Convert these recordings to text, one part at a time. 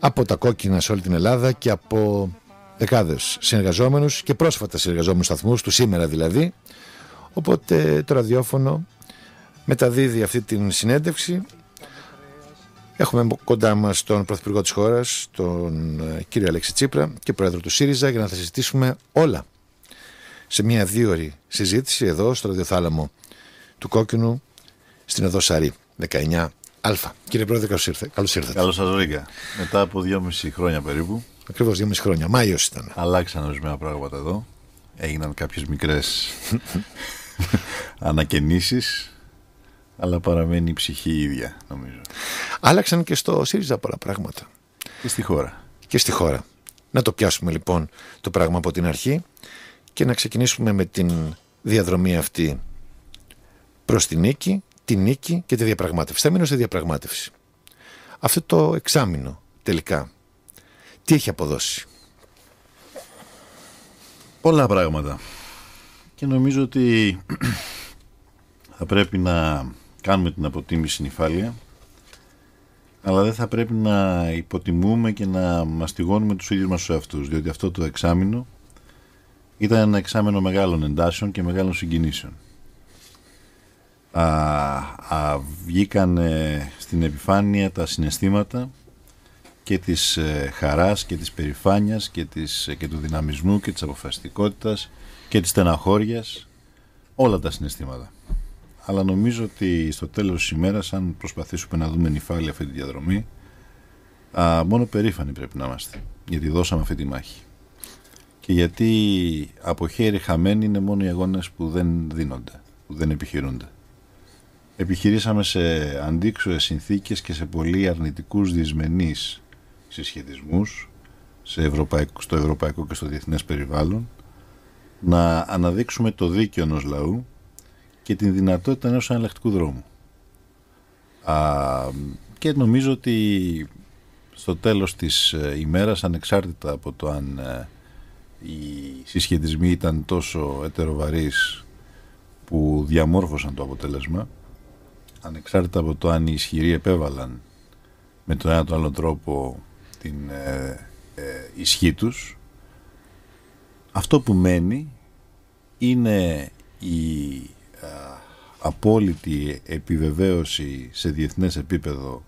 από τα κόκκινα σε όλη την Ελλάδα και από δεκάδες συνεργαζόμενους και πρόσφατα συνεργαζόμενους σταθμούς, του σήμερα δηλαδή. Οπότε το ραδιόφωνο μεταδίδει αυτή την συνέντευξη. Έχουμε κοντά μας τον Πρωθυπουργό της χώρας, τον ε, κύριο Αλέξη Τσίπρα και πρόεδρο του ΣΥΡΙΖΑ, για να θα συζητήσουμε όλα σε μια δύοωρη συζήτηση εδώ στο ραδιοθάλαμο του Κόκκινου στην Εδώ 19 Α. Κύριε Πρόεδρε, καλώς ήρθατε. Καλώς ήρθατε. Καλώς σας βρήκα. Μετά από δυόμιση χρόνια περίπου. Ακριβώς δυόμιση χρόνια. Μάιος ήταν. Αλλάξαν ορισμένα πράγματα εδώ. Έγιναν κάποιες μικρές ανακαινήσεις. Αλλά παραμένει η ψυχή η ίδια, νομίζω. Άλλαξαν και στο ΣΥΡΙΖΑ πολλά πράγματα. Και στη χώρα. Και στη χώρα. Να το πιάσουμε λοιπόν το πράγμα από την αρχή και να ξεκινήσουμε με την διαδρομή αυτή προς την νίκη τη νίκη και τη διαπραγμάτευση. Θα μείνω στη διαπραγμάτευση. Αυτό το εξάμεινο τελικά τι έχει αποδώσει. Πολλά πράγματα. Και νομίζω ότι θα πρέπει να κάνουμε την αποτίμηση νυφάλια αλλά δεν θα πρέπει να υποτιμούμε και να μαστιγώνουμε τους ίδιους μας αυτούς, διότι αυτό το εξάμεινο ήταν ένα εξάμεινο μεγάλων εντάσεων και μεγάλων συγκινήσεων α, α, βγήκαν στην επιφάνεια τα συναισθήματα και της ε, χαράς και της περηφάνειας ε, και, του δυναμισμού και της αποφασιστικότητας και της στεναχώριας όλα τα συναισθήματα αλλά νομίζω ότι στο τέλος της ημέρας αν προσπαθήσουμε να δούμε νυφάλια αυτή τη διαδρομή μόνο περήφανοι πρέπει να είμαστε γιατί δώσαμε αυτή τη μάχη και γιατί από χέρι χαμένοι είναι μόνο οι αγώνες που δεν δίνονται, που δεν επιχειρούνται επιχειρήσαμε σε αντίξωες συνθήκες και σε πολύ αρνητικούς δυσμενείς συσχετισμούς σε στο ευρωπαϊκό και στο διεθνές περιβάλλον να αναδείξουμε το δίκαιο ενός λαού και την δυνατότητα ενός αναλλακτικού δρόμου. Α, και νομίζω ότι στο τέλος της ε, ημέρας ανεξάρτητα από το αν ε, οι συσχετισμοί ήταν τόσο ετεροβαρείς που διαμόρφωσαν το αποτέλεσμα ανεξάρτητα από το αν οι ισχυροί επέβαλαν με τον ένα τον άλλο τρόπο την ε, ε, ισχύ τους αυτό που μένει είναι η ε, απόλυτη επιβεβαίωση σε διεθνές επίπεδο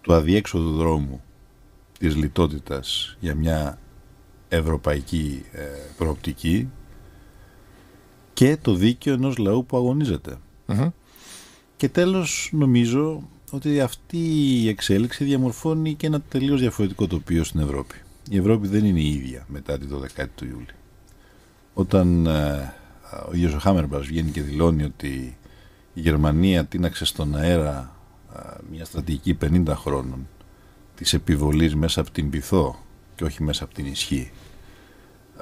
του αδιέξοδου δρόμου της λιτότητας για μια ευρωπαϊκή προοπτική και το δίκαιο ενός λαού που αγωνίζεται. Και τέλος νομίζω ότι αυτή η εξέλιξη διαμορφώνει και ένα τελείως διαφορετικό τοπίο στην Ευρώπη. Η Ευρώπη δεν είναι η ίδια μετά την 12η του Ιούλη. Όταν ε, ο Γιώργο Χάμερμπας βγαίνει και δηλώνει ότι η Γερμανία τίναξε στον αέρα ε, μια στρατηγική 50 χρόνων της επιβολής μέσα από την πυθό και όχι μέσα από την ισχύ.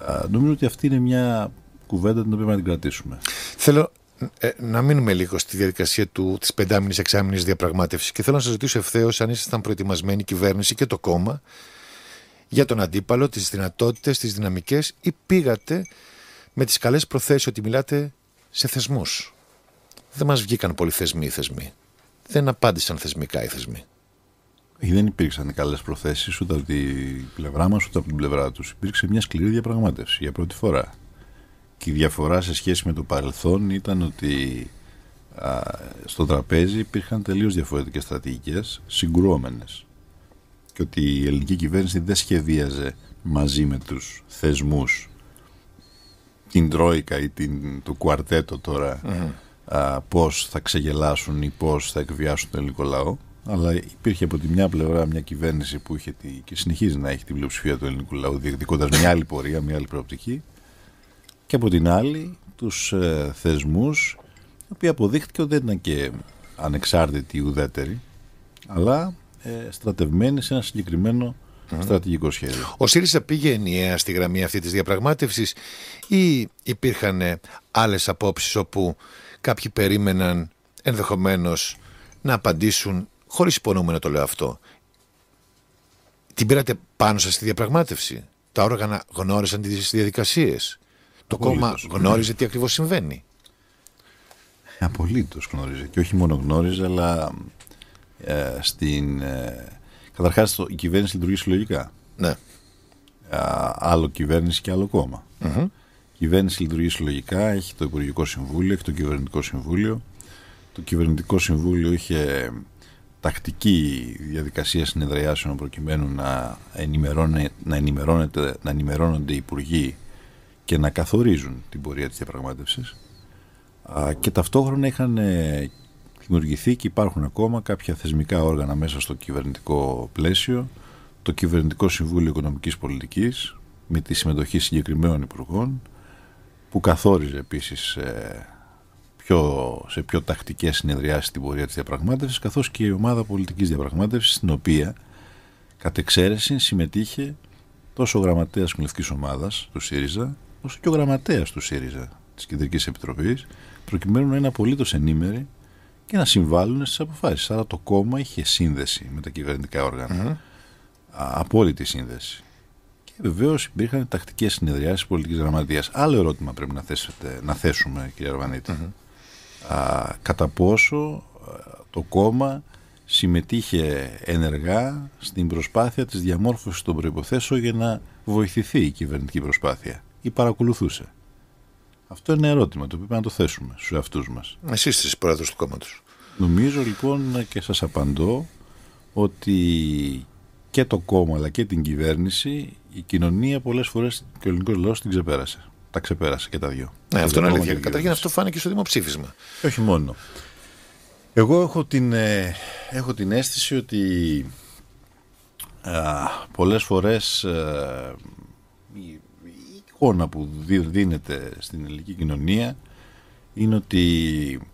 Ε, νομίζω ότι αυτή είναι μια κουβέντα την οποία πρέπει να την κρατήσουμε. Θέλω ε, να μείνουμε λίγο στη διαδικασία του, της πεντάμινης εξάμηνης διαπραγμάτευσης και θέλω να σας ρωτήσω ευθέως αν ήσασταν προετοιμασμένοι η κυβέρνηση και το κόμμα για τον αντίπαλο, τις δυνατότητες, τις δυναμικές ή πήγατε με τις καλές προθέσεις ότι μιλάτε σε θεσμούς. Δεν μας βγήκαν πολλοί θεσμοί οι θεσμοί. Δεν απάντησαν θεσμικά οι θεσμοί. Δεν υπήρξαν καλές προθέσεις ούτε από την πλευρά μας ούτε από την πλευρά τους. Υπήρξε μια σκληρή διαπραγμάτευση για πρώτη φορά. Και η διαφορά σε σχέση με το παρελθόν ήταν ότι α, στο τραπέζι υπήρχαν τελείως διαφορετικές στρατηγικές, συγκρούμενες. Και ότι η ελληνική κυβέρνηση δεν σχεδίαζε μαζί με τους θεσμούς την Τρόικα ή την, το κουαρτέτο τώρα mm. α, πώς θα ξεγελάσουν ή πώς θα εκβιάσουν τον ελληνικό λαό αλλά υπήρχε από τη μια πλευρά μια κυβέρνηση που είχε τη, και συνεχίζει να έχει την πλειοψηφία του ελληνικού λαού διεκδικώντας μια άλλη πορεία, μια άλλη προοπτική και από την άλλη τους ε, θεσμούς οι οποίοι αποδείχτηκε ότι δεν ήταν και ανεξάρτητοι ή ουδέτεροι αλλά ε, στρατευμένοι σε ένα συγκεκριμένο στρατηγικό σχέδιο. Ο ΣΥΡΙΖΑ πήγε ενιαία στη γραμμή αυτή της διαπραγμάτευσης ή υπήρχαν ε, άλλες απόψεις όπου κάποιοι περίμεναν ενδεχομένως να απαντήσουν χωρίς υπονοούμενο το λέω αυτό. Την πήρατε πάνω σας στη διαπραγμάτευση. Τα όργανα γνώρισαν τις διαδικασίες. Το κόμμα γνώριζε τι ακριβώς συμβαίνει. Ε, Απολύτως γνώριζε. Και όχι μόνο γνώριζε, αλλά ε, στην. Ε, Καταρχάς, η κυβέρνηση λειτουργεί συλλογικά. Ναι. άλλο κυβέρνηση και άλλο Η κυβέρνηση λειτουργεί συλλογικά, έχει το Υπουργικό Συμβούλιο, έχει το Κυβερνητικό Συμβούλιο. Το Κυβερνητικό Συμβούλιο είχε τακτική διαδικασία συνεδριάσεων προκειμένου να, να, ενημερώνεται, να ενημερώνονται οι υπουργοί και να καθορίζουν την πορεία της διαπραγμάτευσης και ταυτόχρονα είχαν ε, δημιουργηθεί και υπάρχουν ακόμα κάποια θεσμικά όργανα μέσα στο κυβερνητικό πλαίσιο, το Κυβερνητικό Συμβούλιο Οικονομικής Πολιτικής με τη συμμετοχή συγκεκριμένων υπουργών που καθόριζε επίσης ε, πιο, σε πιο τακτικές συνεδριάσεις την πορεία της διαπραγμάτευσης καθώς και η ομάδα πολιτικής διαπραγμάτευσης στην οποία κατ' εξαίρεση συμμετείχε τόσο ο γραμματέας ομάδας του ΣΥΡΙΖΑ όσο και ο γραμματέας του ΣΥΡΙΖΑ της Κεντρικής Επιτροπής, προκειμένου να είναι απολύτως ενήμεροι και να συμβάλλουν στις αποφάσεις. Άρα το κόμμα είχε σύνδεση με τα κυβερνητικά όργανα. Mm-hmm. Απόλυτη σύνδεση. Και βεβαίως υπήρχαν τακτικές συνεδριάσεις πολιτικής γραμματείας. Άλλο ερώτημα πρέπει να, θέσετε, να θέσουμε, κύριε Αρβανίτη. Mm-hmm. Α, κατά πόσο το κόμμα συμμετείχε ενεργά στην προσπάθεια της διαμόρφωσης των προϋποθέσεων για να βοηθηθεί η κυβερνητική προσπάθεια ή παρακολουθούσε. Αυτό είναι ερώτημα το οποίο πρέπει να το θέσουμε στους εαυτούς μας. Εσείς είστε πρόεδρος του κόμματος. Νομίζω λοιπόν και σας απαντώ ότι και το κόμμα αλλά και την κυβέρνηση η κοινωνία πολλές φορές και ο ελληνικός λαός την ξεπέρασε. Τα ξεπέρασε και τα δυο. Ναι, αυτό είναι αλήθεια. Καταρχήν αυτό φάνηκε στο δημοψήφισμα. Όχι μόνο. Εγώ έχω την, ε, έχω την αίσθηση ότι πολλέ πολλές φορές ε, εικόνα που δίνεται στην ελληνική κοινωνία είναι ότι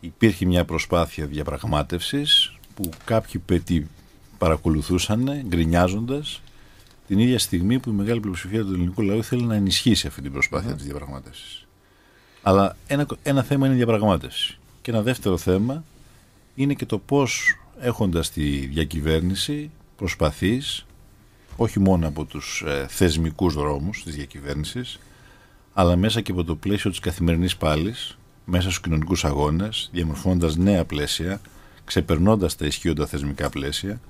υπήρχε μια προσπάθεια διαπραγμάτευσης που κάποιοι πετύ παρακολουθούσαν γκρινιάζοντας την ίδια στιγμή που η μεγάλη πλειοψηφία του ελληνικού λαού θέλει να ενισχύσει αυτή την προσπάθεια mm. της διαπραγμάτευσης. Αλλά ένα, ένα θέμα είναι η διαπραγμάτευση. Και ένα δεύτερο θέμα είναι και το πώς έχοντας τη διακυβέρνηση προσπαθείς όχι μόνο από τους ε, θεσμικούς δρόμους της διακυβέρνησης, αλλά μέσα και από το πλαίσιο της καθημερινής πάλης, μέσα στους κοινωνικούς αγώνες, διαμορφώνοντας νέα πλαίσια, ξεπερνώντας τα ισχύοντα θεσμικά πλαίσια,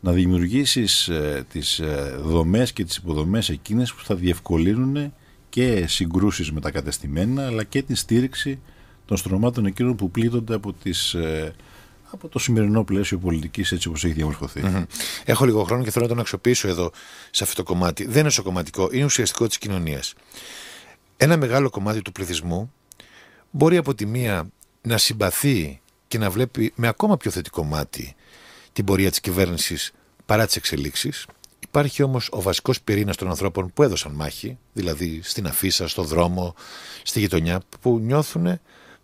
να δημιουργήσεις ε, τις ε, δομές και τις υποδομές εκείνες που θα διευκολύνουν και συγκρούσεις με τα κατεστημένα, αλλά και τη στήριξη των στρωμάτων εκείνων που πλήττονται από τις ε, από το σημερινό πλαίσιο πολιτικής έτσι όπως έχει διαμορφωθεί. Mm-hmm. Έχω λίγο χρόνο και θέλω να τον αξιοποιήσω εδώ σε αυτό το κομμάτι. Δεν είναι σοκομματικό, είναι ουσιαστικό της κοινωνίας. Ένα μεγάλο κομμάτι του πληθυσμού μπορεί από τη μία να συμπαθεί και να βλέπει με ακόμα πιο θετικό μάτι την πορεία της κυβέρνησης παρά τις εξελίξεις. Υπάρχει όμως ο βασικός πυρήνας των ανθρώπων που έδωσαν μάχη, δηλαδή στην αφίσα, στον δρόμο, στη γειτονιά, που νιώθουν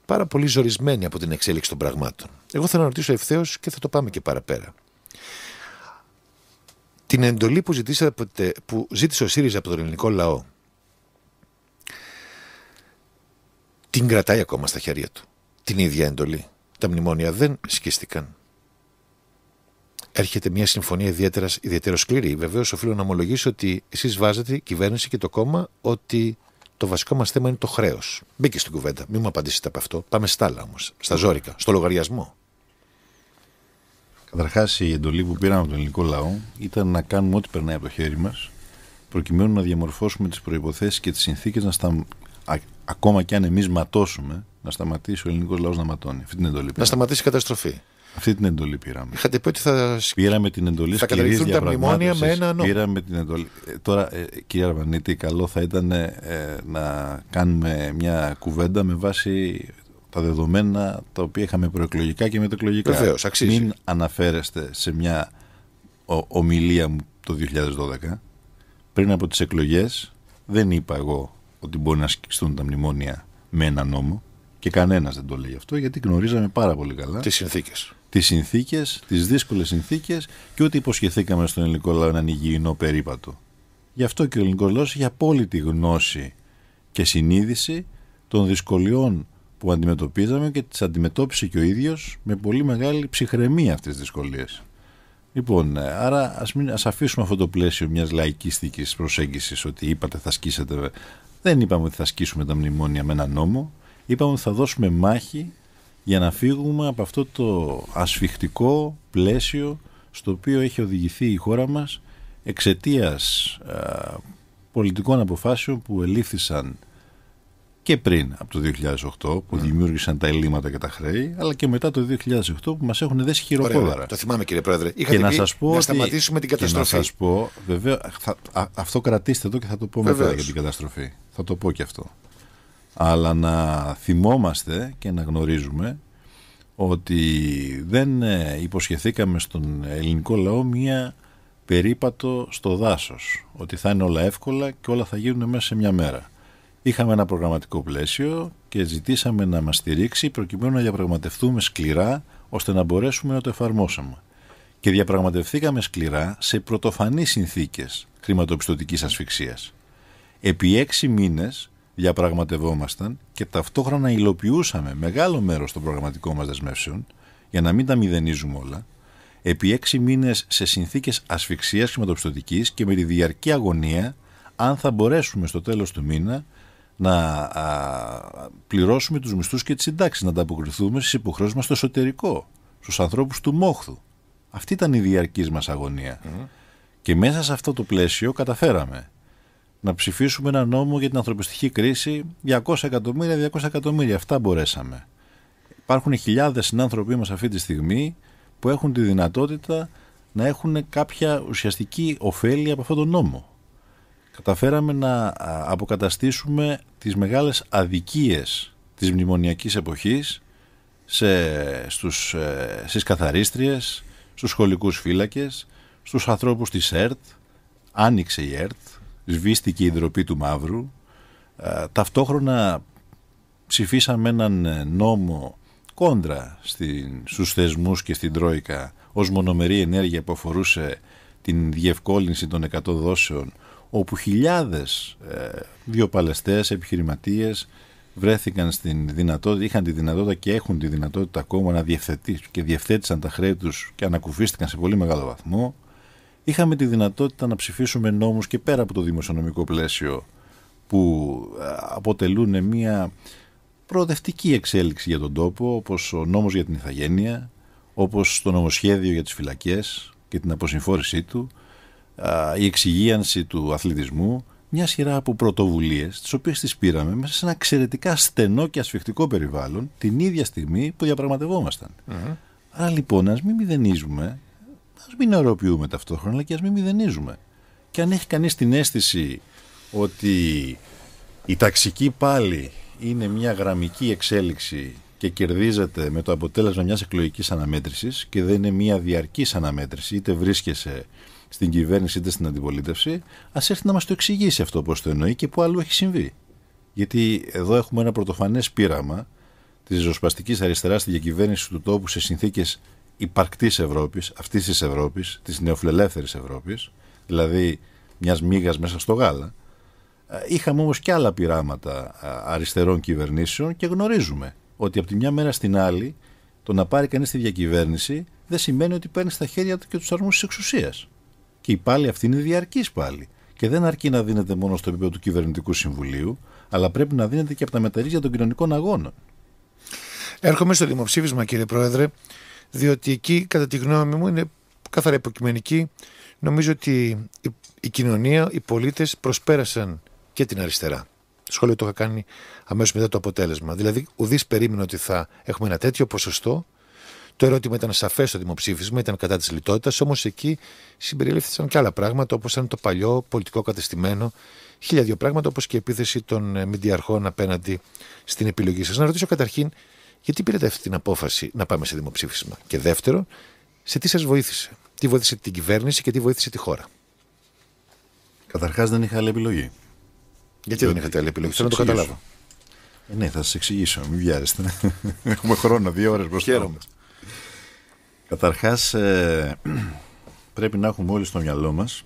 πάρα πολύ ζορισμένοι από την εξέλιξη των πραγμάτων. Εγώ θέλω να ρωτήσω ευθέως και θα το πάμε και παραπέρα. Την εντολή που, ζητήσατε, που ζήτησε ο ΣΥΡΙΖΑ από τον ελληνικό λαό την κρατάει ακόμα στα χέρια του. Την ίδια εντολή. Τα μνημόνια δεν σκίστηκαν. Έρχεται μια συμφωνία ιδιαίτερα, ιδιαίτερα σκληρή. Βεβαίως, οφείλω να ομολογήσω ότι εσείς βάζετε, η κυβέρνηση και το κόμμα, ότι το βασικό μας θέμα είναι το χρέος. Μπήκε στην κουβέντα. Μην μου απαντήσετε από αυτό. Πάμε στα άλλα όμως. Στα ζώρικα. Στο λογαριασμό. Καταρχάς, η εντολή που πήραμε από τον ελληνικό λαό ήταν να κάνουμε ό,τι περνάει από το χέρι μας, προκειμένου να διαμορφώσουμε τις προποθέσει και τις συνθήκες να ακόμα και αν εμείς ματώσουμε, να σταματήσει ο ελληνικός λαός να ματώνει. Αυτή την εντολή πήραμε. Να σταματήσει η καταστροφή. Αυτή την εντολή πήραμε. Είχατε πει ότι θα. Πήραμε την εντολή θα καταργηθούν τα μνημόνια με ένα νόμο. Πήραμε την εντολή. Ε, τώρα, ε, κύριε Αρβανίτη, καλό θα ήταν ε, να κάνουμε μια κουβέντα με βάση τα δεδομένα τα οποία είχαμε προεκλογικά και μετεκλογικά. Βεβαίως, αξίζει. Μην αναφέρεστε σε μια ομιλία μου το 2012. Πριν από τις εκλογές, δεν είπα εγώ ότι μπορεί να σκιστούν τα μνημόνια με ένα νόμο και κανένας δεν το λέει αυτό γιατί γνωρίζαμε πάρα πολύ καλά τις συνθήκες. Τις συνθήκες, τις δύσκολες συνθήκες και ότι υποσχεθήκαμε στον ελληνικό λαό έναν υγιεινό περίπατο. Γι' αυτό και ο ελληνικός λαός έχει απόλυτη γνώση και συνείδηση των δυσκολιών που αντιμετωπίζαμε και τις αντιμετώπισε και ο ίδιος με πολύ μεγάλη ψυχραιμία αυτές τις δυσκολίες. Λοιπόν, ε, άρα ας, αφήσουμε αυτό το πλαίσιο μιας λαϊκίστικης προσέγγισης ότι είπατε θα σκίσετε. Δεν είπαμε ότι θα σκίσουμε τα μνημόνια με ένα νόμο. Είπαμε ότι θα δώσουμε μάχη για να φύγουμε από αυτό το ασφιχτικό πλαίσιο στο οποίο έχει οδηγηθεί η χώρα μας εξαιτίας ε, πολιτικών αποφάσεων που ελήφθησαν και πριν από το 2008 που ναι. δημιούργησαν τα ελλείμματα και τα χρέη, αλλά και μετά το 2008 που μας έχουν δέσει χειροκόδαρα. Το θυμάμαι κύριε Πρόεδρε. Είχατε και πει, να, πω να σταματήσουμε την καταστροφή. Και να σας πω, βέβαια, αυτό κρατήστε εδώ και θα το πω Βεβαίως. μετά για την καταστροφή. Θα το πω και αυτό. Αλλά να θυμόμαστε και να γνωρίζουμε ότι δεν ε, υποσχεθήκαμε στον ελληνικό λαό μία περίπατο στο δάσος. Ότι θα είναι όλα εύκολα και όλα θα γίνουν μέσα σε μια μέρα. Είχαμε ένα προγραμματικό πλαίσιο και ζητήσαμε να μας στηρίξει προκειμένου να διαπραγματευτούμε σκληρά ώστε να μπορέσουμε να το εφαρμόσαμε. Και διαπραγματευθήκαμε σκληρά σε πρωτοφανείς συνθήκες χρηματοπιστωτικής ασφυξίας. Επί έξι μήνες διαπραγματευόμασταν και ταυτόχρονα υλοποιούσαμε μεγάλο μέρος των προγραμματικών μας δεσμεύσεων για να μην τα μηδενίζουμε όλα, επί έξι μήνες σε συνθήκες ασφυξίας χρηματοπιστωτικής και με τη διαρκή αγωνία αν θα μπορέσουμε στο τέλος του μήνα να α, πληρώσουμε τους μισθούς και τις συντάξεις, να ανταποκριθούμε στις υποχρεώσεις μας στο εσωτερικό, στους ανθρώπους του μόχθου. Αυτή ήταν η διαρκής μας αγωνία. Και μέσα σε αυτό το πλαίσιο καταφέραμε να ψηφίσουμε ένα νόμο για την ανθρωπιστική κρίση 200 εκατομμύρια, 200 εκατομμύρια. Αυτά μπορέσαμε. Υπάρχουν χιλιάδες συνάνθρωποι μας αυτή τη στιγμή που έχουν τη δυνατότητα να έχουν κάποια ουσιαστική ωφέλη από αυτόν τον νόμο καταφέραμε να αποκαταστήσουμε τις μεγάλες αδικίες της μνημονιακής εποχής σε, στους, ε, στις καθαρίστριες, στους σχολικούς φύλακες, στους ανθρώπους της ΕΡΤ, άνοιξε η ΕΡΤ, σβήστηκε η ντροπή του μαύρου, ε, ταυτόχρονα ψηφίσαμε έναν νόμο κόντρα στην, στους θεσμούς και στην Τρόικα ως μονομερή ενέργεια που αφορούσε την διευκόλυνση των εκατοδόσεων όπου χιλιάδες ε, βιοπαλαιστές, επιχειρηματίες βρέθηκαν στην δυνατότητα, είχαν τη δυνατότητα και έχουν τη δυνατότητα ακόμα να διευθετήσουν και διευθέτησαν τα χρέη τους και ανακουφίστηκαν σε πολύ μεγάλο βαθμό. Είχαμε τη δυνατότητα να ψηφίσουμε νόμους και πέρα από το δημοσιονομικό πλαίσιο που ε, αποτελούν μια προοδευτική εξέλιξη για τον τόπο όπως ο νόμος για την Ιθαγένεια, όπως το νομοσχέδιο για τις φυλακές και την αποσυμφόρησή του, η εξυγίανση του αθλητισμού, μια σειρά από πρωτοβουλίες, τις οποίες τις πήραμε μέσα σε ένα εξαιρετικά στενό και ασφιχτικό περιβάλλον την ίδια στιγμή που διαπραγματευόμασταν. Άρα λοιπόν, ας μην μηδενίζουμε, ας μην ωρεοποιούμε ταυτόχρονα, αλλά και ας μην μηδενίζουμε. Και αν έχει κανείς την αίσθηση ότι η ταξική πάλι είναι μια γραμμική εξέλιξη και κερδίζεται με το αποτέλεσμα μιας εκλογικής αναμέτρησης και δεν είναι μια διαρκής αναμέτρηση, είτε βρίσκεσαι στην κυβέρνηση είτε στην αντιπολίτευση, ας έρθει να μας το εξηγήσει αυτό πώς το εννοεί και πού αλλού έχει συμβεί. Γιατί εδώ έχουμε ένα πρωτοφανές πείραμα της ριζοσπαστικής αριστεράς στη διακυβέρνηση του τόπου σε συνθήκες υπαρκτής Ευρώπης, αυτής της Ευρώπης, της νεοφιλελεύθερης Ευρώπης, δηλαδή μιας μύγα μέσα στο γάλα. Είχαμε όμως και άλλα πειράματα αριστερών κυβερνήσεων και γνωρίζουμε ότι από τη μια μέρα στην άλλη το να πάρει κανείς τη διακυβέρνηση δεν σημαίνει ότι παίρνει στα χέρια του και τους αρμούς της εξουσίας. Και η πάλι αυτή είναι διαρκής πάλι. Και δεν αρκεί να δίνεται μόνο στο επίπεδο του κυβερνητικού συμβουλίου, αλλά πρέπει να δίνεται και από τα μεταρρύθμιση των κοινωνικών αγώνων. Έρχομαι στο δημοψήφισμα, κύριε Πρόεδρε, διότι εκεί, κατά τη γνώμη μου, είναι καθαρά υποκειμενική. Νομίζω ότι η κοινωνία, οι πολίτες προσπέρασαν και την αριστερά. Το σχόλιο το είχα κάνει αμέσως μετά το αποτέλεσμα. Δηλαδή, ουδής περίμενε ότι θα έχουμε ένα τέτοιο ποσοστό το ερώτημα ήταν σαφές στο δημοψήφισμα, ήταν κατά της λιτότητας, όμως εκεί συμπεριλήφθησαν και άλλα πράγματα, όπως ήταν το παλιό πολιτικό κατεστημένο, χίλια δύο πράγματα, όπως και η επίθεση των ε, μηντιαρχών απέναντι στην επιλογή σας. Να ρωτήσω καταρχήν, γιατί πήρετε αυτή την απόφαση να πάμε σε δημοψήφισμα, και δεύτερο, σε τι σας βοήθησε, τι βοήθησε την κυβέρνηση και τι βοήθησε τη χώρα. Καταρχάς δεν είχα άλλη επιλογή. Γιατί δεν είχατε άλλη επιλογή, θέλω να το καταλάβω. Ε, ναι, θα σας εξηγήσω, μην βιάζεστε. Έχουμε χρόνο, δύο ώρες μπροστά. Χαίρομαι. Καταρχάς ε, πρέπει να έχουμε όλοι στο μυαλό μας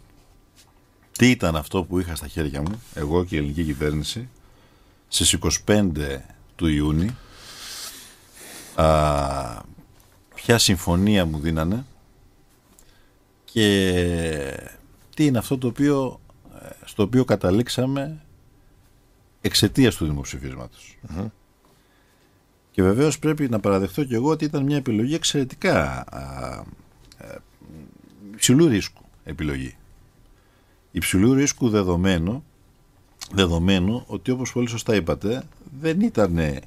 τι ήταν αυτό που είχα στα χέρια μου, εγώ και η ελληνική κυβέρνηση, στις 25 του Ιούνιου, α, ποια συμφωνία μου δίνανε και τι είναι αυτό το οποίο, ε, στο οποίο καταλήξαμε εξαιτίας του δημοψηφισματος και βεβαίως πρέπει να παραδεχτώ και εγώ ότι ήταν μια επιλογή εξαιρετικά ε, υψηλού ρίσκου επιλογή. Υψηλού ρίσκου δεδομένο, δεδομένο ότι όπως πολύ σωστά είπατε δεν ήταν ε,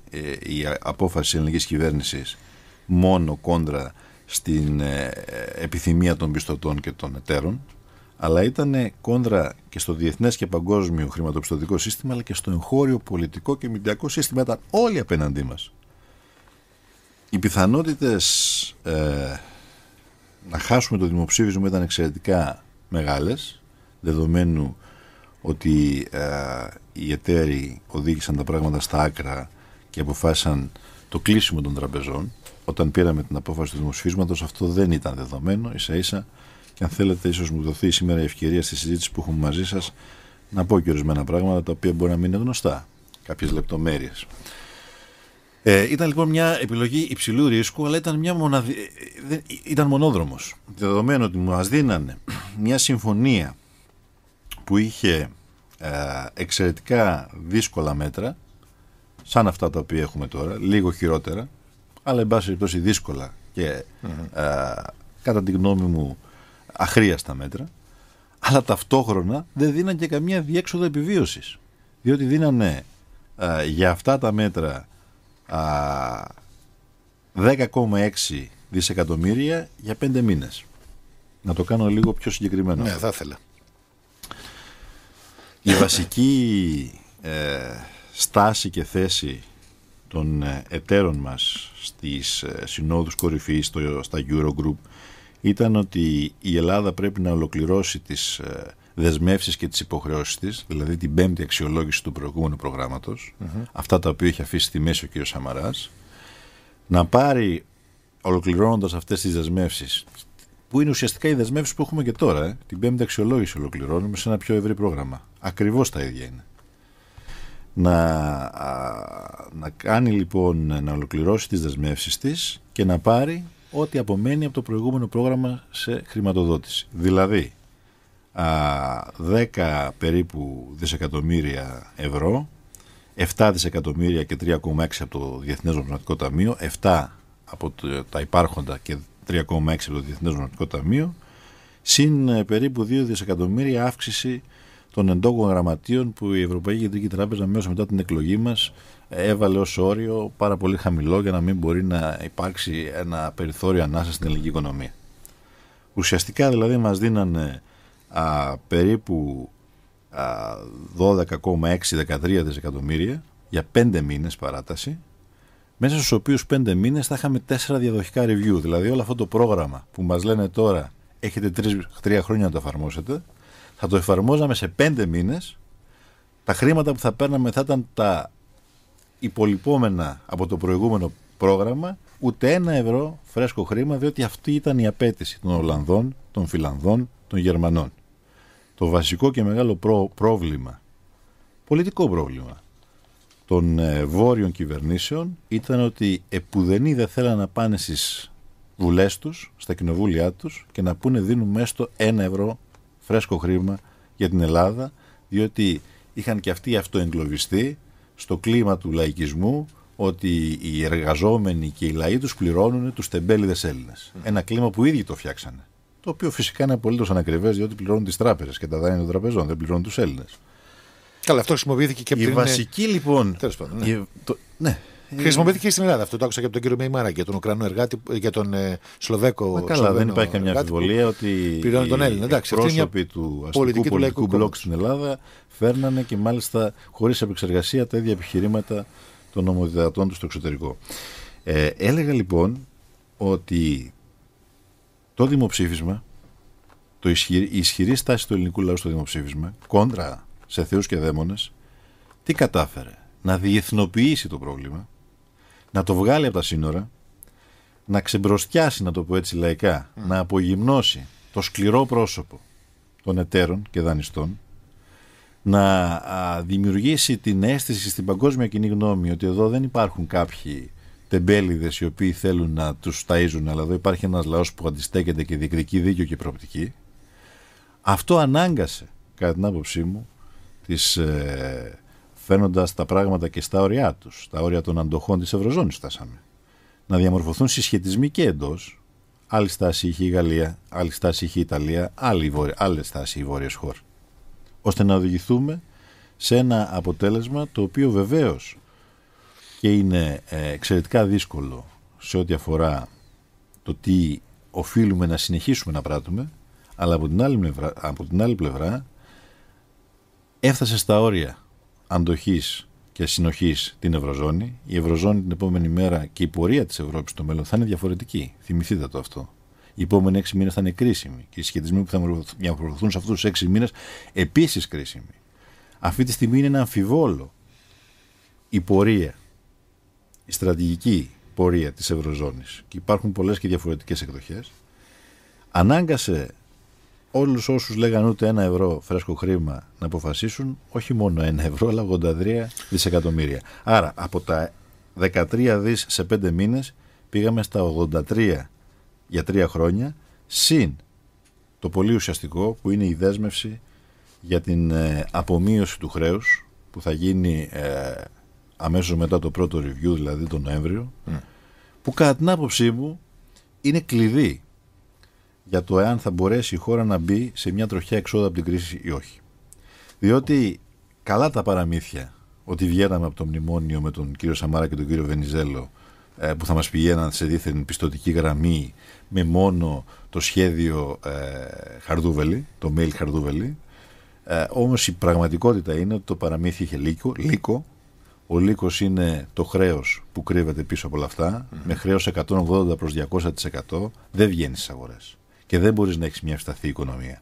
η απόφαση της ελληνικής κυβέρνησης μόνο κόντρα στην ε, επιθυμία των πιστωτών και των εταίρων αλλά ήταν κόντρα και στο διεθνές και παγκόσμιο χρηματοπιστωτικό σύστημα αλλά και στο εγχώριο πολιτικό και μηντιακό σύστημα ήταν όλοι απέναντί μας οι πιθανότητες ε, να χάσουμε το δημοψήφισμα ήταν εξαιρετικά μεγάλες δεδομένου ότι ε, οι εταίροι οδήγησαν τα πράγματα στα άκρα και αποφάσισαν το κλείσιμο των τραπεζών όταν πήραμε την απόφαση του δημοψήφισματος, αυτό δεν ήταν δεδομένο ίσα ίσα και αν θέλετε ίσως μου δοθεί σήμερα η ευκαιρία στη συζήτηση που έχουμε μαζί σας να πω και ορισμένα πράγματα τα οποία μπορεί να μην είναι γνωστά κάποιες λεπτομέρειες. Ε, ήταν λοιπόν μια επιλογή υψηλού ρίσκου, αλλά ήταν, μια μοναδι... Ε, ε, ε, ήταν μονόδρομος. Δεδομένου ότι μας δίνανε μια συμφωνία που είχε εξαιρετικά δύσκολα μέτρα, σαν αυτά τα οποία έχουμε τώρα, λίγο χειρότερα, αλλά εν πάση περιπτώσει δύσκολα και κατά τη γνώμη μου αχρίαστα μέτρα, αλλά ταυτόχρονα δεν δίνανε και καμία διέξοδο επιβίωσης. Διότι δίνανε για αυτά τα μέτρα 10,6 δισεκατομμύρια για 5 μήνες. Να το κάνω λίγο πιο συγκεκριμένο. Ναι, θα ήθελα. Η βασική ε, στάση και θέση των ε, εταίρων μας στις ε, συνόδους κορυφής στα Eurogroup ήταν ότι η Ελλάδα πρέπει να ολοκληρώσει τις ε, δεσμεύσεις και τις υποχρεώσεις της, δηλαδή την πέμπτη αξιολόγηση του προηγουμενου προγράμματος. αυτά τα οποία έχει αφήσει στη μέση ο κ. Σαμαράς, να πάρει ολοκληρώνοντας αυτές τις δεσμεύσεις, που είναι ουσιαστικά οι δεσμεύσεις που έχουμε και τώρα, ε, την πέμπτη αξιολόγηση ολοκληρώνουμε σε ένα πιο ευρύ πρόγραμμα. Ακριβώς τα ίδια είναι. Να, να κάνει λοιπόν να ολοκληρώσει τις δεσμεύσεις της και να πάρει ό,τι απομένει από το προηγούμενο πρόγραμμα σε χρηματοδότηση. Δηλαδή, 10 περίπου δισεκατομμύρια ευρώ, 7 δισεκατομμύρια και 3,6 από το Διεθνές Νομισματικό Ταμείο, 7 από τα υπάρχοντα και 3,6 από το Διεθνές Νομισματικό Ταμείο, συν ε, περίπου 2 δισεκατομμύρια αύξηση των εντόκων γραμματείων που η Ευρωπαϊκή Κεντρική Τράπεζα μέσα μετά την εκλογή μας έβαλε ως όριο πάρα πολύ χαμηλό για να μην μπορεί να υπάρξει ένα περιθώριο ανάσα στην ελληνική οικονομία. Ουσιαστικά δηλαδή μας δίνανε α, περίπου 12,6-13 δισεκατομμύρια για 5 μήνες παράταση μέσα στους οποίους 5 μήνες θα είχαμε 4 διαδοχικά review δηλαδή όλο αυτό το πρόγραμμα που μας λένε τώρα έχετε 3, χρόνια να το εφαρμόσετε θα το εφαρμόζαμε σε 5 μήνες τα χρήματα που θα παίρναμε θα ήταν τα υπολοιπόμενα από το προηγούμενο πρόγραμμα ούτε ένα ευρώ φρέσκο χρήμα διότι αυτή ήταν η απέτηση των Ολλανδών, των Φιλανδών, των Γερμανών το βασικό και μεγάλο πρόβλημα, πολιτικό πρόβλημα των ε, βόρειων κυβερνήσεων ήταν ότι επουδενή δεν θέλαν να πάνε στις βουλές τους, στα κοινοβούλια τους και να πούνε δίνουμε έστω ένα ευρώ φρέσκο χρήμα για την Ελλάδα διότι είχαν και αυτοί αυτοεγκλωβιστεί στο κλίμα του λαϊκισμού ότι οι εργαζόμενοι και οι λαοί τους πληρώνουν τους τεμπέληδες Έλληνες. Ένα κλίμα που ήδη το φτιάξανε. Το οποίο φυσικά είναι απολύτως ανακριβές διότι πληρώνουν τις τράπεζες και τα δάνεια των τραπεζών, δεν πληρώνουν τους Έλληνες. Καλά, αυτό χρησιμοποιήθηκε και από η την. Ε, βασική, λοιπόν, πάντων, ναι. Η... Το... ναι. Χρησιμοποιήθηκε και στην Ελλάδα. Αυτό το άκουσα και από τον κύριο Μεϊμάρα για τον Ουκρανό εργάτη, για τον ε, Σλοβέκο. Μα καλά, Σλοβένο δεν υπάρχει καμιά αμφιβολία ότι. Πληρώνει τον Έλληνα. Εντάξει, πρόσωποι του αστικού πολιτικού μπλοκ στην Ελλάδα φέρνανε και μάλιστα χωρίς επεξεργασία τα ίδια επιχειρήματα των νομοδιδατών τους στο εξωτερικό. Ε, έλεγα λοιπόν ότι το δημοψήφισμα, το ισχυρ, η ισχυρή στάση του ελληνικού λαού στο δημοψήφισμα, κόντρα σε θεούς και δαίμονες, τι κατάφερε. Να διεθνοποιήσει το πρόβλημα, να το βγάλει από τα σύνορα, να ξεμπροστιάσει, να το πω έτσι λαϊκά, να απογυμνώσει το σκληρό πρόσωπο των εταίρων και δανειστών, να δημιουργήσει την αίσθηση στην παγκόσμια κοινή γνώμη ότι εδώ δεν υπάρχουν κάποιοι τεμπέληδες οι οποίοι θέλουν να τους ταΐζουν αλλά εδώ υπάρχει ένας λαός που αντιστέκεται και διεκδικεί δίκιο και προοπτική αυτό ανάγκασε κατά την άποψή μου τις, ε, φαίνοντας τα πράγματα και στα όρια τους τα όρια των αντοχών της Ευρωζώνης φτάσαμε να διαμορφωθούν συσχετισμοί και εντός. άλλη στάση είχε η Γαλλία άλλη στάση είχε η Ιταλία άλλη, στάση οι βόρειες χώρες. ώστε να οδηγηθούμε σε ένα αποτέλεσμα το οποίο βεβαίως και είναι ε, εξαιρετικά δύσκολο σε ό,τι αφορά το τι οφείλουμε να συνεχίσουμε να πράττουμε, αλλά από την άλλη πλευρά, από έφτασε στα όρια αντοχής και συνοχής την Ευρωζώνη. Η Ευρωζώνη την επόμενη μέρα και η πορεία της Ευρώπης στο μέλλον θα είναι διαφορετική. Θυμηθείτε το αυτό. Οι επόμενοι έξι μήνες θα είναι κρίσιμοι και οι σχετισμοί που θα διαμορφωθούν σε αυτούς τους έξι μήνες επίσης κρίσιμοι. Αυτή τη στιγμή είναι ένα αμφιβόλο η πορεία η στρατηγική πορεία της Ευρωζώνης και υπάρχουν πολλές και διαφορετικές εκδοχές ανάγκασε όλους όσους λέγαν ούτε ένα ευρώ φρέσκο χρήμα να αποφασίσουν όχι μόνο ένα ευρώ αλλά 83 δισεκατομμύρια. Άρα από τα 13 δις σε 5 μήνες πήγαμε στα 83 για 3 χρόνια συν το πολύ ουσιαστικό που είναι η δέσμευση για την ε, απομείωση του χρέους που θα γίνει ε, αμέσως μετά το πρώτο review, δηλαδή τον Νοέμβριο, ναι. που κατά την άποψή μου είναι κλειδί για το εάν θα μπορέσει η χώρα να μπει σε μια τροχιά εξόδου από την κρίση ή όχι. Διότι καλά τα παραμύθια ότι βγαίναμε από το μνημόνιο με τον κύριο Σαμάρα και τον κύριο Βενιζέλο ε, που θα μας πηγαίναν σε δίθεν πιστοτική γραμμή με μόνο το σχέδιο ε, Χαρδούβελη, το mail Χαρδούβελη. Ε, όμως η πραγματικότητα είναι ότι το παραμύθι είχε λύκο, λύκο ο λύκος είναι το χρέος που κρύβεται πίσω από όλα αυτά. Με χρέος 180 προ 200% δεν βγαίνει στις αγορές. Και δεν μπορείς να έχεις μια ευσταθή οικονομία.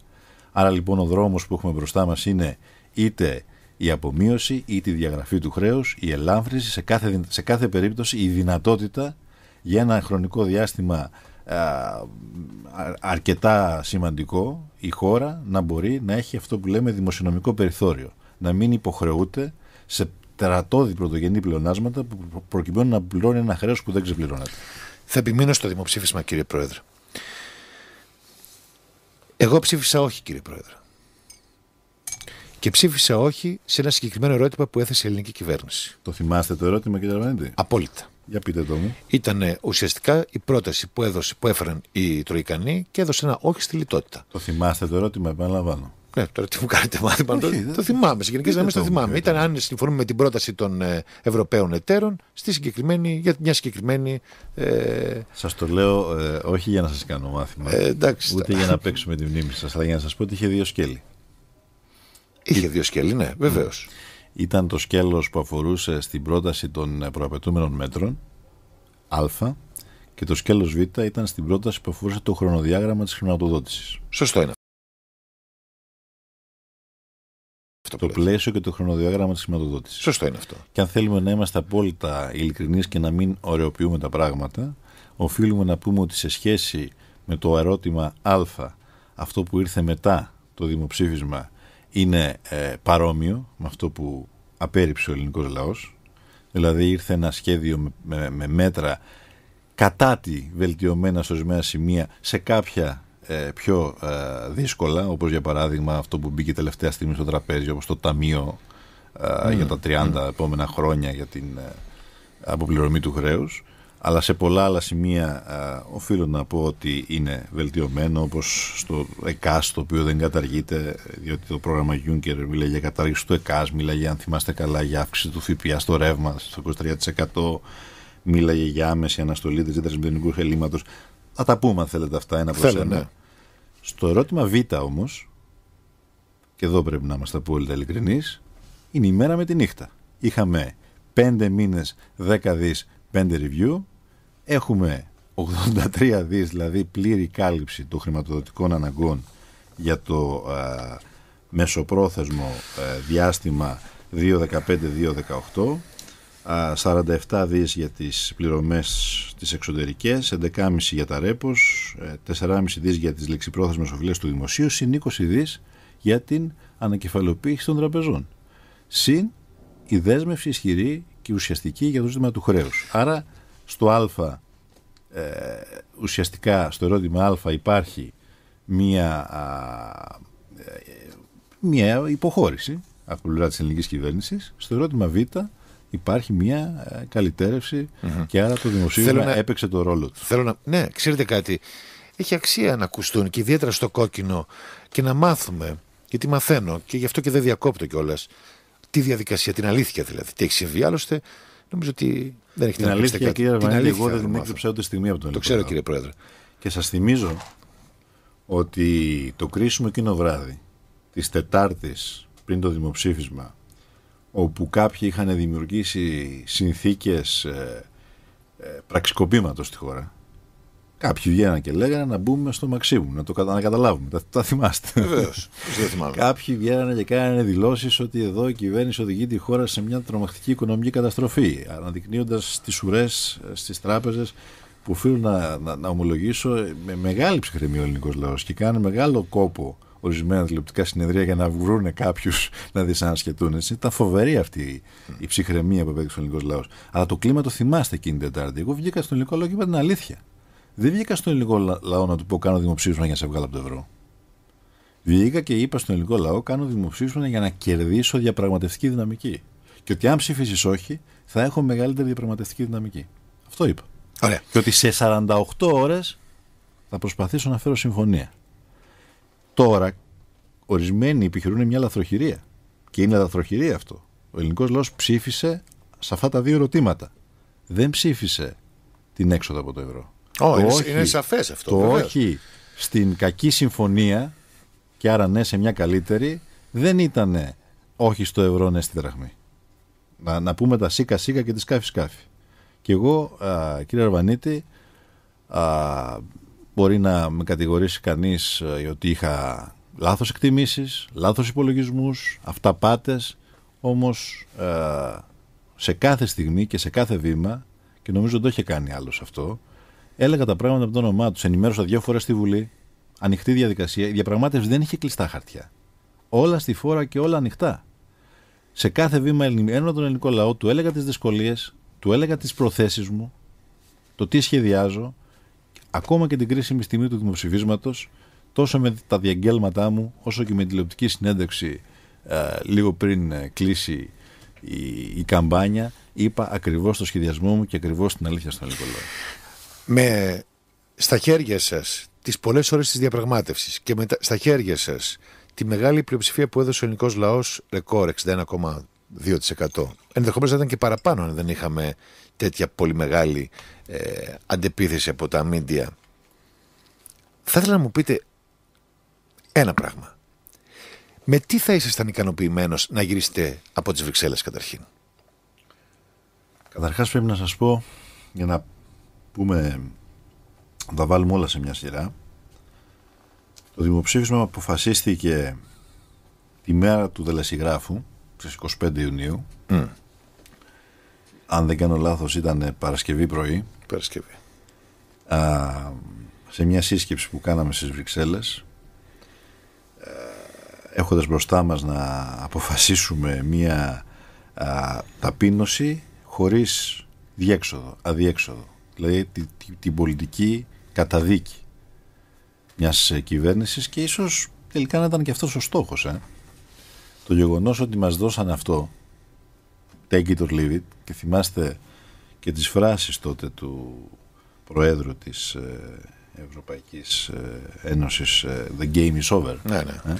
Άρα λοιπόν ο δρόμος που έχουμε μπροστά μας είναι είτε η απομείωση είτε η διαγραφή του χρέους, η ελάφρυνση, σε κάθε, σε κάθε περίπτωση η δυνατότητα για ένα χρονικό διάστημα α, αρκετά σημαντικό η χώρα να μπορεί να έχει αυτό που λέμε δημοσιονομικό περιθώριο. Να μην υποχρεούται σε τερατώδη πρωτογενή πλεονάσματα που προκειμένου να πληρώνει ένα χρέος που δεν ξεπληρώνεται. Θα επιμείνω στο δημοψήφισμα, κύριε Πρόεδρε. Εγώ ψήφισα όχι, κύριε Πρόεδρε. Και ψήφισα όχι σε ένα συγκεκριμένο ερώτημα που έθεσε η ελληνική κυβέρνηση. Το θυμάστε το ερώτημα, κύριε Αρβανίδη. Απόλυτα. Για πείτε το μου. Ήταν ουσιαστικά η πρόταση που, που έφεραν οι Τροϊκανοί και έδωσε ένα όχι στη λιτότητα. Το θυμάστε το ερώτημα, επαναλαμβάνω. Ναι, τώρα τι μου κάνετε μάθημα. το, το θυμάμαι. Σε γενικές γραμμές το θυμάμαι. Ήταν αν συμφωνούμε με την πρόταση των ε, Ευρωπαίων εταίρων στη συγκεκριμένη, για μια συγκεκριμένη. Ε... Σας το λέω ε, όχι για να σας κάνω μάθημα. Ε, εντάξει, ούτε για να παίξουμε τη μνήμη σας, αλλά για να σας πω ότι είχε δύο σκέλη. Είχε δύο σκέλη, ναι, βεβαίως. Ναι. Ήταν το σκέλος που αφορούσε στην πρόταση των προαπαιτούμενων μέτρων, α, και το σκέλος β ήταν στην πρόταση που αφορούσε το χρονοδιάγραμμα της χρηματοδότησης. Σωστό είναι το πλαίσιο και το χρονοδιάγραμμα της χρηματοδότησης. Σωστό είναι αυτό. Και αν θέλουμε να είμαστε απόλυτα ειλικρινείς και να μην ωρεοποιούμε τα πράγματα, οφείλουμε να πούμε ότι σε σχέση με το ερώτημα Α, αυτό που ήρθε μετά το δημοψήφισμα είναι ε, παρόμοιο με αυτό που απέρριψε ο ελληνικός λαός. Δηλαδή ήρθε ένα σχέδιο με, με, με μέτρα κατά τη βελτιωμένα σε ορισμένα σημεία σε κάποια ε, πιο ε, δύσκολα, όπως για παράδειγμα αυτό που μπήκε τελευταία στιγμή στο τραπέζι, όπως το Ταμείο ε, ναι, για τα 30 ναι. επόμενα χρόνια για την αποπληρωμή του χρέους. Αλλά σε πολλά άλλα σημεία οφείλω να πω ότι είναι βελτιωμένο, όπως στο ΕΚΑΣ, το οποίο δεν καταργείται, διότι το πρόγραμμα Juncker μιλάει για κατάργηση του ΕΚΑΣ, μιλάει, αν θυμάστε καλά, για αύξηση του ΦΠΑ στο ρεύμα στο 23%, μίλαγε για άμεση αναστολή της δέντρα ελλείμματος. Θα τα πούμε αν θέλετε αυτά ένα προς ένα. Ναι. Στο ερώτημα Β όμως, και εδώ πρέπει να είμαστε απόλυτα ειλικρινείς, είναι η μέρα με τη νύχτα. Είχαμε 5 μήνες 10 δις 5 review, έχουμε 83 δις, δηλαδή πλήρη κάλυψη των χρηματοδοτικών αναγκών για το μεσοπρόθεσμο ε, διάστημα 2015-2018 47 δις για τις πληρωμές τις εξωτερικές, 11,5 για τα ρέπος, 4,5 ε, δις για τις λεξιπρόθεσμες οφειλές του δημοσίου, συν 20 δις για την ανακεφαλοποίηση των τραπεζών. Συν η δέσμευση ισχυρή και ουσιαστική για το ζήτημα του χρέους. Άρα στο α, ε, ουσιαστικά στο ερώτημα α υπάρχει μία, ε, μία υποχώρηση από πλευρά της ελληνικής κυβέρνησης. Στο ερώτημα β υπάρχει μια ε, καλυτερευση και άρα το δημοσίευμα να... έπαιξε το ρόλο του. Θέλω να... Ναι, ξέρετε κάτι. Έχει αξία να ακουστούν και ιδιαίτερα στο κόκκινο και να μάθουμε, γιατί μαθαίνω και γι' αυτό και δεν διακόπτω κιόλας, τη διαδικασία, την αλήθεια δηλαδή. Τι έχει συμβεί. Άλλωστε, νομίζω ότι δεν έχει την αλήθεια. Κάτι. Κύριε την αλήθεια, εγώ δεν την έκρυψα ούτε στιγμή από τον Το ξέρω, κύριε Πρόεδρε. Και σας θυμίζω ότι το κρίσιμο εκείνο βράδυ της Τετάρτης πριν το δημοψήφισμα όπου κάποιοι είχαν δημιουργήσει συνθήκες ε, ε, πραξικοπήματος στη χώρα. Κάποιοι βγαίνανε και λέγανε να μπούμε στο Μαξίμου, να το να καταλάβουμε. Τα, θυμάστε. Κάποιοι βγαίνανε και κάνανε δηλώσεις ότι εδώ η κυβέρνηση οδηγεί τη χώρα σε μια τρομακτική οικονομική καταστροφή. Αναδεικνύοντας τι ουρές ε, στις τράπεζες που οφείλω να, να, ομολογήσω με μεγάλη ψυχραιμία ο ελληνικός λαός και κάνει μεγάλο κόπο ορισμένα τηλεοπτικά συνεδρία για να βρούνε κάποιους να δυσανασχετούν. Έτσι. Ήταν φοβερή αυτή η ψυχραιμία που επέδειξε ο ελληνικός λαός. Αλλά το κλίμα το θυμάστε εκείνη την Τετάρτη. Εγώ βγήκα στον ελληνικό λαό και είπα την αλήθεια. Δεν βγήκα στον ελληνικό λαό να του πω: Κάνω δημοψήφισμα για να σε βγάλω από το ευρώ. Βγήκα και είπα στον ελληνικό λαό: Κάνω δημοψήφισμα για να κερδίσω διαπραγματευτική δυναμική. Και ότι αν ψηφίσεις όχι, θα έχω μεγαλύτερη διαπραγματευτική δυναμική. Αυτό είπα. Ωραία. Και ότι σε 48 ώρες θα προσπαθήσω να φέρω συμφωνία. Τώρα, ορισμένοι επιχειρούν μια λαθροχειρία. Και είναι λαθροχειρία αυτό. Ο ελληνικός λαός ψήφισε σε αυτά τα δύο ερωτήματα. Δεν ψήφισε την έξοδο από το ευρώ. το είναι, όχι, είναι σαφές αυτό. Το όχι στην κακή συμφωνία και άρα ναι σε μια καλύτερη δεν ήταν όχι στο ευρώ, ναι στη δραχμή. Να, να πούμε τα σίκα σίκα και τη σκάφη σκάφη. Και εγώ, κύριε Αρβανίτη, α, Μπορεί να με κατηγορήσει κανείς ε, ότι είχα λάθος εκτιμήσεις, λάθος υπολογισμούς, αυταπάτες, όμως ε, σε κάθε στιγμή και σε κάθε βήμα, και νομίζω δεν το είχε κάνει άλλος αυτό, έλεγα τα πράγματα από το όνομά τους. Ενημέρωσα δύο φορές στη Βουλή. Ανοιχτή διαδικασία. Η διαπραγμάτευση δεν είχε κλειστά χαρτιά. Όλα στη φόρα και όλα ανοιχτά. Σε κάθε βήμα ένωνα τον ελληνικό λαό, του έλεγα τις δυσκολίες, του έλεγα τις προθέσεις μου, το τι σχεδιάζω, ακόμα και την κρίσιμη στιγμή του δημοψηφίσματος, τόσο με τα διαγγέλματά μου, όσο και με τη τηλεοπτική συνέντευξη ε, λίγο πριν ε, κλείσει η, καμπάνια, είπα ακριβώς το σχεδιασμό μου και ακριβώς την αλήθεια στον ελληνικό Με στα χέρια σας τις πολλές ώρες της διαπραγμάτευσης και με, στα χέρια σας τη μεγάλη πλειοψηφία που έδωσε ο ελληνικός λαός ρεκόρ 61,2%. Ενδεχομένω να ήταν και παραπάνω αν δεν είχαμε τέτοια πολύ μεγάλη ε, αντεπίθεση από τα μίντια. Θα ήθελα να μου πείτε ένα πράγμα. Με τι θα ήσασταν ικανοποιημένος να γυρίσετε από τις Βρυξέλλες καταρχήν. Καταρχάς πρέπει να σας πω για να πούμε να βάλουμε όλα σε μια σειρά το δημοψήφισμα αποφασίστηκε τη μέρα του δελεσιγράφου στις 25 Ιουνίου αν δεν κάνω λάθος ήταν ε, Παρασκευή πρωί Παρασκευή σε μια σύσκεψη που κάναμε στις Βρυξέλλες ε, έχοντας μπροστά μας να αποφασίσουμε μια ταπείνωση χωρίς διέξοδο, αδιέξοδο δηλαδή τη, τη, την πολιτική καταδίκη μιας ε, κυβέρνησης και ίσως τελικά να ήταν και αυτός ο στόχος το γεγονός ότι μας δώσαν αυτό take it or leave it και θυμάστε και τις φράσεις τότε του Προέδρου της ε, Ευρωπαϊκής ε, Ένωσης ε, The game is over. Ναι, ναι,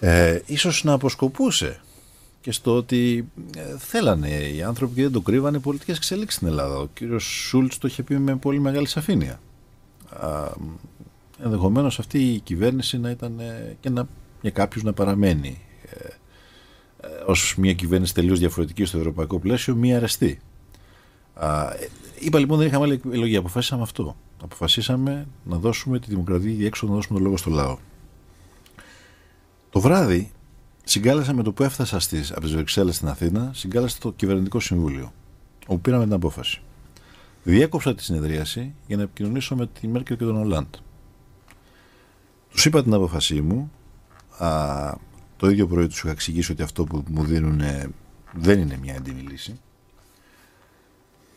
ε? Ε, ίσως να αποσκοπούσε και στο ότι θέλανε οι άνθρωποι και δεν το κρύβανε πολιτικές εξελίξεις στην Ελλάδα. Ο κύριος Σούλτς το είχε πει με πολύ μεγάλη σαφήνεια. Α, ενδεχομένως αυτή η κυβέρνηση να ήταν και να, για κάποιους να παραμένει ε, Ως μια κυβέρνηση τελείως διαφορετική στο ευρωπαϊκό πλαίσιο, μια αρεστή. Ε, είπα λοιπόν δεν είχαμε άλλη επιλογή. Αποφάσισαμε αυτό. Αποφασίσαμε να δώσουμε τη δημοκρατία έξω να δώσουμε τον λόγο στο λαό. Το βράδυ συγκάλεσα με το που έφτασα στις, από τις Βρυξέλλες στην Αθήνα, συγκάλεσα το κυβερνητικό συμβούλιο, όπου πήραμε την απόφαση. Διέκοψα τη συνεδρίαση για να επικοινωνήσω με τη Μέρκελ και τον Ολάντ. Τους είπα την απόφασή μου, α, το ίδιο πρωί τους είχα εξηγήσει ότι αυτό που μου δίνουν δεν είναι μια έντιμη λύση.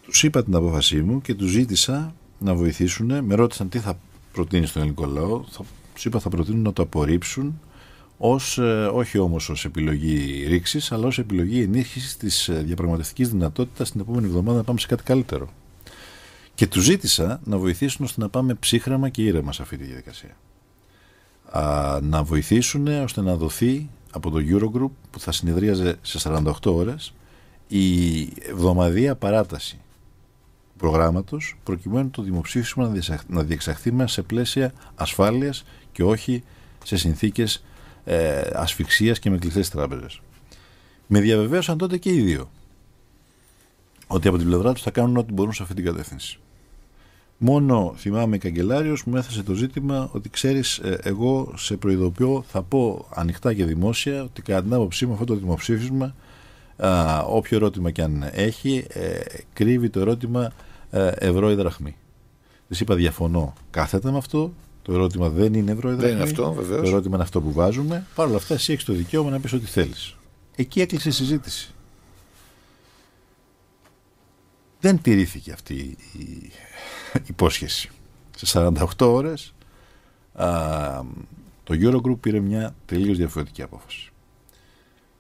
Του είπα την απόφασή μου και τους ζήτησα να βοηθήσουν. Με ρώτησαν τι θα προτείνει στον ελληνικό λαό. τους είπα θα προτείνουν να το απορρίψουν ως, ε, όχι όμως ως επιλογή ρήξης, αλλά ως επιλογή ενίσχυσης της ε, διαπραγματευτικής δυνατότητας την επόμενη εβδομάδα να πάμε σε κάτι καλύτερο. Και τους ζήτησα να βοηθήσουν ώστε να πάμε ψύχραμα και ήρεμα σε αυτή τη διαδικασία να βοηθήσουν ώστε να δοθεί από το Eurogroup που θα συνεδρίαζε σε 48 ώρες η εβδομαδία παράταση προγράμματος προκειμένου το δημοψήφισμα να διεξαχθεί μέσα σε πλαίσια ασφάλειας και όχι σε συνθήκες ε, ασφυξίας και με κλειστές τράπεζες. Με διαβεβαίωσαν τότε και οι δύο ότι από την πλευρά τους θα κάνουν ό,τι μπορούν σε αυτή την κατεύθυνση. Μόνο θυμάμαι καγκελάριος που μου έθεσε το ζήτημα ότι ξέρεις, ε, εγώ σε προειδοποιώ, θα πω ανοιχτά και δημόσια ότι κατά την άποψή μου αυτό το δημοψήφισμα, όποιο ερώτημα και αν έχει, ε, κρύβει το ερώτημα ε, ευρώ ή δραχμή. Της είπα διαφωνώ κάθετα με αυτό. Το ερώτημα δεν είναι ευρώ ή Δεν είναι αυτό, βεβαίως. Το ερώτημα είναι αυτό που βάζουμε. Παρ' όλα αυτά, εσύ έχεις το δικαίωμα να πεις ό,τι θέλεις. Εκεί έκλεισε η συζήτηση. Δεν τηρήθηκε αυτή η υπόσχεση. Σε 48 ώρες α, το Eurogroup πήρε μια τελείως διαφορετική απόφαση.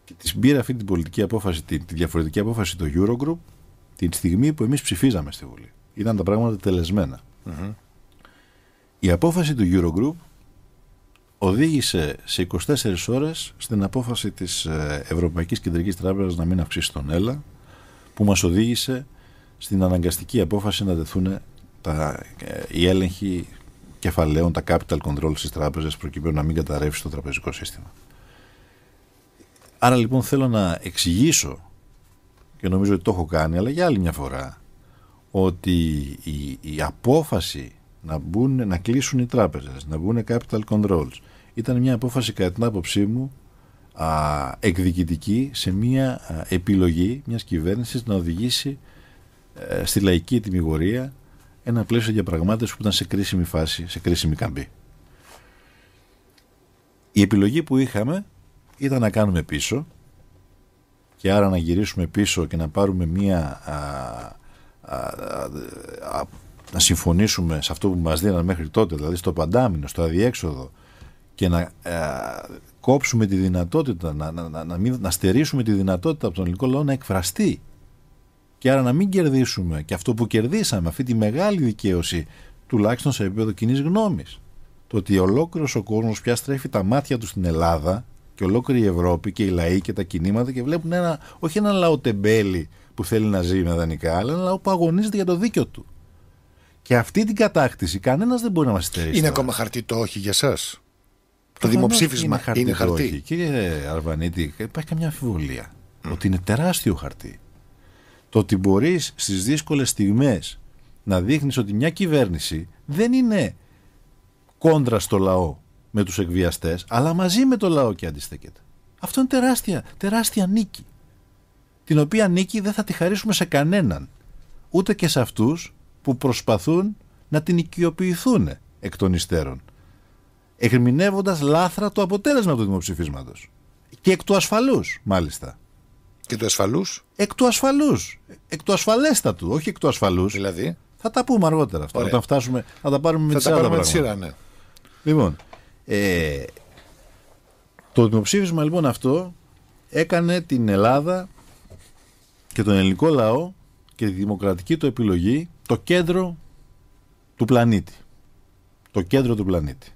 Και της πήρε αυτή την πολιτική απόφαση, τη, τη διαφορετική απόφαση το Eurogroup την στιγμή που εμείς ψηφίζαμε στη Βουλή. Ήταν τα πράγματα τελεσμένα. Η απόφαση του Eurogroup οδήγησε σε 24 ώρες στην απόφαση της ε, Ευρωπαϊκής Κεντρικής Τράπεζας να μην αυξήσει τον ΕΛΑ που μας οδήγησε στην αναγκαστική απόφαση να δεθούν τα, οι ε, έλεγχοι κεφαλαίων, τα capital control στις τράπεζες προκειμένου να μην καταρρεύσει το τραπεζικό σύστημα. Άρα λοιπόν θέλω να εξηγήσω και νομίζω ότι το έχω κάνει αλλά για άλλη μια φορά ότι η, η απόφαση να, μπουν, να κλείσουν οι τράπεζες, να μπουν capital controls ήταν μια απόφαση κατά την άποψή μου α, εκδικητική σε μια επιλογή μιας κυβέρνησης να οδηγήσει ε, στη λαϊκή τιμιγορία ένα πλαίσιο διαπραγμάτευση που ήταν σε κρίσιμη φάση, σε κρίσιμη καμπή. Η επιλογή που είχαμε ήταν να κάνουμε πίσω και άρα να γυρίσουμε πίσω και να πάρουμε μία α, α, να συμφωνήσουμε σε αυτό που μας δίνανε μέχρι τότε, δηλαδή στο παντάμινο, στο αδιέξοδο και να κόψουμε τη δυνατότητα, να, να, να, να στερήσουμε τη δυνατότητα από τον ελληνικό λαό να εκφραστεί και άρα να μην κερδίσουμε και αυτό που κερδίσαμε, αυτή τη μεγάλη δικαίωση, τουλάχιστον σε επίπεδο κοινή γνώμης. Το ότι ολόκληρος ο κόσμος πια στρέφει τα μάτια του στην Ελλάδα και ολόκληρη η Ευρώπη και οι λαοί και τα κινήματα και βλέπουν ένα, όχι ένα λαό τεμπέλη που θέλει να ζει με δανεικά, αλλά ένα λαό που αγωνίζεται για το δίκιο του. Και αυτή την κατάκτηση κανένας δεν μπορεί να μας στερήσει. Είναι ακόμα χαρτί το όχι για εσά. Το δημοψήφισμα είναι χαρτί. Είναι χαρτί. όχι. Κύριε Αρβανίτη, υπάρχει καμιά αμφιβολία ότι είναι τεράστιο χαρτί. Το ότι μπορείς στις δύσκολες στιγμές να δείχνεις ότι μια κυβέρνηση δεν είναι κόντρα στο λαό με τους εκβιαστές, αλλά μαζί με το λαό και αντιστέκεται. Αυτό είναι τεράστια, τεράστια νίκη. Την οποία νίκη δεν θα τη χαρίσουμε σε κανέναν. Ούτε και σε αυτούς που προσπαθούν να την οικειοποιηθούν εκ των υστέρων. λάθρα το αποτέλεσμα του δημοψηφίσματος. Και εκ του ασφαλούς μάλιστα. Και του ασφαλούς. Εκ του ασφαλούς. Εκ του ασφαλέστατου, όχι εκ του ασφαλούς. Δηλαδή. Θα τα πούμε αργότερα αυτά. Όταν φτάσουμε, θα τα πάρουμε με τη σειρά. ναι. Λοιπόν. Ε, το δημοψήφισμα λοιπόν αυτό έκανε την Ελλάδα και τον ελληνικό λαό και τη δημοκρατική του επιλογή το κέντρο του πλανήτη. Το κέντρο του πλανήτη.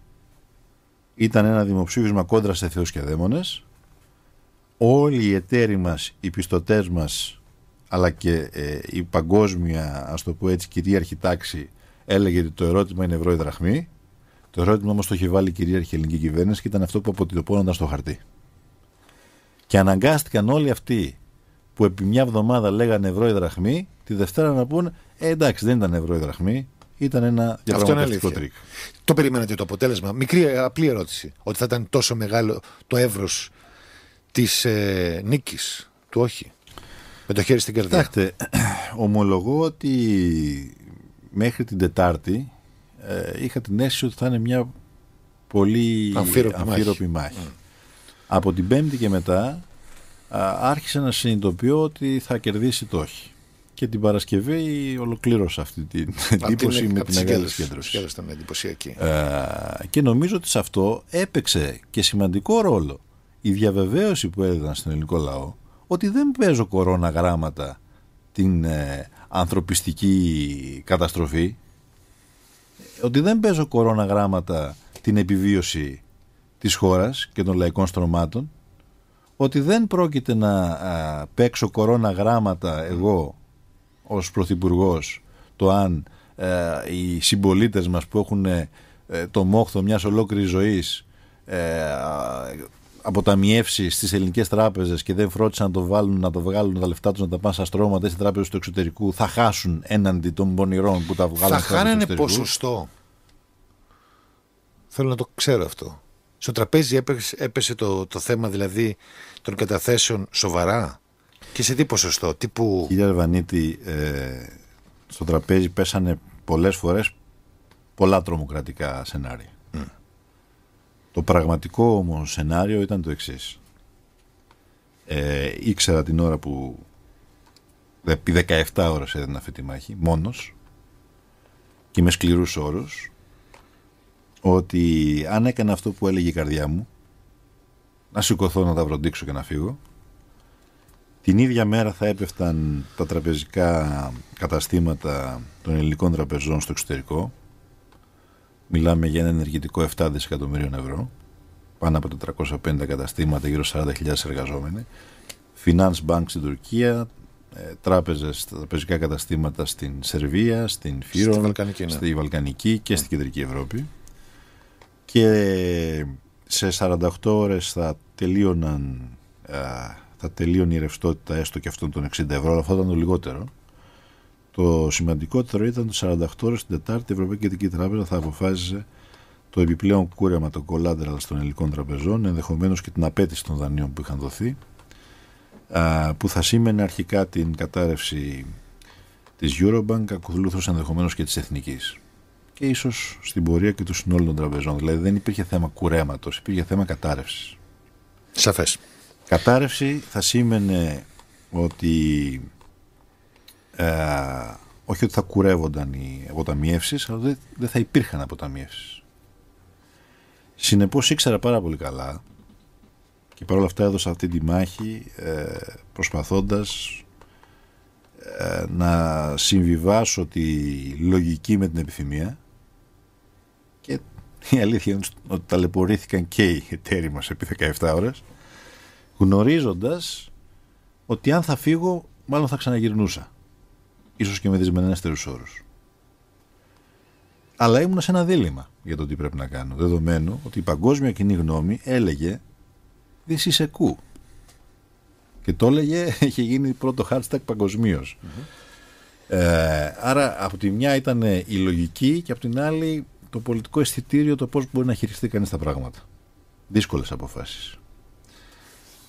Ήταν ένα δημοψήφισμα κόντρα σε θεούς και δαίμονες όλοι οι εταίροι μας, οι πιστωτές μας αλλά και ε, η παγκόσμια ας το πω έτσι κυρίαρχη τάξη έλεγε ότι το ερώτημα είναι ευρώ η δραχμή το ερώτημα όμως το είχε βάλει η κυρίαρχη ελληνική κυβέρνηση και ήταν αυτό που αποτυπώνονταν στο χαρτί. Και αναγκάστηκαν όλοι αυτοί που επί μια εβδομάδα λέγανε ευρώ η δραχμή, τη Δευτέρα να πούν «Ε, εντάξει, δεν ήταν ευρώ η δραχμή, ήταν ένα διαπραγματευτικό τρίκ. Το περιμένατε το αποτέλεσμα. Μικρή απλή ερώτηση. Ότι θα ήταν τόσο μεγάλο το εύρος Της ε, νίκης, του όχι. Με το χέρι στην καρδιά. Κοιτάξτε, ομολογώ ότι μέχρι την Τετάρτη ε, είχα την αίσθηση ότι θα είναι μια πολύ αμφίροπη, αμφίροπη μάχη. Mm. Από την Πέμπτη και μετά Άρχισε να συνειδητοποιώ ότι θα κερδίσει το όχι. Και την Παρασκευή ολοκλήρωσα αυτή την εντύπωση με την μεγάλη συγκέντρωση. Ε, και νομίζω ότι σε αυτό έπαιξε και σημαντικό ρόλο η διαβεβαίωση που έδιναν στον ελληνικό λαό ότι δεν παίζω κορώνα γράμματα την ε, ανθρωπιστική καταστροφή ότι δεν παίζω κορώνα γράμματα την επιβίωση της χώρας και των λαϊκών στρωμάτων ότι δεν πρόκειται να παίξω κορώνα γράμματα εγώ ως Πρωθυπουργός το αν ε, οι συμπολίτες μας που έχουν ε, το μόχθο μιας ολόκληρης ζωής αποταμιεύσεις στις ελληνικές τράπεζες και δεν φρόντισαν να το βάλουν, να το βγάλουν τα λεφτά τους, να τα πάνε στα στρώματα ή στι τράπεζε του εξωτερικού, θα χάσουν έναντι των πονηρών που τα βγάλουν. Θα χάνανε ποσοστό. Θέλω να το ξέρω αυτό. Στο τραπέζι έπεσε, το, το θέμα δηλαδή των καταθέσεων σοβαρά και σε τι ποσοστό, τύπου. Κύριε Αρβανίτη, ε, στο τραπέζι πέσανε πολλές φορές πολλά τρομοκρατικά σενάρια. Το πραγματικό όμως σενάριο ήταν το εξής. Ε, ήξερα την ώρα που 17 ώρες έδινα αυτή τη μάχη, μόνος και με σκληρούς όρους ότι αν έκανα αυτό που έλεγε η καρδιά μου να σηκωθώ να τα βροντίξω και να φύγω την ίδια μέρα θα έπεφταν τα τραπεζικά καταστήματα των ελληνικών τραπεζών στο εξωτερικό Μιλάμε για ένα ενεργητικό 7 δισεκατομμυρίων ευρώ, πάνω από 450 καταστήματα, γύρω 40.000 εργαζόμενοι, Finance Bank στην Τουρκία, ε, τράπεζες, τραπεζικά καταστήματα στην Σερβία, στην Φύρο, στη Βαλκανική, ναι. στη Βαλκανική και ναι. στην Κεντρική Ευρώπη. Και σε 48 ώρες θα τελείωναν ε, θα τελείωνε η ρευστότητα έστω και αυτών των 60 ευρώ, αλλά αυτό ήταν το λιγότερο. Το σημαντικότερο ήταν το 48 ώρες την Τετάρτη η Ευρωπαϊκή Κεντρική Τράπεζα θα αποφάσιζε το επιπλέον κούρεμα των collateral των ελληνικών τραπεζών, ενδεχομένως και την απέτηση των δανείων που είχαν δοθεί, που θα σήμαινε αρχικά την κατάρρευση της Eurobank, ακολούθως ενδεχομένως και της Εθνικής. Και ίσως στην πορεία και του συνόλου των τραπεζών. Δηλαδή δεν υπήρχε θέμα κουρέματος, υπήρχε θέμα κατάρρευσης. Σαφές. Κατάρρευση θα σήμαινε ότι ε, όχι ότι θα κουρεύονταν οι αποταμιεύσεις, αλλά δεν, δεν θα υπήρχαν αποταμιεύσεις. Συνεπώς ήξερα πάρα πολύ καλά και παρόλα αυτά έδωσα αυτή τη μάχη ε, προσπαθώντας ε, να συμβιβάσω τη λογική με την επιθυμία και η αλήθεια είναι ότι ταλαιπωρήθηκαν και οι εταίροι μας επί 17 ώρες γνωρίζοντας ότι αν θα φύγω μάλλον θα ξαναγυρνούσα ίσως και με δυσμενέστερους όρους. Αλλά ήμουν σε ένα δίλημα για το τι πρέπει να κάνω, δεδομένου ότι η παγκόσμια κοινή γνώμη έλεγε «This is Και το έλεγε, είχε γίνει πρώτο hashtag παγκοσμιω Ε, άρα από τη μια ήταν η λογική και από την άλλη το πολιτικό αισθητήριο το πώς μπορεί να χειριστεί κανείς τα πράγματα. Δύσκολες αποφάσεις.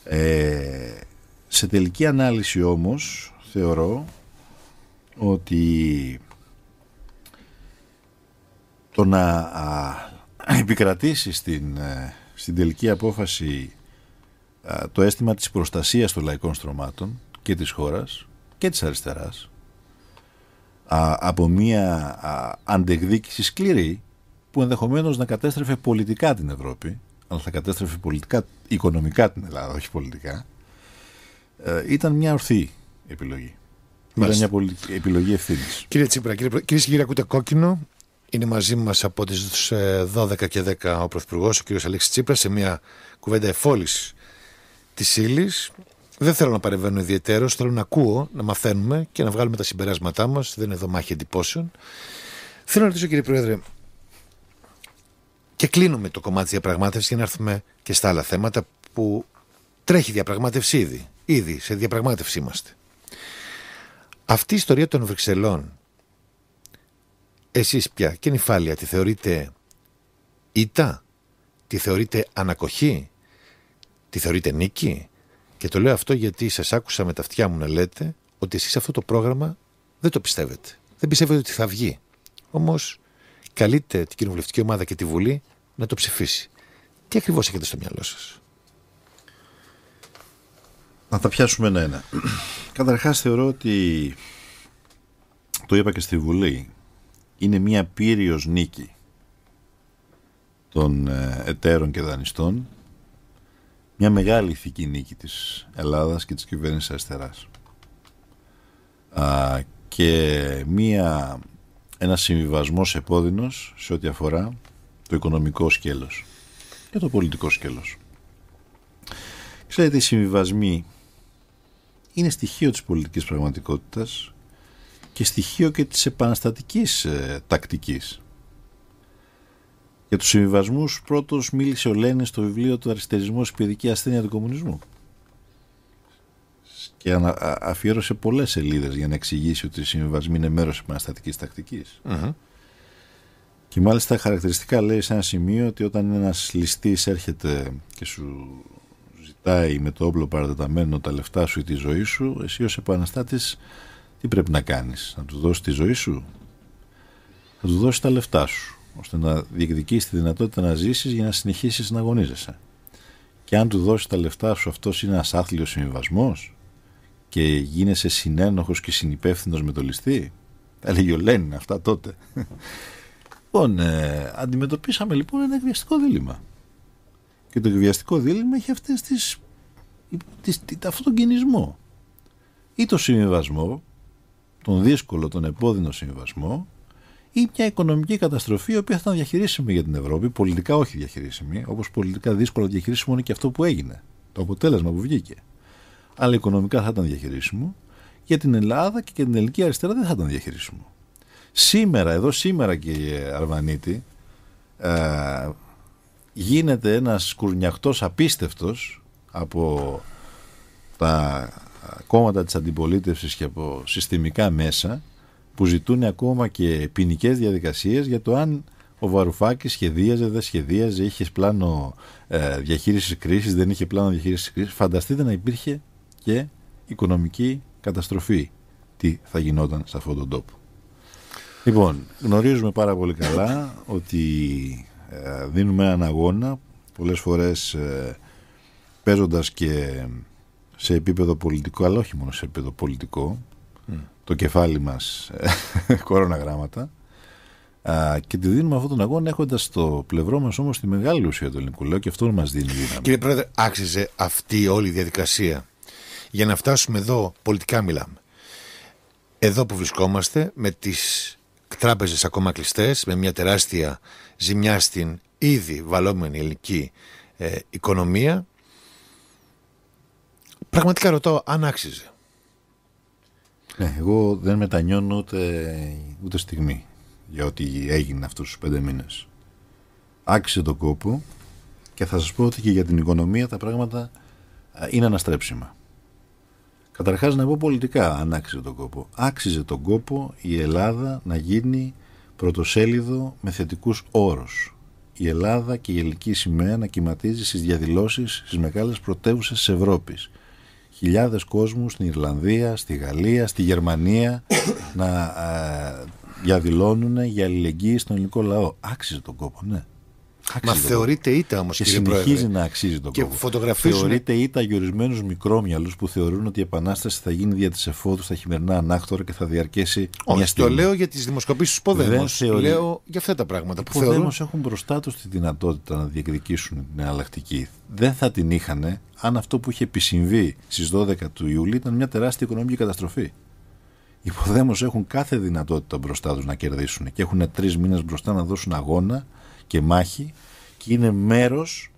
Ε, σε τελική ανάλυση όμως θεωρώ ότι το να επικρατήσει ε, στην, τελική απόφαση το αίσθημα της προστασίας των λαϊκών στρωμάτων και της χώρας και της αριστεράς από μια αντεκδίκηση σκληρή που ενδεχομένως να κατέστρεφε πολιτικά την Ευρώπη αλλά θα κατέστρεφε πολιτικά, οικονομικά την Ελλάδα, όχι πολιτικά ε, ήταν μια ορθή επιλογή. Ήταν μια πολύ επιλογή ευθύνης. Κύριε Τσίπρα, κύριε, κύριε και ακούτε κόκκινο. Είναι μαζί μας από τις 12 ε, και 10 ο Πρωθυπουργός, ο κύριος Αλέξης Τσίπρας, σε μια κουβέντα εφόληση της ύλης. Δεν θέλω να παρεμβαίνω ιδιαίτερω. Θέλω να ακούω, να μαθαίνουμε και να βγάλουμε τα συμπεράσματά μας. Δεν είναι εδώ μάχη εντυπώσεων. Θέλω να ρωτήσω, κύριε Πρόεδρε, και κλείνουμε το κομμάτι της διαπραγμάτευσης για να έρθουμε και στα άλλα θέματα που τρέχει διαπραγμάτευση ήδη. Ήδη σε διαπραγμάτευση είμαστε. Αυτή η ιστορία των Βρυξελών, εσείς πια και νυφάλια τη θεωρείτε ήττα, τη θεωρείτε ανακοχή, τη θεωρείτε νίκη. Και το λέω αυτό γιατί σας άκουσα με τα αυτιά μου να λέτε ότι εσείς αυτό το πρόγραμμα δεν το πιστεύετε. Δεν πιστεύετε ότι θα βγει. Όμως καλείτε την κοινοβουλευτική ομάδα και τη Βουλή να το ψηφίσει. Τι ακριβώς έχετε στο μυαλό σας. Να τα πιάσουμε ένα-ένα. Καταρχάς θεωρώ ότι, το είπα και στη Βουλή, είναι μια πύριος νίκη των ε, εταίρων και δανειστών, μια μεγάλη ηθική νίκη της Ελλάδας και της κυβέρνησης αριστεράς. και μια, ένας συμβιβασμός επώδυνος σε ό,τι αφορά το οικονομικό σκέλος και το πολιτικό σκέλος. Ξέρετε, οι συμβιβασμοί είναι στοιχείο της πολιτικής πραγματικότητας και στοιχείο και της επαναστατικής ε, τακτικής. Για τους συμβιβασμούς πρώτος μίλησε ο Λένιν στο βιβλίο του «Αριστερισμός παιδική ασθένεια του κομμουνισμού» και αφιέρωσε πολλές σελίδες για να εξηγήσει ότι οι συμβιβασμοί είναι μέρος της επαναστατικής Και μάλιστα χαρακτηριστικά λέει σε ένα σημείο ότι όταν ένας ληστής έρχεται και σου με το όπλο παρατεταμένο τα λεφτά σου ή τη ζωή σου, εσύ ως επαναστάτης τι πρέπει να κάνεις, να του δώσεις τη ζωή σου, να του δώσεις τα λεφτά σου, ώστε να διεκδικείς τη δυνατότητα να ζήσεις για να συνεχίσεις να αγωνίζεσαι. Και αν του δώσεις τα λεφτά σου αυτός είναι ένας άθλιος συμβιβασμός και γίνεσαι συνένοχος και συνυπεύθυνος με το ληστή, τα λέγει ο Λένιν αυτά τότε. Λοιπόν, ε, αντιμετωπίσαμε λοιπόν ένα εκβιαστικό δίλημα και το εκβιαστικό δίλημα έχει αυτές τις, αυτόν τον κινησμό ή το συμβιβασμό τον δύσκολο, τον επώδυνο συμβιβασμό ή μια οικονομική καταστροφή η οποία θα ήταν διαχειρίσιμη για την Ευρώπη, πολιτικά όχι διαχειρίσιμη, όπως πολιτικά δύσκολο διαχειρίσιμο είναι και αυτό που έγινε, το αποτέλεσμα που βγήκε. Αλλά οικονομικά θα ήταν διαχειρίσιμο, για την Ελλάδα και για την ελληνική αριστερά δεν θα ήταν διαχειρίσιμο. Σήμερα, εδώ σήμερα κύριε Αρβανίτη, ε, γίνεται ένας κουρνιαχτός απίστευτος από τα κόμματα της αντιπολίτευσης και από συστημικά μέσα που ζητούν ακόμα και ποινικές διαδικασίες για το αν ο Βαρουφάκης σχεδίαζε, δεν σχεδίαζε, είχε πλάνο ε, διαχείρισης κρίσης, δεν είχε πλάνο διαχείρισης κρίσης. Φανταστείτε να υπήρχε και οικονομική καταστροφή. Τι θα γινόταν σε αυτόν τον τόπο. Λοιπόν, γνωρίζουμε πάρα πολύ καλά ότι ε, δίνουμε έναν αγώνα πολλές φορές ε, παίζοντας και σε επίπεδο πολιτικό αλλά όχι μόνο σε επίπεδο πολιτικό mm. το κεφάλι μας κοροναγράμματα ε, και τη δίνουμε αυτόν τον αγώνα έχοντας το πλευρό μας όμως τη μεγάλη ουσία του ελληνικού λαού και αυτό μας δίνει δύναμη. Κύριε Πρόεδρε, άξιζε αυτή όλη η διαδικασία για να φτάσουμε εδώ, πολιτικά μιλάμε, εδώ που βρισκόμαστε με τις τράπεζες ακόμα κλειστές με μια τεράστια ζημιά στην ήδη βαλόμενη ελληνική ε, οικονομία πραγματικά ρωτώ αν άξιζε ναι, εγώ δεν μετανιώνω ούτε, ούτε στιγμή για ό,τι έγινε αυτούς τους πέντε μήνες άξιζε τον κόπο και θα σας πω ότι και για την οικονομία τα πράγματα ε, είναι αναστρέψιμα Καταρχάς να πω πολιτικά αν άξιζε τον κόπο. Άξιζε τον κόπο η Ελλάδα να γίνει πρωτοσέλιδο με θετικούς όρους. Η Ελλάδα και η ελληνική σημαία να κυματίζει στις διαδηλώσεις στις μεγάλες πρωτεύουσες της Ευρώπης. Χιλιάδες κόσμους στην Ιρλανδία, στη Γαλλία, στη Γερμανία να α, διαδηλώνουν για αλληλεγγύη στον ελληνικό λαό. Άξιζε τον κόπο, ναι. Μα θεωρείται ήττα όμως και συνεχίζει πρόεδρε. να αξίζει το κόμμα. φωτογραφίζουν... Θεωρείται ήττα για ορισμένους μικρόμυαλους που θεωρούν ότι η επανάσταση θα γίνει δια της εφόδου στα χειμερινά ανάκτορα και θα διαρκέσει. Όχι, μια στιγμή. το λέω για τις δημοσκοπήσεις του Δεν Θεωρεί... Λέω για αυτά τα πράγματα που θεωρούν. Οι Ποδέμους έχουν μπροστά τους τη δυνατότητα να διεκδικήσουν την εναλλακτική. Δεν θα την είχαν αν αυτό που είχε επισυμβεί στις 12 του Ιουλίου ήταν μια τεράστια οικονομική καταστροφή. Οι Ποδέμους έχουν κάθε δυνατότητα μπροστά τους να κερδίσουν και έχουν τρεις μήνες μπροστά να δώσουν αγώνα και μάχη και είναι μέρος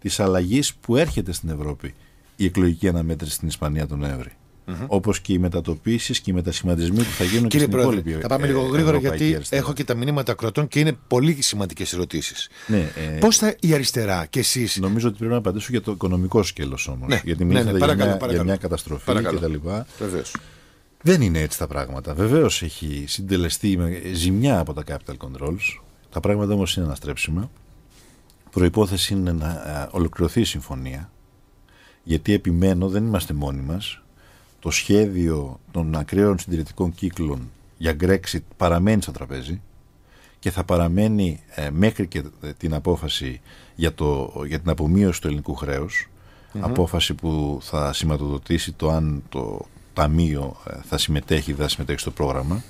της αλλαγής που έρχεται στην Ευρώπη η εκλογική αναμέτρηση στην Ισπανία τον νοεμβρη mm-hmm. Όπως και οι μετατοπίσεις και οι μετασχηματισμοί που θα γίνουν Κύριε και στην Πρόεδρε, Θα πάμε ε, λίγο γρήγορα, γιατί έχω και τα μηνύματα ακροατών και είναι πολύ σημαντικές ερωτήσεις. Ναι, ε, Πώς θα η αριστερά και εσείς. Νομίζω ότι πρέπει να απαντήσω για το οικονομικό σκέλος όμως. Ναι. γιατί ναι, μιλήσατε ναι, για, μια, για μια καταστροφή κτλ. Δεν είναι έτσι τα πράγματα. Βεβαίως έχει συντελεστεί ζημιά από τα capital controls. Τα πράγματα όμως είναι αναστρέψιμα. προϋπόθεση είναι να ε, ολοκληρωθεί η συμφωνία. Γιατί επιμένω, δεν είμαστε μόνοι μας Το σχέδιο των ακραίων συντηρητικών κύκλων για Brexit παραμένει στο τραπέζι και θα παραμένει ε, μέχρι και ε, την απόφαση για, το, για την απομείωση του ελληνικού απόφαση που θα σηματοδοτήσει το αν το ταμείο θα συμμετέχει ή δεν θα συμμετέχει στο πρόγραμμα.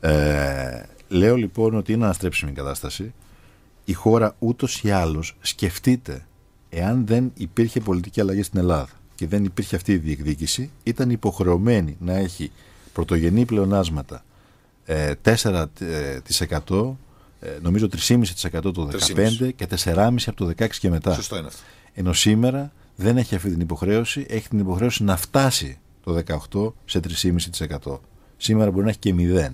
Ε, Λέω λοιπόν ότι είναι αναστρέψιμη η κατάσταση. Η χώρα ούτως ή άλλως σκεφτείτε εάν δεν υπήρχε πολιτική αλλαγή στην Ελλάδα και δεν υπήρχε αυτή η διεκδίκηση, ήταν υποχρεωμένη να έχει πρωτογενή πλεονάσματα 4% ε, ε, ε, νομίζω 3,5% το 2015 και 4,5% από το 2016 και μετά. Σωστό είναι αυτό. Ενώ σήμερα δεν έχει αυτή την υποχρέωση, έχει την υποχρέωση να φτάσει το 18% σε 3,5%. Σήμερα μπορεί να έχει και 0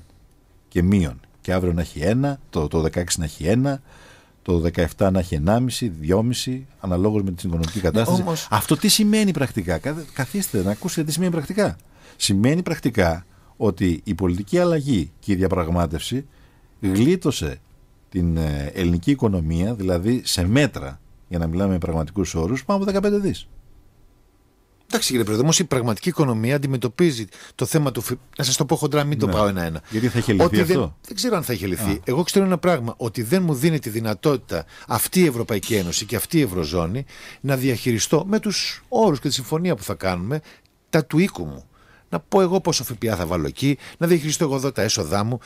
και μείον και αύριο να έχει ένα, το, το 16 να έχει ένα, το 17 να έχει 1,5, 2,5, αναλόγως με την οικονομική ναι, κατάσταση. Αυτό τι σημαίνει πρακτικά. Καθίστε να ακούσετε τι σημαίνει πρακτικά. Σημαίνει πρακτικά ότι η πολιτική αλλαγή και η διαπραγμάτευση γλίτωσε την ε, ελληνική οικονομία, δηλαδή σε μέτρα, για να μιλάμε με πραγματικούς όρους, πάνω από 15 δις. Εντάξει, κύριε Πρόεδρε, όμως η πραγματική οικονομία αντιμετωπίζει το θέμα του. Να σας το πω χοντρά, μην το ναι. πάω ένα-ένα. Γιατί θα έχει λυθεί αυτό. Δεν, δεν ξέρω αν θα έχει λυθεί. Εγώ ξέρω ένα πράγμα, ότι δεν μου δίνει τη δυνατότητα αυτή η Ευρωπαϊκή Ένωση και αυτή η Ευρωζώνη να διαχειριστώ με τους όρους και τη συμφωνία που θα κάνουμε τα του οίκου μου. Να πω εγώ πόσο ΦΠΑ θα βάλω εκεί, να διαχειριστώ εγώ εδώ τα έσοδά μου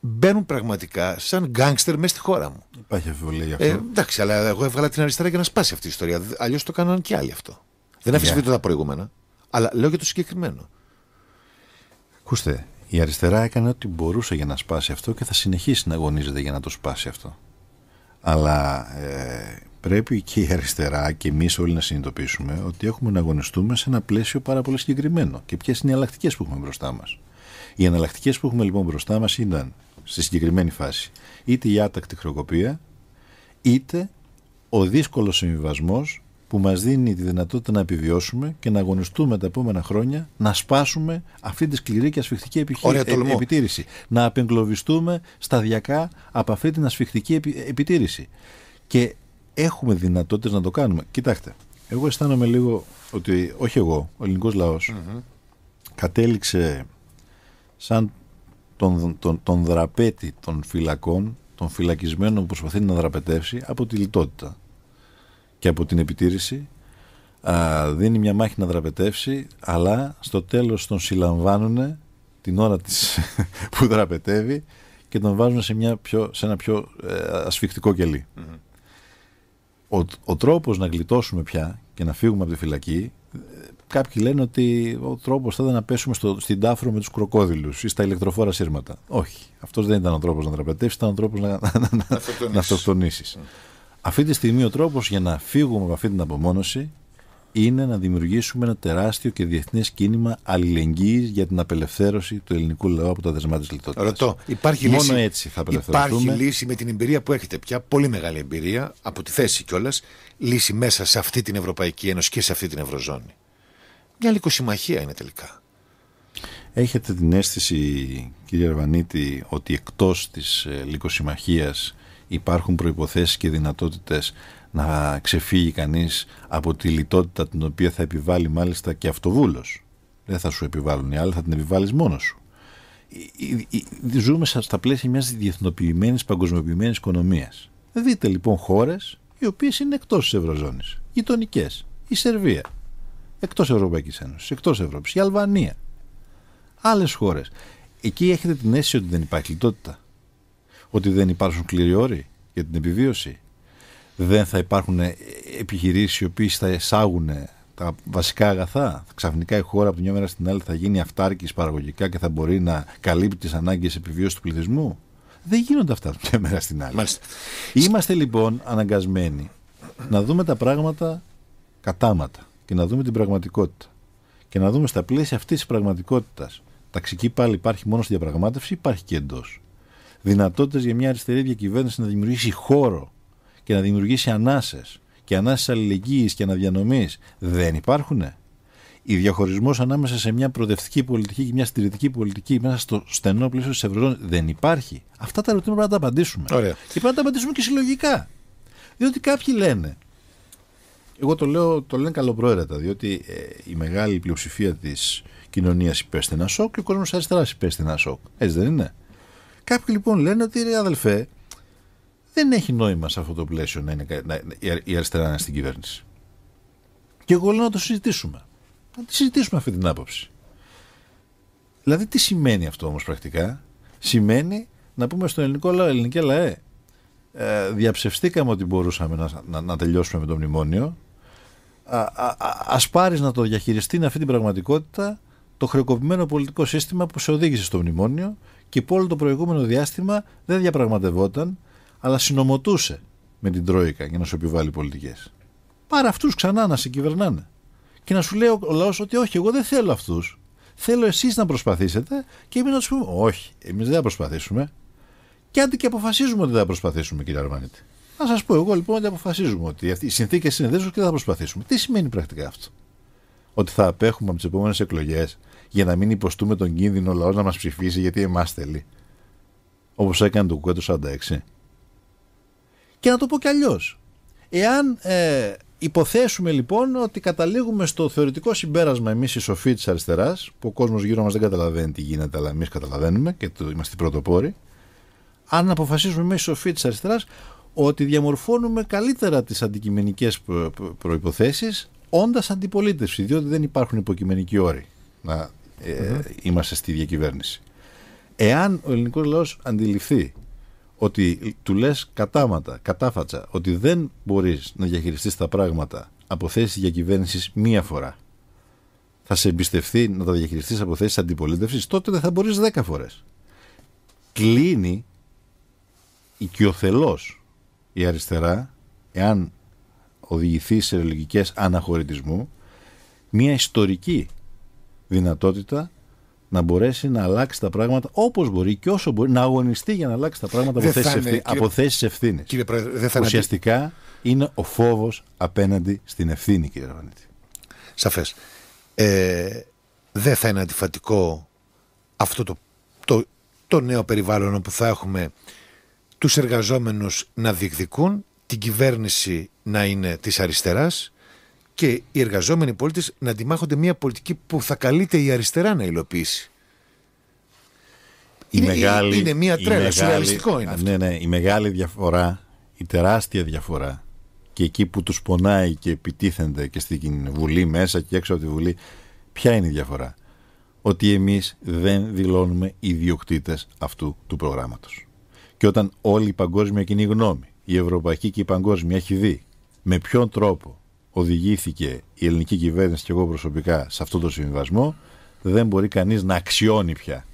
μπαίνουν πραγματικά σαν γκάγκστερ μέσα στη χώρα μου. Υπάρχει αμφιβολία γι' ε, αυτό. Ε, εντάξει, αλλά εγώ έβγαλα την αριστερά για να σπάσει αυτή η ιστορία. Αλλιώς το κάνανε και άλλοι αυτό. Δεν αφισβητώ yeah. τα προηγούμενα, αλλά λέω για το συγκεκριμένο. Ακούστε, η αριστερά έκανε ό,τι μπορούσε για να σπάσει αυτό και θα συνεχίσει να αγωνίζεται για να το σπάσει αυτό. Αλλά ε, πρέπει και η αριστερά και εμείς όλοι να συνειδητοποιήσουμε ότι έχουμε να αγωνιστούμε σε ένα πλαίσιο πάρα πολύ συγκεκριμένο. Και ποιες είναι οι εναλλακτικές που έχουμε μπροστά μας. Οι εναλλακτικές που έχουμε λοιπόν μπροστά μας ήταν στη συγκεκριμένη φάση είτε η άτακτη χρεοκοπία, είτε ο δύσκολος συμβιβασμός που μας δίνει τη δυνατότητα να επιβιώσουμε και να αγωνιστούμε τα επόμενα χρόνια, να σπάσουμε αυτή τη σκληρή και ασφιχτική επιχει... Ε, επιτήρηση. Να απεγκλωβιστούμε σταδιακά από αυτή την ασφιχτική επιτήρηση. Και έχουμε δυνατότητες να το κάνουμε. Κοιτάξτε, εγώ αισθάνομαι λίγο ότι, όχι εγώ, ο ελληνικός λαός κατέληξε σαν τον, τον, τον δραπέτη των φυλακών, των φυλακισμένων που προσπαθεί να δραπετεύσει από τη λιτότητα και από την επιτήρηση δίνει μια μάχη να δραπετεύσει αλλά στο τέλος τον συλλαμβάνουν την ώρα της που δραπετεύει και τον βάζουν σε, μια πιο, σε ένα πιο ε, ασφιχτικό Ο, ο τρόπος να γλιτώσουμε πια και να φύγουμε από τη φυλακή ε, κάποιοι λένε ότι ο τρόπος θα ήταν να πέσουμε στο, στην τάφρο με τους κροκόδιλους ή στα ηλεκτροφόρα σύρματα. Όχι. Αυτός δεν ήταν ο τρόπος να δραπετεύσεις, ήταν ο τρόπος να, να, να, να αυτοκτονήσεις. Αυτή τη στιγμή ο τρόπος για να φύγουμε από αυτή την απομόνωση είναι να δημιουργήσουμε ένα τεράστιο και διεθνές κίνημα αλληλεγγύης για την απελευθέρωση του ελληνικού λαού από τα δεσμά της λιτότητας. Ρωτώ, υπάρχει Μόνο έτσι θα απελευθερωθούμε. Υπάρχει λύση με την εμπειρία που έχετε πια, πολύ μεγάλη εμπειρία, από τη θέση κιόλας, λύση μέσα σε αυτή την Ευρωπαϊκή Ένωση και σε αυτή την Ευρωζώνη. Μια λικοσυμμαχία είναι τελικά. Έχετε την αίσθηση, κύριε Αρβανίτη, ότι εκτός της ε, συμμαχία υπάρχουν προϋποθέσεις και δυνατότητες να ξεφύγει κανείς από τη λιτότητα την οποία θα επιβάλλει μάλιστα και αυτοβούλος. Δεν θα σου επιβάλλουν οι άλλοι, θα την επιβάλλεις μόνος σου. Ε, ε, ε, ζούμε στα πλαίσια μιας διεθνοποιημένης, παγκοσμιοποιημένης οικονομίας. Δείτε λοιπόν χώρες οι οποίες είναι εκτός της Ευρωζώνης, γειτονικές, η Σερβία, εκτός Ευρωπαϊκής Ένωσης, εκτός Ευρώπης, η Αλβανία, άλλες χώρες. Εκεί έχετε την αίσθηση ότι δεν υπάρχει λιτότητα ότι δεν υπάρχουν κλήροι όροι για την επιβίωση. Δεν θα υπάρχουν επιχειρήσεις οι οποίες θα εισάγουν τα βασικά αγαθά. Ξαφνικά η χώρα από τη μια μέρα στην άλλη θα γίνει αυτάρκης παραγωγικά και θα μπορεί να καλύπτει τις ανάγκες επιβίωσης του πληθυσμού. Δεν γίνονται αυτά από μια μέρα στην άλλη. Είμαστε λοιπόν αναγκασμένοι να δούμε τα πράγματα κατάματα και να δούμε την πραγματικότητα. Και να δούμε στα πλαίσια αυτής της πραγματικότητας. Ταξική πάλι υπάρχει μόνο στη διαπραγμάτευση, υπάρχει και εντός δυνατότητες για μια αριστερή διακυβέρνηση να δημιουργήσει χώρο και να δημιουργήσει ανάσες και ανάσες αλληλεγγύης και αναδιανομής δεν υπάρχουν. Η διαχωρισμός ανάμεσα σε μια προοδευτική πολιτική και μια στηρητική πολιτική μέσα στο στενό πλαίσιο της Ευρωζώνης δεν υπάρχει. Αυτά τα ερωτήματα πρέπει να τα απαντήσουμε. Ωραία. Και πρέπει να τα απαντήσουμε και συλλογικά. Διότι κάποιοι λένε. Εγώ το λέω, το λένε καλοπροαίρετα, διότι ε, η μεγάλη πλειοψηφία της κοινωνίας υπέστη ένα σοκ και ο κόσμος αριστεράς υπέστη ένα σοκ. Έτσι δεν είναι. Κάποιοι λοιπόν λένε ότι ρε αδελφέ, δεν έχει νόημα σε αυτό το πλαίσιο να είναι η αριστερά να είναι στην κυβέρνηση. Και εγώ λέω να το συζητήσουμε. Να τη συζητήσουμε αυτή την άποψη. Δηλαδή τι σημαίνει αυτό όμως πρακτικά. Σημαίνει να πούμε στον ελληνικό λαό, ελληνικέ λαέ, ε, διαψευστήκαμε ότι μπορούσαμε να, να, να τελειώσουμε με το μνημόνιο. Α, πάρει ας πάρεις να το διαχειριστεί αυτή την πραγματικότητα το χρεοκοπημένο πολιτικό σύστημα που σε οδήγησε στο μνημόνιο και που όλο το προηγούμενο διάστημα δεν διαπραγματευόταν, αλλά συνομωτούσε με την Τρόικα για να σου επιβάλλει πολιτικές. Πάρα αυτούς ξανά να σε κυβερνάνε. Και να σου λέει ο λαός ότι όχι, εγώ δεν θέλω αυτούς. Θέλω εσείς να προσπαθήσετε και εμείς να τους πούμε Όχι, εμείς δεν θα προσπαθήσουμε. Και αντί και αποφασίζουμε ότι δεν θα προσπαθήσουμε, κύριε Αρμανίτη. Να σας πω εγώ λοιπόν ότι αποφασίζουμε ότι οι συνθήκες είναι και δεν θα προσπαθήσουμε. Τι σημαίνει πρακτικά αυτό. Ότι θα απέχουμε από τις επόμενες εκλογές για να μην υποστούμε τον κίνδυνο ο λαός να μας ψηφίσει γιατί εμάς θέλει. Όπως έκανε το κουκέ το 46. Και να το πω κι αλλιώς. Εάν ε, υποθέσουμε λοιπόν ότι καταλήγουμε στο θεωρητικό συμπέρασμα εμείς οι σοφοί της αριστεράς, που ο κόσμος γύρω μας δεν καταλαβαίνει τι γίνεται, αλλά εμείς καταλαβαίνουμε και το, είμαστε πρωτοπόροι, αν αποφασίσουμε εμείς οι σοφοί της αριστεράς ότι διαμορφώνουμε καλύτερα τις αντικειμενικές προποθέσει όντας αντιπολίτευσης, διότι δεν υπάρχουν υποκειμενικοί όροι να ε, είμαστε στη διακυβέρνηση. Εάν ο ελληνικός λαός αντιληφθεί ότι του λες κατάματα, κατάφατσα, ότι δεν μπορείς να διαχειριστείς τα πράγματα από θέση διακυβέρνησης μία φορά, θα σε εμπιστευτεί να τα διαχειριστείς από θέση αντιπολίτευσης, τότε δεν θα μπορείς δέκα φορές. Κλείνει οικειοθελώς η αριστερά, εάν οδηγηθεί σε λογικές αναχωρητισμού, μια ιστορική δυνατότητα να μπορέσει να αλλάξει τα πράγματα όπως μπορεί και όσο μπορεί, να αγωνιστεί για να αλλάξει τα πράγματα από θέσει ευθύνη. Ουσιαστικά είναι, είναι ο φόβος απέναντι στην ευθύνη, κύριε Ραβανίτη. Σαφές. Ε, δεν θα είναι αντιφατικό αυτό το, το, το νέο περιβάλλον όπου θα έχουμε τους εργαζόμενους να διεκδικούν, την κυβέρνηση να είναι της αριστεράς και οι εργαζόμενοι πολίτες να αντιμάχονται μια πολιτική που θα καλείται η αριστερά να υλοποιήσει. είναι, μια τρέλα, σουρεαλιστικό είναι ναι, αυτό. Ναι, ναι, η μεγάλη διαφορά, η τεράστια διαφορά και εκεί που τους πονάει και επιτίθενται και στην Βουλή μέσα και έξω από τη Βουλή, ποια είναι η διαφορά. Ότι εμείς δεν δηλώνουμε ιδιοκτήτες αυτού του προγράμματος. Και όταν όλη η παγκόσμια κοινή γνώμη, η ευρωπαϊκή και η παγκόσμια έχει δει με ποιον τρόπο οδηγήθηκε η ελληνική κυβέρνηση και εγώ προσωπικά σε αυτό το συμβιβασμό, δεν μπορεί κανείς να αξιώνει πια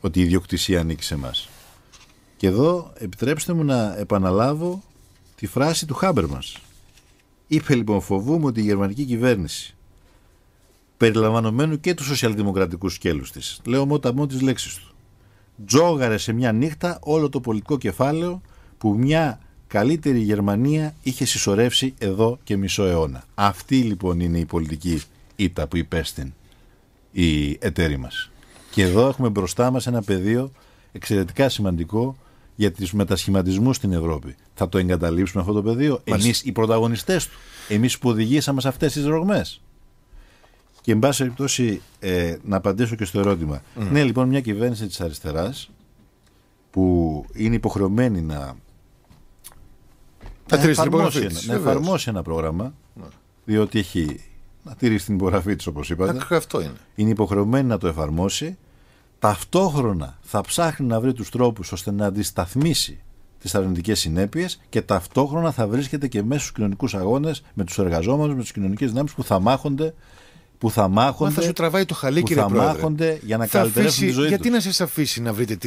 ότι η ιδιοκτησία ανήκει σε μας. Και εδώ επιτρέψτε μου να επαναλάβω τη φράση του μας Είπε λοιπόν φοβούμαι ότι η γερμανική κυβέρνηση περιλαμβανομένου και του σοσιαλδημοκρατικού σκέλους της, λέω μόταμο τις λέξεις του, τζόγαρε σε μια νύχτα όλο το πολιτικό κεφάλαιο που μια καλύτερη Γερμανία είχε συσσωρεύσει εδώ και μισό αιώνα. Αυτή λοιπόν είναι η πολιτική ήττα που υπέστην η εταίροι μας. Και εδώ έχουμε μπροστά μας ένα πεδίο εξαιρετικά σημαντικό για τους μετασχηματισμούς στην Ευρώπη. Θα το εγκαταλείψουμε αυτό το πεδίο. Εμείς οι πρωταγωνιστές του. Εμείς που οδηγήσαμε σε αυτές τις ρογμές. Και εν πάση περιπτώσει, ε, να απαντήσω και στο ερώτημα. Mm. Ναι, λοιπόν, μια κυβέρνηση της αριστεράς που είναι υποχρεωμένη να να εφαρμόσει ένα πρόγραμμα. Ναι. Διότι έχει να τηρήσει την υπογραφή της, όπως είπατε. αυτό είναι. Είναι υποχρεωμένη να το εφαρμόσει. Ταυτόχρονα θα ψάχνει να βρει τους τρόπους ώστε να αντισταθμίσει τις αρνητικές συνέπειες και ταυτόχρονα θα βρίσκεται και μέσα στους κοινωνικούς αγώνες με τους εργαζόμενους, με τις κοινωνικές δυνάμεις που θα μάχονται. Που θα μάχονται. θα σου τραβάει το χαλί, που κύριε θα για να καλυτερεύσουν τη ζωή γιατί να σα αφήσει να βρείτε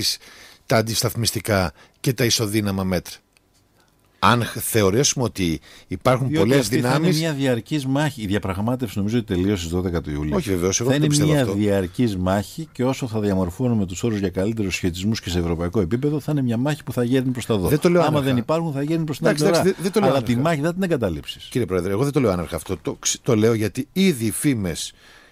τα αντισταθμιστικά και τα ισοδύναμα μέτρα αν θεωρήσουμε ότι υπάρχουν πολλέ δυνάμει. Είναι μια διαρκής μάχη. Η διαπραγμάτευση νομίζω ότι τελείωσε στις 12 του Ιουλίου. Όχι, βεβαίως. Θα είναι μια διαρκής μάχη και όσο θα διαμορφώνουμε τους όρους για καλύτερους σχετισμούς και σε ευρωπαϊκό επίπεδο, θα είναι μια μάχη που θα γέρνει προς τα δω. Δεν το λέω Άμα δεν υπάρχουν, θα γέρνει προ τα δω. Αλλά την τη μάχη δεν την εγκαταλείψεις. Κύριε Πρόεδρε, εγώ δεν το λέω άναρχα αυτό. Το, το λέω γιατί ήδη οι φήμες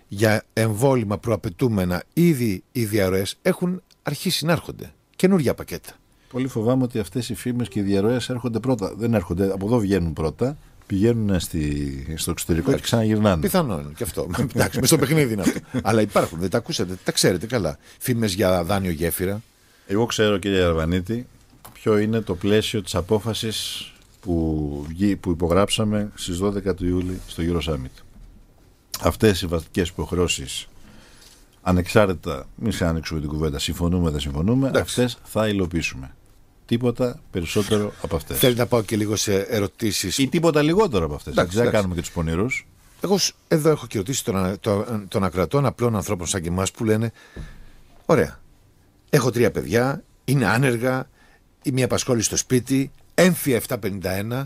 για εμβόλυμα προαπαιτούμενα, ήδη οι διαρροές έχουν αρχίσει να έρχονται. Καινούργια πακέτα. Πολύ φοβάμαι ότι αυτές οι φήμες και οι διαρροές έρχονται πρώτα. Δεν έρχονται, από εδώ βγαίνουν πρώτα πηγαίνουν στη, στο εξωτερικό και ξαναγυρνάνε. Πιθανόν είναι και αυτό. Εντάξει, μες στο παιχνίδι είναι αυτό. Αλλά υπάρχουν, δεν τα ακούσατε, τα ξέρετε καλά. Φήμες για δάνειο γέφυρα. Εγώ ξέρω, κύριε Αρβανίτη, ποιο είναι το πλαίσιο της απόφασης που, που υπογράψαμε στις 12 του Ιούλη στο Euro Summit. Αυτές οι βασικές υποχρεώσεις ανεξάρτητα, μην σε ανοίξουμε την κουβέντα, συμφωνούμε, δεν συμφωνούμε, αυτές θα υλοποιήσουμε τίποτα περισσότερο από αυτές. Θέλει να πάω και λίγο σε ερωτήσεις. ή τίποτα λιγότερο από αυτές. Δεν κάνουμε και τους πονηρούς. Εγώ εδώ έχω και ρωτήσει τον, τον, τον ακρατών απλών ανθρώπων σαν και εμάς που λένε: Ωραία, έχω τρία παιδιά, είναι άνεργα, ή μια απασχόληση στο σπίτι, έμφυα 751.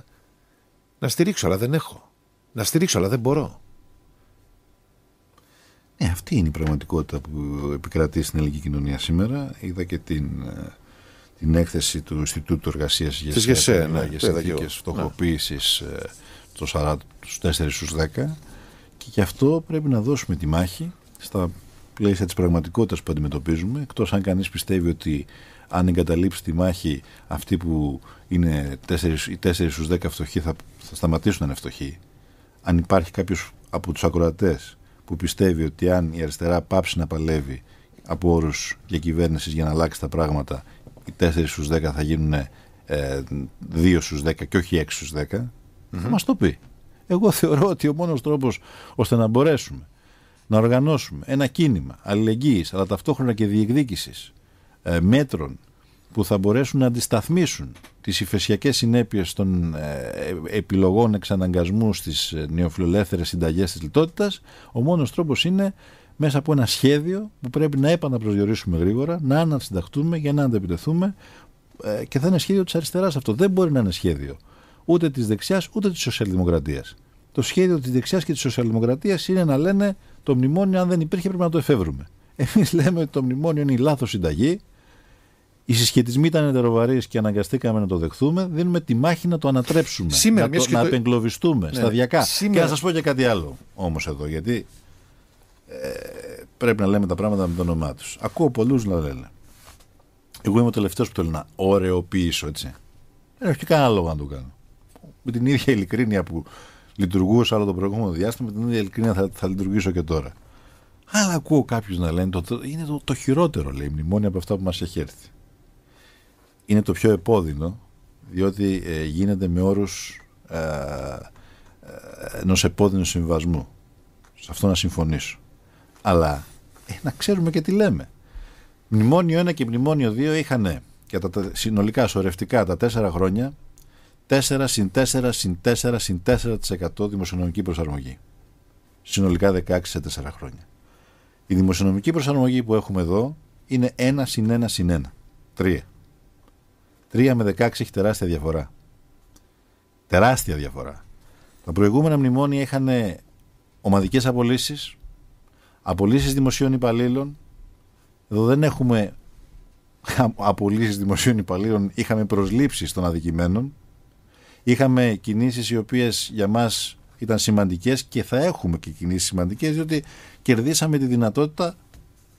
Να στηρίξω, αλλά δεν έχω. Να στηρίξω, αλλά δεν μπορώ. Ναι, αυτή είναι η πραγματικότητα που επικρατεί στην ελληνική κοινωνία σήμερα. Είδα και την ε, την έκθεση του Ινστιτούτου Εργασίας για ΓΕΣΕ ναι, 4 στου 10 και γι' αυτό πρέπει να δώσουμε τη μάχη στα πλαίσια της πραγματικότητας που αντιμετωπίζουμε εκτός αν κανείς πιστεύει ότι αν εγκαταλείψει τη μάχη αυτή που είναι 4, οι 4 στους 10 φτωχοί θα, θα σταματήσουν να είναι φτωχοί αν υπάρχει κάποιος από τους ακροατές που πιστεύει ότι αν η αριστερά πάψει να παλεύει από όρους διακυβέρνησης για να αλλάξει τα πράγματα οι 4 στου 10 θα γίνουν ε, 2 στους 10 και όχι 6 στου 10, mm θα μας το πει. Εγώ θεωρώ ότι ο μόνος τρόπος ώστε να μπορέσουμε να οργανώσουμε ένα κίνημα αλληλεγγύης, αλλά ταυτόχρονα και διεκδίκησης ε, μέτρων που θα μπορέσουν να αντισταθμίσουν τις υφεσιακές συνέπειες των ε, επιλογών εξαναγκασμού στις ε, νεοφιλελεύθερες συνταγές της λιτότητας, ο μόνος τρόπος είναι μέσα από ένα σχέδιο που πρέπει να επαναπροσδιορίσουμε γρήγορα, να ανασυνταχτούμε για να αντεπιτεθούμε ε, και θα είναι σχέδιο της αριστεράς αυτό. Δεν μπορεί να είναι σχέδιο ούτε της δεξιάς ούτε της σοσιαλδημοκρατίας. Το σχέδιο της δεξιάς και της σοσιαλδημοκρατίας είναι να λένε το μνημόνιο, αν δεν υπήρχε, πρέπει να το εφεύρουμε. Εμείς λέμε ότι το μνημόνιο είναι η λάθος συνταγή. Οι συσχετισμοί ήταν ετεροβαρεί και αναγκαστήκαμε να το δεχθούμε. Δίνουμε τη μάχη να το ανατρέψουμε. Σήμερα, να, το, να το... απεγκλωβιστούμε ναι. σταδιακά. Σήμερα... Και να σας πω και κάτι άλλο όμως εδώ, γιατί πρέπει να λέμε τα πράγματα με το όνομά τους. Ακούω πολλούς να λένε. Εγώ είμαι ο τελευταίος που θέλω να ωρεοποιήσω, έτσι. Δεν έχει κανένα λόγο να το κάνω. Με την ίδια ειλικρίνεια που λειτουργούσα όλο το προηγούμενο διάστημα, με την ίδια ειλικρίνεια θα, θα λειτουργήσω και τώρα. Αλλά ακούω κάποιους να λένε, το, είναι το, το χειρότερο, λέει, μνημόνια από αυτά που μας έχει έρθει. Είναι το πιο επώδυνο, διότι ε, γίνεται με όρους ε, ε, ενός επώδυνου συμβασμού. Σε αυτό να συμφωνήσω αλλά ε, να ξέρουμε και τι λέμε. Μνημόνιο 1 και μνημόνιο 2 είχαν κατά τα συνολικά σωρευτικά τα τέσσερα χρόνια 4 συν 4 συν 4 συν 4% δημοσιονομική προσαρμογή. Συνολικά 16 σε 4 χρόνια. Η δημοσιονομική προσαρμογή που έχουμε εδώ είναι 1 συν 1 συν 1. 3. 3 με 16 έχει τεράστια διαφορά. Τεράστια διαφορά. Τα προηγούμενα μνημόνια είχαν ομαδικές απολύσεις, Απολύσεις δημοσίων υπαλλήλων. Εδώ δεν έχουμε απολύσεις δημοσίων υπαλλήλων. Είχαμε προσλήψεις των αδικημένων. Είχαμε κινήσεις οι οποίες για μας ήταν σημαντικές και θα έχουμε και κινήσεις σημαντικές διότι κερδίσαμε τη δυνατότητα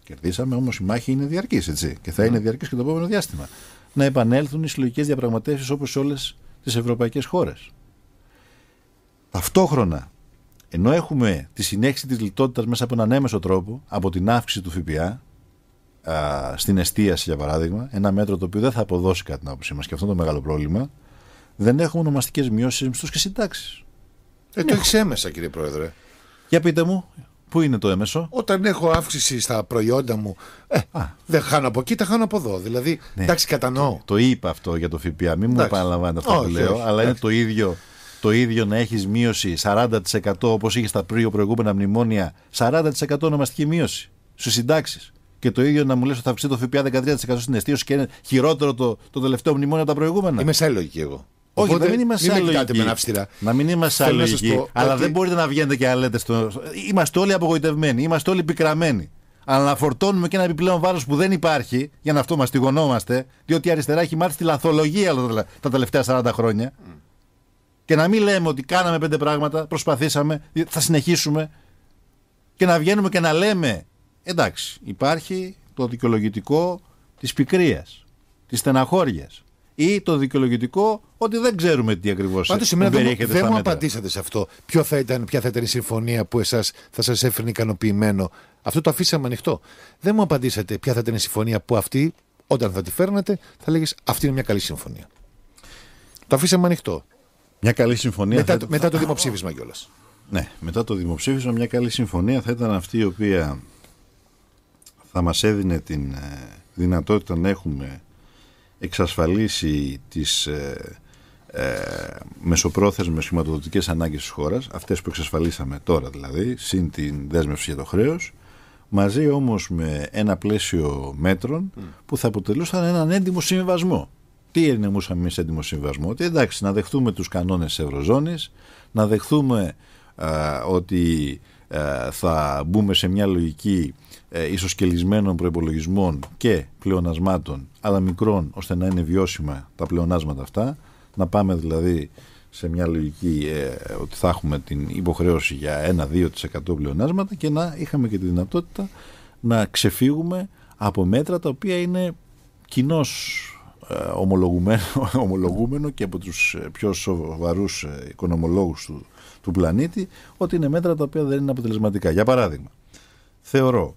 Κερδίσαμε όμως η μάχη είναι διαρκής, έτσι. Και θα ναι. είναι διαρκής και το επόμενο διάστημα. Να επανέλθουν οι συλλογικές διαπραγματεύσεις όπως σε όλες τις ευρωπαϊκές χώρες. Ταυτόχρονα ενώ έχουμε τη συνέχιση της λιτότητας μέσα από έναν έμεσο τρόπο, από την αύξηση του ΦΠΑ, στην εστίαση για παράδειγμα, ένα μέτρο το οποίο δεν θα αποδώσει κάτι την άποψή μας και αυτό είναι το μεγάλο πρόβλημα, δεν έχουμε ονομαστικές μειώσεις στους μισθούς και συντάξεις. Ε, το έχει έμεσα κύριε Πρόεδρε. Για πείτε μου, Πού είναι το έμεσο? Όταν έχω αύξηση στα προϊόντα μου, ε, δεν χάνω από εκεί, τα χάνω από εδώ. Δηλαδή, ναι. εντάξει, κατανοώ. Το, το είπα αυτό για το ΦΠΑ, μην μου επαναλαμβάνετε αυτό που λέω, αλλά είναι το ίδιο το ίδιο να έχεις μείωση 40% όπως είχες τα προηγούμενα μνημόνια 40% ονομαστική μείωση στους συντάξεις. Και το ίδιο να μου λες ότι θα αυξήσει το ΦΠΑ 13% στην εστίωση και είναι χειρότερο το, το τελευταίο μνημόνιο από τα προηγούμενα. Είμαι λογική εγώ. Όχι, να μην είμαστε αλογικοί. Με να μην είμαστε αλογικοί. Αλλά δεν μπορείτε να βγαίνετε και να λέτε στο. Είμαστε όλοι απογοητευμένοι, είμαστε όλοι πικραμένοι. Αλλά να φορτώνουμε και ένα επιπλέον βάρος που δεν υπάρχει για να αυτό μα γωνόμαστε, διότι η αριστερά έχει μάθει τη λαθολογία τα τελευταία 40 χρόνια και να μην λέμε ότι κάναμε πέντε πράγματα, προσπαθήσαμε, θα συνεχίσουμε και να βγαίνουμε και να λέμε εντάξει υπάρχει το δικαιολογητικό της πικρίας, της στεναχώριας ή το δικαιολογητικό ότι δεν ξέρουμε τι ακριβώς σημαίνει. Δεν, δεν μου απαντήσατε σε αυτό. Ποιο θα ήταν, ποια θα ήταν η συμφωνία που εσάς θα σας έφερνε ικανοποιημένο. Αυτό το αφήσαμε ανοιχτό. Δεν μου απαντήσατε ποια θα ήταν η συμφωνία που αυτή, όταν θα τη φέρνατε, θα λέγε Αυτή είναι μια καλή συμφωνία. Το αφήσαμε ανοιχτό. Μια καλή συμφωνία. Μετά, θα... το, δημοψήφισμα κιόλας. Ναι, μετά το δημοψήφισμα, μια καλή συμφωνία θα ήταν αυτή η οποία θα μας έδινε την ε, δυνατότητα να έχουμε εξασφαλίσει τις ε, ε, μεσοπρόθεσμες χρηματοδοτικές ανάγκες της χώρας, αυτές που εξασφαλίσαμε τώρα δηλαδή, συν την δέσμευση για το χρέος, μαζί όμως με ένα πλαίσιο μέτρων mm. που θα αποτελούσαν έναν έντιμο συμβασμό τι εννοούσαμε εμεί έντιμο συμβασμό, ότι εντάξει, να δεχθούμε τους κανόνες της Ευρωζώνης, να δεχθούμε ότι θα μπούμε σε μια λογική ε, ισοσκελισμένων προπολογισμών και πλεονασμάτων, αλλά μικρών, ώστε να είναι βιώσιμα τα πλεονάσματα αυτά. Να πάμε δηλαδή σε μια λογική ε, ότι θα έχουμε την υποχρέωση για 1-2% πλεονάσματα και να είχαμε και τη δυνατότητα να ξεφύγουμε από μέτρα τα οποία είναι κοινώς ε, ομολογουμένο, ομολογούμενο και από τους ε, πιο σοβαρούς ε, οικονομολόγους του, του πλανήτη ότι είναι μέτρα τα οποία δεν είναι αποτελεσματικά. Για παράδειγμα, θεωρώ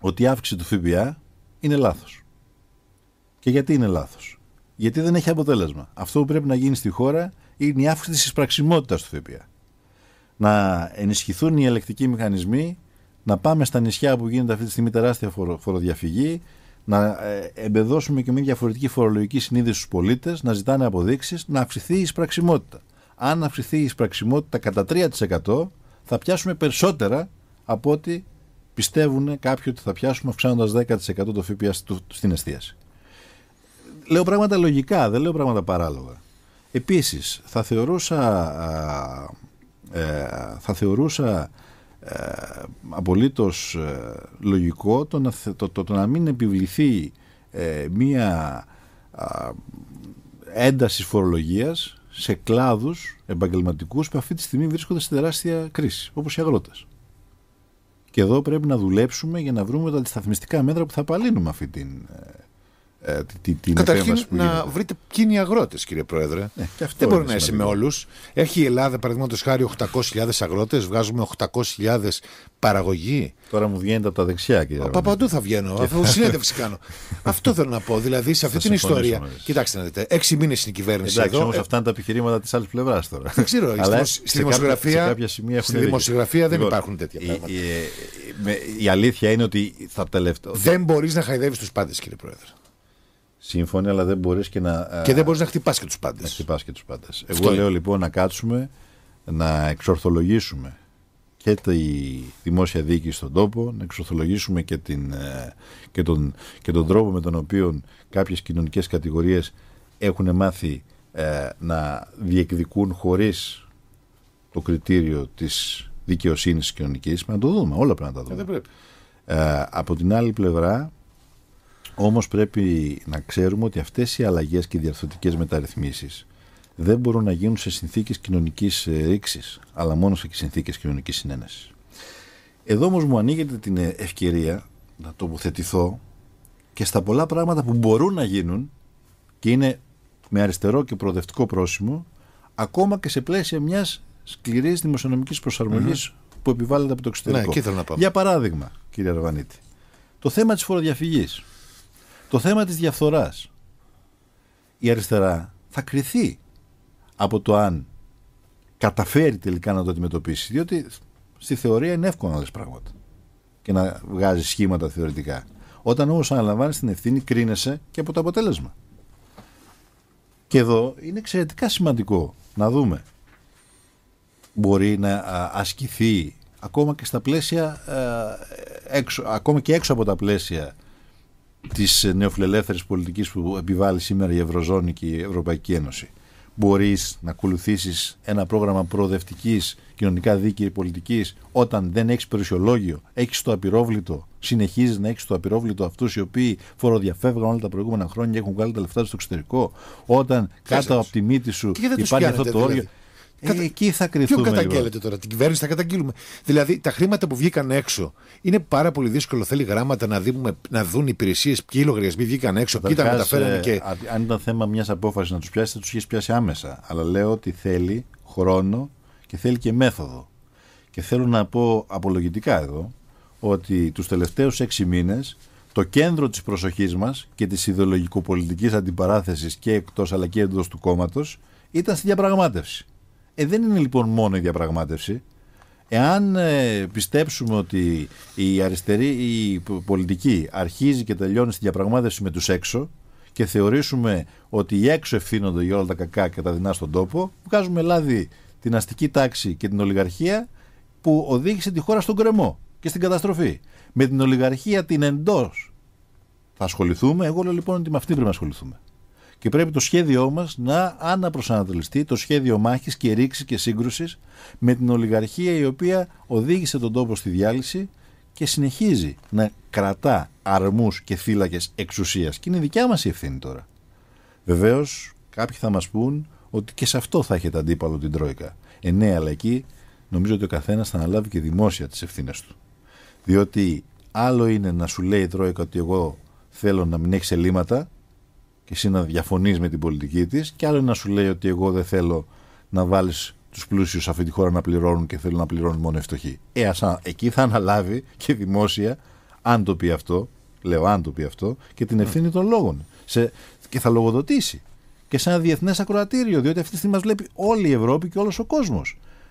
ότι η αύξηση του ΦΠΑ είναι λάθος. Και γιατί είναι λάθος. Γιατί δεν έχει αποτέλεσμα. Αυτό που πρέπει να γίνει στη χώρα είναι η αύξηση της εισπραξιμότητας του ΦΠΑ. Να ενισχυθούν οι ελεκτικοί μηχανισμοί, να πάμε στα νησιά που γίνεται αυτή τη στιγμή τεράστια φοροδιαφυγή, να ε, εμπεδώσουμε και μια διαφορετική φορολογική συνείδηση στους πολίτες, να ζητάνε αποδείξεις, να αυξηθεί η εισπραξιμότητα. Αν αυξηθεί η εισπραξιμότητα κατά 3% θα πιάσουμε περισσότερα από ό,τι πιστεύουν κάποιοι ότι θα πιάσουμε αυξάνοντας 10% το ΦΠΑ στην εστίαση. Λέω πράγματα λογικά, δεν λέω πράγματα παράλογα. Επίσης, θα θεωρούσα, ε, θα θεωρούσα ε, απολύτως ε, λογικό το να, το, το, να μην επιβληθεί ε, μία ένταση φορολογίας σε κλάδους επαγγελματικούς που αυτή τη στιγμή βρίσκονται σε τεράστια κρίση, όπως οι αγρότες. Και εδώ πρέπει να δουλέψουμε για να βρούμε τα αντισταθμιστικά μέτρα που θα απαλύνουμε αυτή την ε, Καταρχήν, να βρείτε ποιοι είναι οι αγρότες, κύριε Πρόεδρε. Ε, δεν μπορεί να είσαι με όλους. Έχει η Ελλάδα, παραδείγματος χάρη, 800.000 αγρότες. Βγάζουμε 800.000 παραγωγή. Τώρα μου βγαίνετε από τα δεξιά, κύριε Πρόεδρε. Παπαντού θα βγαίνω, αφού συνέντευξη κάνω. αυτό θέλω να πω. Δηλαδή, σε αυτή την ιστορία. Κοιτάξτε να δείτε. Έξι μήνες είναι η κυβέρνηση. Εντάξει, όμως ε- αυτά είναι τα επιχειρήματα της άλλης πλευράς τώρα. Δεν ξέρω. Στη δημοσιογραφία, δεν λοιπόν, υπάρχουν τέτοια πράγματα. Η αλήθεια είναι ότι θα τελευταίο. Δεν μπορείς να χαϊδεύεις τους πάντες, κύριε Πρόεδρε. Σύμφωνοι, αλλά δεν μπορείς και να. Ε, και δεν μπορείς να χτυπάς και τους πάντες. Να χτυπάς και τους πάντες. Εγώ λέω λοιπόν να κάτσουμε να εξορθολογήσουμε και τη δημόσια διοίκηση στον τόπο, να εξορθολογήσουμε και, την, ε, και, τον, και τον τρόπο με τον οποίο κάποιες κοινωνικές κατηγορίες έχουν μάθει ε, να διεκδικούν χωρίς το κριτήριο της δικαιοσύνης κοινωνικής, να το δούμε, όλα πρέπει να τα δούμε. Ε, από την άλλη πλευρά, Όμως πρέπει να ξέρουμε ότι αυτές οι αλλαγές και οι διαρθωτικές μεταρρυθμίσεις δεν μπορούν να γίνουν σε συνθήκες κοινωνικής ε, ρήξης, αλλά μόνο σε συνθήκες κοινωνικής συνένεσης. Εδώ όμως μου ανοίγεται την ε, ευκαιρία να τοποθετηθώ και στα πολλά πράγματα που μπορούν να γίνουν και είναι με αριστερό και προοδευτικό πρόσημο, ακόμα και σε πλαίσια μιας σκληρής δημοσιονομικής προσαρμογής που επιβάλλεται από το εξωτερικό. Ναι, Για παράδειγμα, κύριε Αρβανίτη, το θέμα της φοροδιαφυγής. Το θέμα της διαφθοράς. Η αριστερά θα κριθεί από το αν καταφέρει τελικά να το αντιμετωπίσει. Διότι στη θεωρία είναι εύκολο να δεις πράγματα και να βγάζεις σχήματα θεωρητικά. Όταν όμως αναλαμβάνεις την ευθύνη, κρίνεσαι και από το αποτέλεσμα. Και εδώ είναι εξαιρετικά σημαντικό να δούμε. Μπορεί να ασκηθεί ακόμα και στα πλαίσια, ακόμα και έξω από τα πλαίσια Της νεοφιλελεύθερης πολιτικής που επιβάλλει σήμερα η Ευρωζώνη και η Ευρωπαϊκή Ένωση. Μπορείς να ακολουθήσεις ένα πρόγραμμα προοδευτικής, κοινωνικά δίκαιη πολιτικής όταν δεν έχεις περιουσιολόγιο, έχεις το απειρόβλητο, συνεχίζεις να έχεις το απειρόβλητο αυτούς οι οποίοι φοροδιαφεύγαν όλα τα προηγούμενα χρόνια και έχουν βγάλει τα λεφτά στο εξωτερικό, όταν κάτω από τη μύτη σου υπάρχει αυτό το όριο. Δηλαδή. Ε, Κατα... Εκεί θα κρυφτούμε. Ποιο καταγγέλλεται τώρα, την κυβέρνηση θα καταγγείλουμε. Δηλαδή τα χρήματα που βγήκαν έξω είναι πάρα πολύ δύσκολο. Θέλει γράμματα να, δούμε, να δουν υπηρεσίες ποιοι λογαριασμοί βγήκαν έξω, ποιοι τα μεταφέρανε. Ε, και... Αν ήταν θέμα μιας απόφασης να τους πιάσει, θα τους είχες πιάσει άμεσα. Αλλά λέω ότι θέλει χρόνο και θέλει και μέθοδο. Και θέλω να πω απολογητικά εδώ ότι τους τελευταίους έξι μήνες το κέντρο της προσοχής μας και της ιδεολογικοπολιτικής αντιπαράθεσης και εκτός αλλά και εντός του κόμματος ήταν στη διαπραγμάτευση. Ε, δεν είναι λοιπόν μόνο η διαπραγμάτευση. Εάν ε, πιστέψουμε ότι η αριστερή η πολιτική αρχίζει και τελειώνει στη διαπραγμάτευση με τους έξω και θεωρήσουμε ότι οι έξω ευθύνονται για όλα τα κακά και τα δεινά στον τόπο, βγάζουμε λάδι την αστική τάξη και την ολιγαρχία που οδήγησε τη χώρα στον κρεμό και στην καταστροφή. Με την ολιγαρχία την εντός θα ασχοληθούμε. Εγώ λέω λοιπόν ότι με αυτή πρέπει να ασχοληθούμε. Και πρέπει το σχέδιό μας να αναπροσανατολιστεί, το σχέδιο μάχης και ρήξης και σύγκρουσης με την ολιγαρχία η οποία οδήγησε τον τόπο στη διάλυση και συνεχίζει να κρατά αρμούς και θύλακες εξουσίας. Και είναι δικιά μας η ευθύνη τώρα. Βεβαίως, κάποιοι θα μας πούν ότι και σε αυτό θα έχετε αντίπαλο την Τρόικα. Ε, ναι, αλλά εκεί νομίζω ότι ο καθένας θα αναλάβει και δημόσια τις ευθύνες του. Διότι άλλο είναι να σου λέει η Τρόικα ότι εγώ θέλω να μην έχεις ελλείμματα εσύ να διαφωνείς με την πολιτική της και άλλο να σου λέει ότι εγώ δεν θέλω να βάλεις τους πλούσιους σε αυτή τη χώρα να πληρώνουν και θέλω να πληρώνουν μόνο φτωχοί. Ε, εκεί θα αναλάβει και δημόσια, αν το πει αυτό, λέω αν το πει αυτό, και την ναι. ευθύνη των λόγων. Σε, και θα λογοδοτήσει. Και σε ένα διεθνές ακροατήριο, διότι αυτή τη στιγμή μας βλέπει όλη η Ευρώπη και όλος ο κόσμος.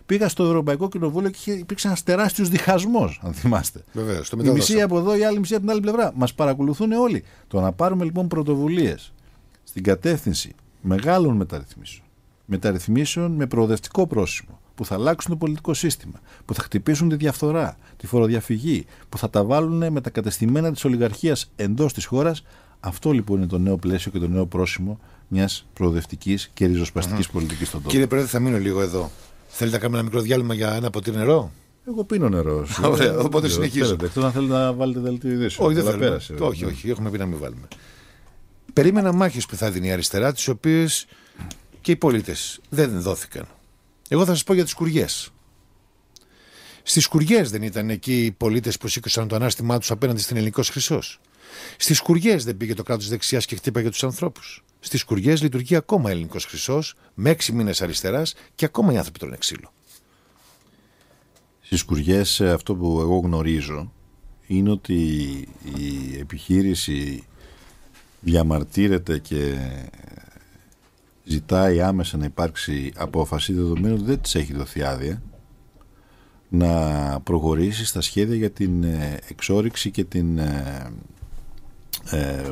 πήγα στο Ευρωπαϊκό Κοινοβούλιο και υπήρξε ένας τεράστιος διχασμός, αν θυμάστε. Βεβαίως. Η μισή από εδώ, η άλλη μισή από την άλλη πλευρά. Μας παρακολουθούν όλοι. Το να πάρουμε λοιπόν πρωτοβουλίες στην κατεύθυνση μεγάλων μεταρρυθμίσεων. Μεταρρυθμίσεων με προοδευτικό πρόσημο που θα αλλάξουν το πολιτικό σύστημα, που θα χτυπήσουν τη διαφθορά, τη φοροδιαφυγή, που θα τα βάλουν με τα κατεστημένα της ολιγαρχίας εντός της χώρας. Αυτό λοιπόν είναι το νέο πλαίσιο και το νέο πρόσημο μιας προοδευτικής και ριζοσπαστικής mm. πολιτικής στον τόπο. Κύριε Πρόεδρε, θα μείνω λίγο εδώ. Θέλετε να κάνουμε ένα μικρό διάλειμμα για ένα ποτήρι νερό. Εγώ πίνω νερό. Ωραία, οπότε συνεχίζω. Εκτός αν θέλετε να βάλετε δελτίο ειδήσεων. Όχι, δεν πέρασε. Ναι. Όχι, όχι, έχουμε πει να μην βάλουμε. Περίμενα μάχες που θα δίνει η αριστερά, τις οποίες και οι πολίτες δεν δόθηκαν. Εγώ θα σας πω για τις κουριές. Στις κουριές δεν ήταν εκεί οι πολίτες που σήκωσαν το ανάστημά τους απέναντι στην Ελληνικός χρυσός. Στις κουριές δεν πήγε το κράτος δεξιάς και χτύπαγε τους ανθρώπους. Στις κουριές λειτουργεί ακόμα ελληνικός χρυσός, με έξι μήνες αριστεράς και ακόμα οι άνθρωποι τρώνε ξύλο. Στις κουριές ε, αυτό που εγώ γνωρίζω είναι ότι η επιχείρηση διαμαρτύρεται και ζητάει άμεσα να υπάρξει απόφαση δεδομένου ότι δεν της έχει δοθεί άδεια να προχωρήσει στα σχέδια για την ε, εξόριξη και την ε, ε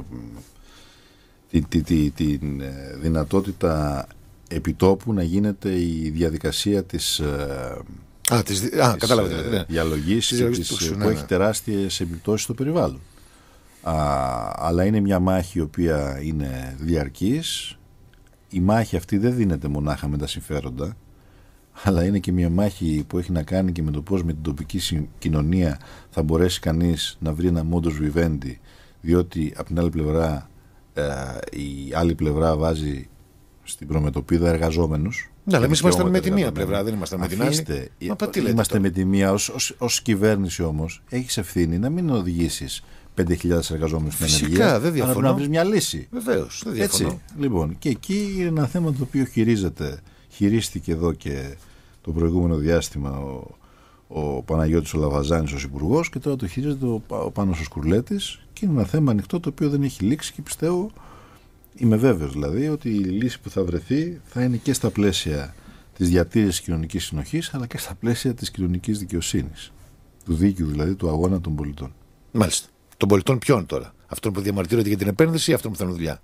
τη, ε, δυνατότητα επιτόπου να γίνεται η διαδικασία της Α, της, α, της, α, ναι. διαλογής, της, που ναι, έχει ναι. τεράστιες επιπτώσεις στο περιβάλλον αλλά είναι μια μάχη η οποία είναι διαρκής η μάχη αυτή δεν δίνεται μονάχα με τα συμφέροντα αλλά είναι και μια μάχη που έχει να κάνει και με το πώς με την τοπική κοινωνία θα μπορέσει κανείς να βρει ένα μόντος βιβέντη διότι από την άλλη πλευρά ε, η άλλη πλευρά βάζει στην προμετωπίδα εργαζόμενους ναι, αλλά εμεί με τη μία πλευρά, δεν είμαστε με την άλλη. Είμαστε με τη μία. Ως κυβέρνηση όμως, έχεις ευθύνη να μην οδηγήσεις 5.000 εργαζόμενου στην ενέργεια. Φυσικά, δεν διαφωνώ. να βρεις μια λύση. Βεβαίως. Δεν διαφωνώ. Έτσι. Λοιπόν, και εκεί είναι ένα θέμα το οποίο χειρίζεται. Χειρίστηκε εδώ και το προηγούμενο διάστημα ο, ο Παναγιώτης ο Λαβαζάνης ως υπουργός και τώρα το χειρίζεται ο, ο Πάνος ο Σκουρλέτης και είναι ένα θέμα ανοιχτό το οποίο δεν έχει λήξει και πιστεύω είμαι βέβαιος δηλαδή ότι η λύση που θα βρεθεί θα είναι και στα πλαίσια της διατήρησης κοινωνικής συνοχής αλλά και στα πλαίσια της κοινωνικής δικαιοσύνης, του δίκαιου δηλαδή του αγώνα των πολιτών. Μάλιστα. Των πολιτών ποιών τώρα. Αυτών που διαμαρτύρονται για την επένδυση ή αυτών που θέλουν δουλειά.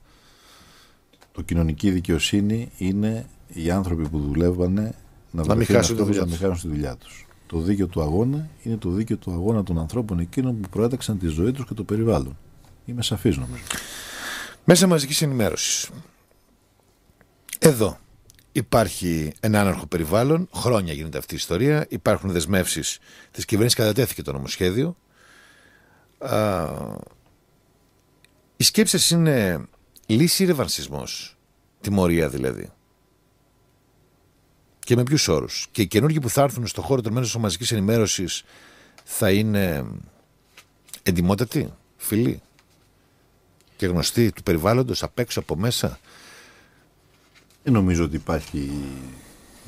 Το κοινωνική δικαιοσύνη είναι οι άνθρωποι που δουλεύανε να, να μην χάσουν τη δουλειά του. Το δίκαιο του αγώνα είναι το δίκαιο του αγώνα των ανθρώπων εκείνων που προέταξαν τη ζωή τους και το περιβάλλον. Είμαι σαφής νομίζω. Μέσα μαζικής ενημέρωσης. Εδώ υπάρχει ένα άναρχο περιβάλλον. Χρόνια γίνεται αυτή η ιστορία. Υπάρχουν δεσμεύσεις της κυβέρνησης. Κατατέθηκε το νομοσχέδιο οι σκέψεις είναι λύση ή ρευανσισμός. Τιμωρία δηλαδή. Και με ποιους όρους. Και οι καινούργοι που θα έρθουν στον χώρο των μέσων μαζικής ενημέρωσης θα είναι εντυμότατοι φίλοι και γνωστοί του περιβάλλοντος, απ' έξω, από μέσα. Δεν νομίζω ότι υπάρχει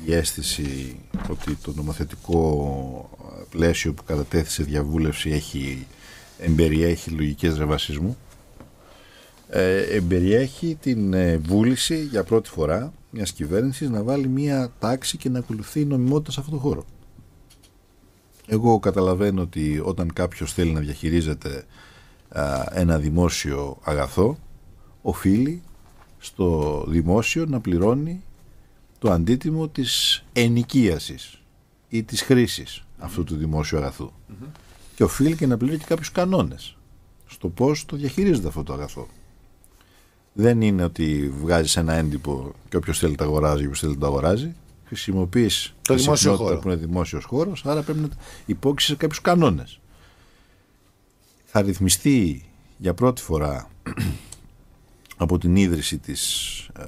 η αίσθηση ότι το νομοθετικό πλαίσιο που κατατέθησε διαβούλευση έχει εμπεριέχει λογικές ρεβασισμού ε, εμπεριέχει την ε, βούληση για πρώτη φορά μιας κυβέρνησης να βάλει μια τάξη και να ακολουθεί νομιμότητα σε αυτό το χώρο. Εγώ καταλαβαίνω ότι όταν κάποιος θέλει να διαχειρίζεται ένα δημόσιο αγαθό οφείλει στο δημόσιο να πληρώνει το αντίτιμο της ενοικίασης ή της χρήσης αυτού του δημόσιου και οφείλει και να πληρώνει και κάποιους κανόνες στο πώς το διαχειρίζεται αυτό το αγαθό. Δεν είναι ότι βγάζεις ένα έντυπο και όποιος θέλει το αγοράζει, όποιος θέλει το αγοράζει. Χρησιμοποιείς το δημόσιο χώρο. που είναι δημόσιος χώρος, άρα πρέπει να υπόκειται σε κάποιους κανόνες. Θα ρυθμιστεί για πρώτη φορά από την ίδρυση της, ε,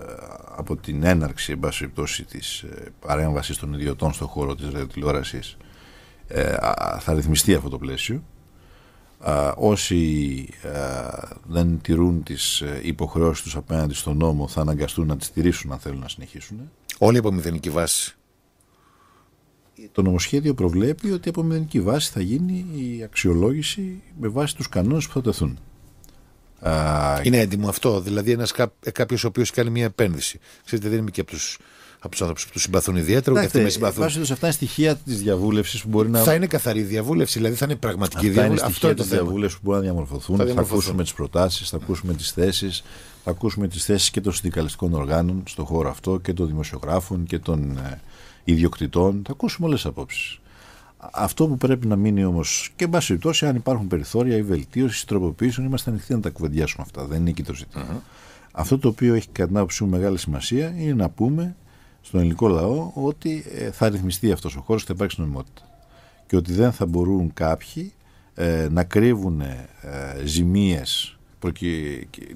από την έναρξη εν πάση της ε, παρέμβασης των ιδιωτών στον χώρο της ραδιοτηλεόρασης ε, θα ρυθμιστεί αυτό το πλαίσιο. όσοι ε, δεν τηρούν τις ε, υποχρεώσεις τους απέναντι στον νόμο θα αναγκαστούν να τις τηρήσουν αν θέλουν να συνεχίσουν. Όλοι από μηδενική βάση. Το νομοσχέδιο προβλέπει ότι από μηδενική βάση θα γίνει η αξιολόγηση με βάση τους κανόνες που θα τεθούν. Είναι έντιμο αυτό. Δηλαδή, ένας κάποιος ο οποίος κάνει μια επένδυση. Ξέρετε, δεν είμαι και από τους από τους άνθρωπους που τους συμπαθούν ιδιαίτερα, ούτε αυτοί με συμπαθούν. Βάσει αυτά είναι στοιχεία της διαβούλευσης που μπορεί να. Θα είναι καθαρή διαβούλευση, δηλαδή θα είναι πραγματική διαβούλευση. Αυτό είναι το θέμα. διαβούλευσης που μπορεί να διαμορφωθούν. Θα, ακούσουμε τις προτάσεις, θα ακούσουμε τις θέσεις, θα ακούσουμε τις θέσεις και των συνδικαλιστικών οργάνων στον χώρο αυτό και των δημοσιογράφων και των ε, ιδιοκτητών. Θα ακούσουμε όλες τις απόψεις. Αυτό που πρέπει να μείνει όμως και εν πάση περιπτώσει, αν υπάρχουν περιθώρια ή βελτίωση ή τροποποιήσεων, είμαστε ανοιχτοί να τα κουβεντιάσουμε αυτά. Δεν είναι εκεί το ζήτημα. Mm-hmm. Αυτό το οποίο έχει κατά την άποψή μου μεγάλη σημασία είναι να πούμε στον ελληνικό λαό ότι ε, θα ρυθμιστεί αυτός ο χώρος, θα υπάρξει νομιμότητα και ότι δεν θα μπορούν κάποιοι ε, να κρύβουν ε, ζημίες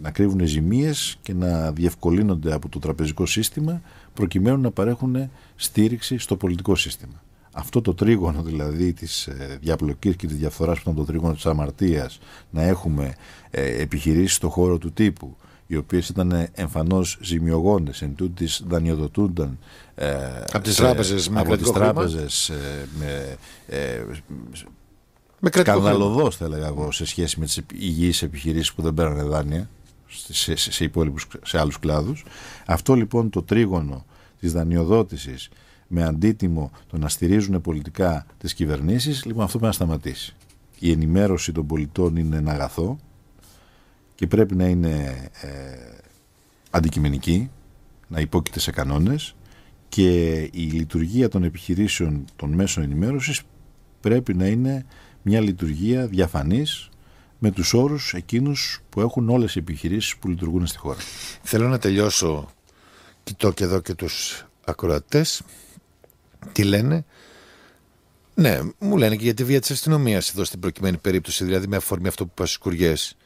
να κρύβουν ζημίες και να διευκολύνονται από το τραπεζικό σύστημα προκειμένου να παρέχουν στήριξη στο πολιτικό σύστημα. Αυτό το τρίγωνο δηλαδή της ε, διαπλοκής και της διαφθοράς που ήταν το τρίγωνο της αμαρτίας να έχουμε επιχειρήσεις στο χώρο του τύπου οι οποίες ήταν ε, εμφανώς ζημιογόνες, εν τούτη δανειοδοτούνταν ε, από τις τράπεζες. με, από τις τράπεζες, ε, με, θα έλεγα εγώ σε σχέση με τις υγιείς επιχειρήσεις που δεν πέρανε δάνεια σε, σε, σε, σε άλλους κλάδους. Αυτό λοιπόν το τρίγωνο της δανειοδότησης με αντίτιμο το να στηρίζουν πολιτικά τις κυβερνήσεις, λοιπόν αυτό πρέπει να σταματήσει. Η ενημέρωση των πολιτών είναι ένα αγαθό, και πρέπει να είναι ε, αντικειμενική, να υπόκειται σε κανόνες και η λειτουργία των επιχειρήσεων των μέσων ενημέρωσης πρέπει να είναι μια λειτουργία διαφανής με τους όρους εκείνους που έχουν όλες οι επιχειρήσεις που λειτουργούν στη χώρα. Θέλω να τελειώσω, κοιτώ και εδώ και τους ακροατές, τι λένε. Ναι, μου λένε και για τη βία της αστυνομίας εδώ στην προκειμένη περίπτωση, δηλαδή με αφορμή αυτό που είπα στις κουριές.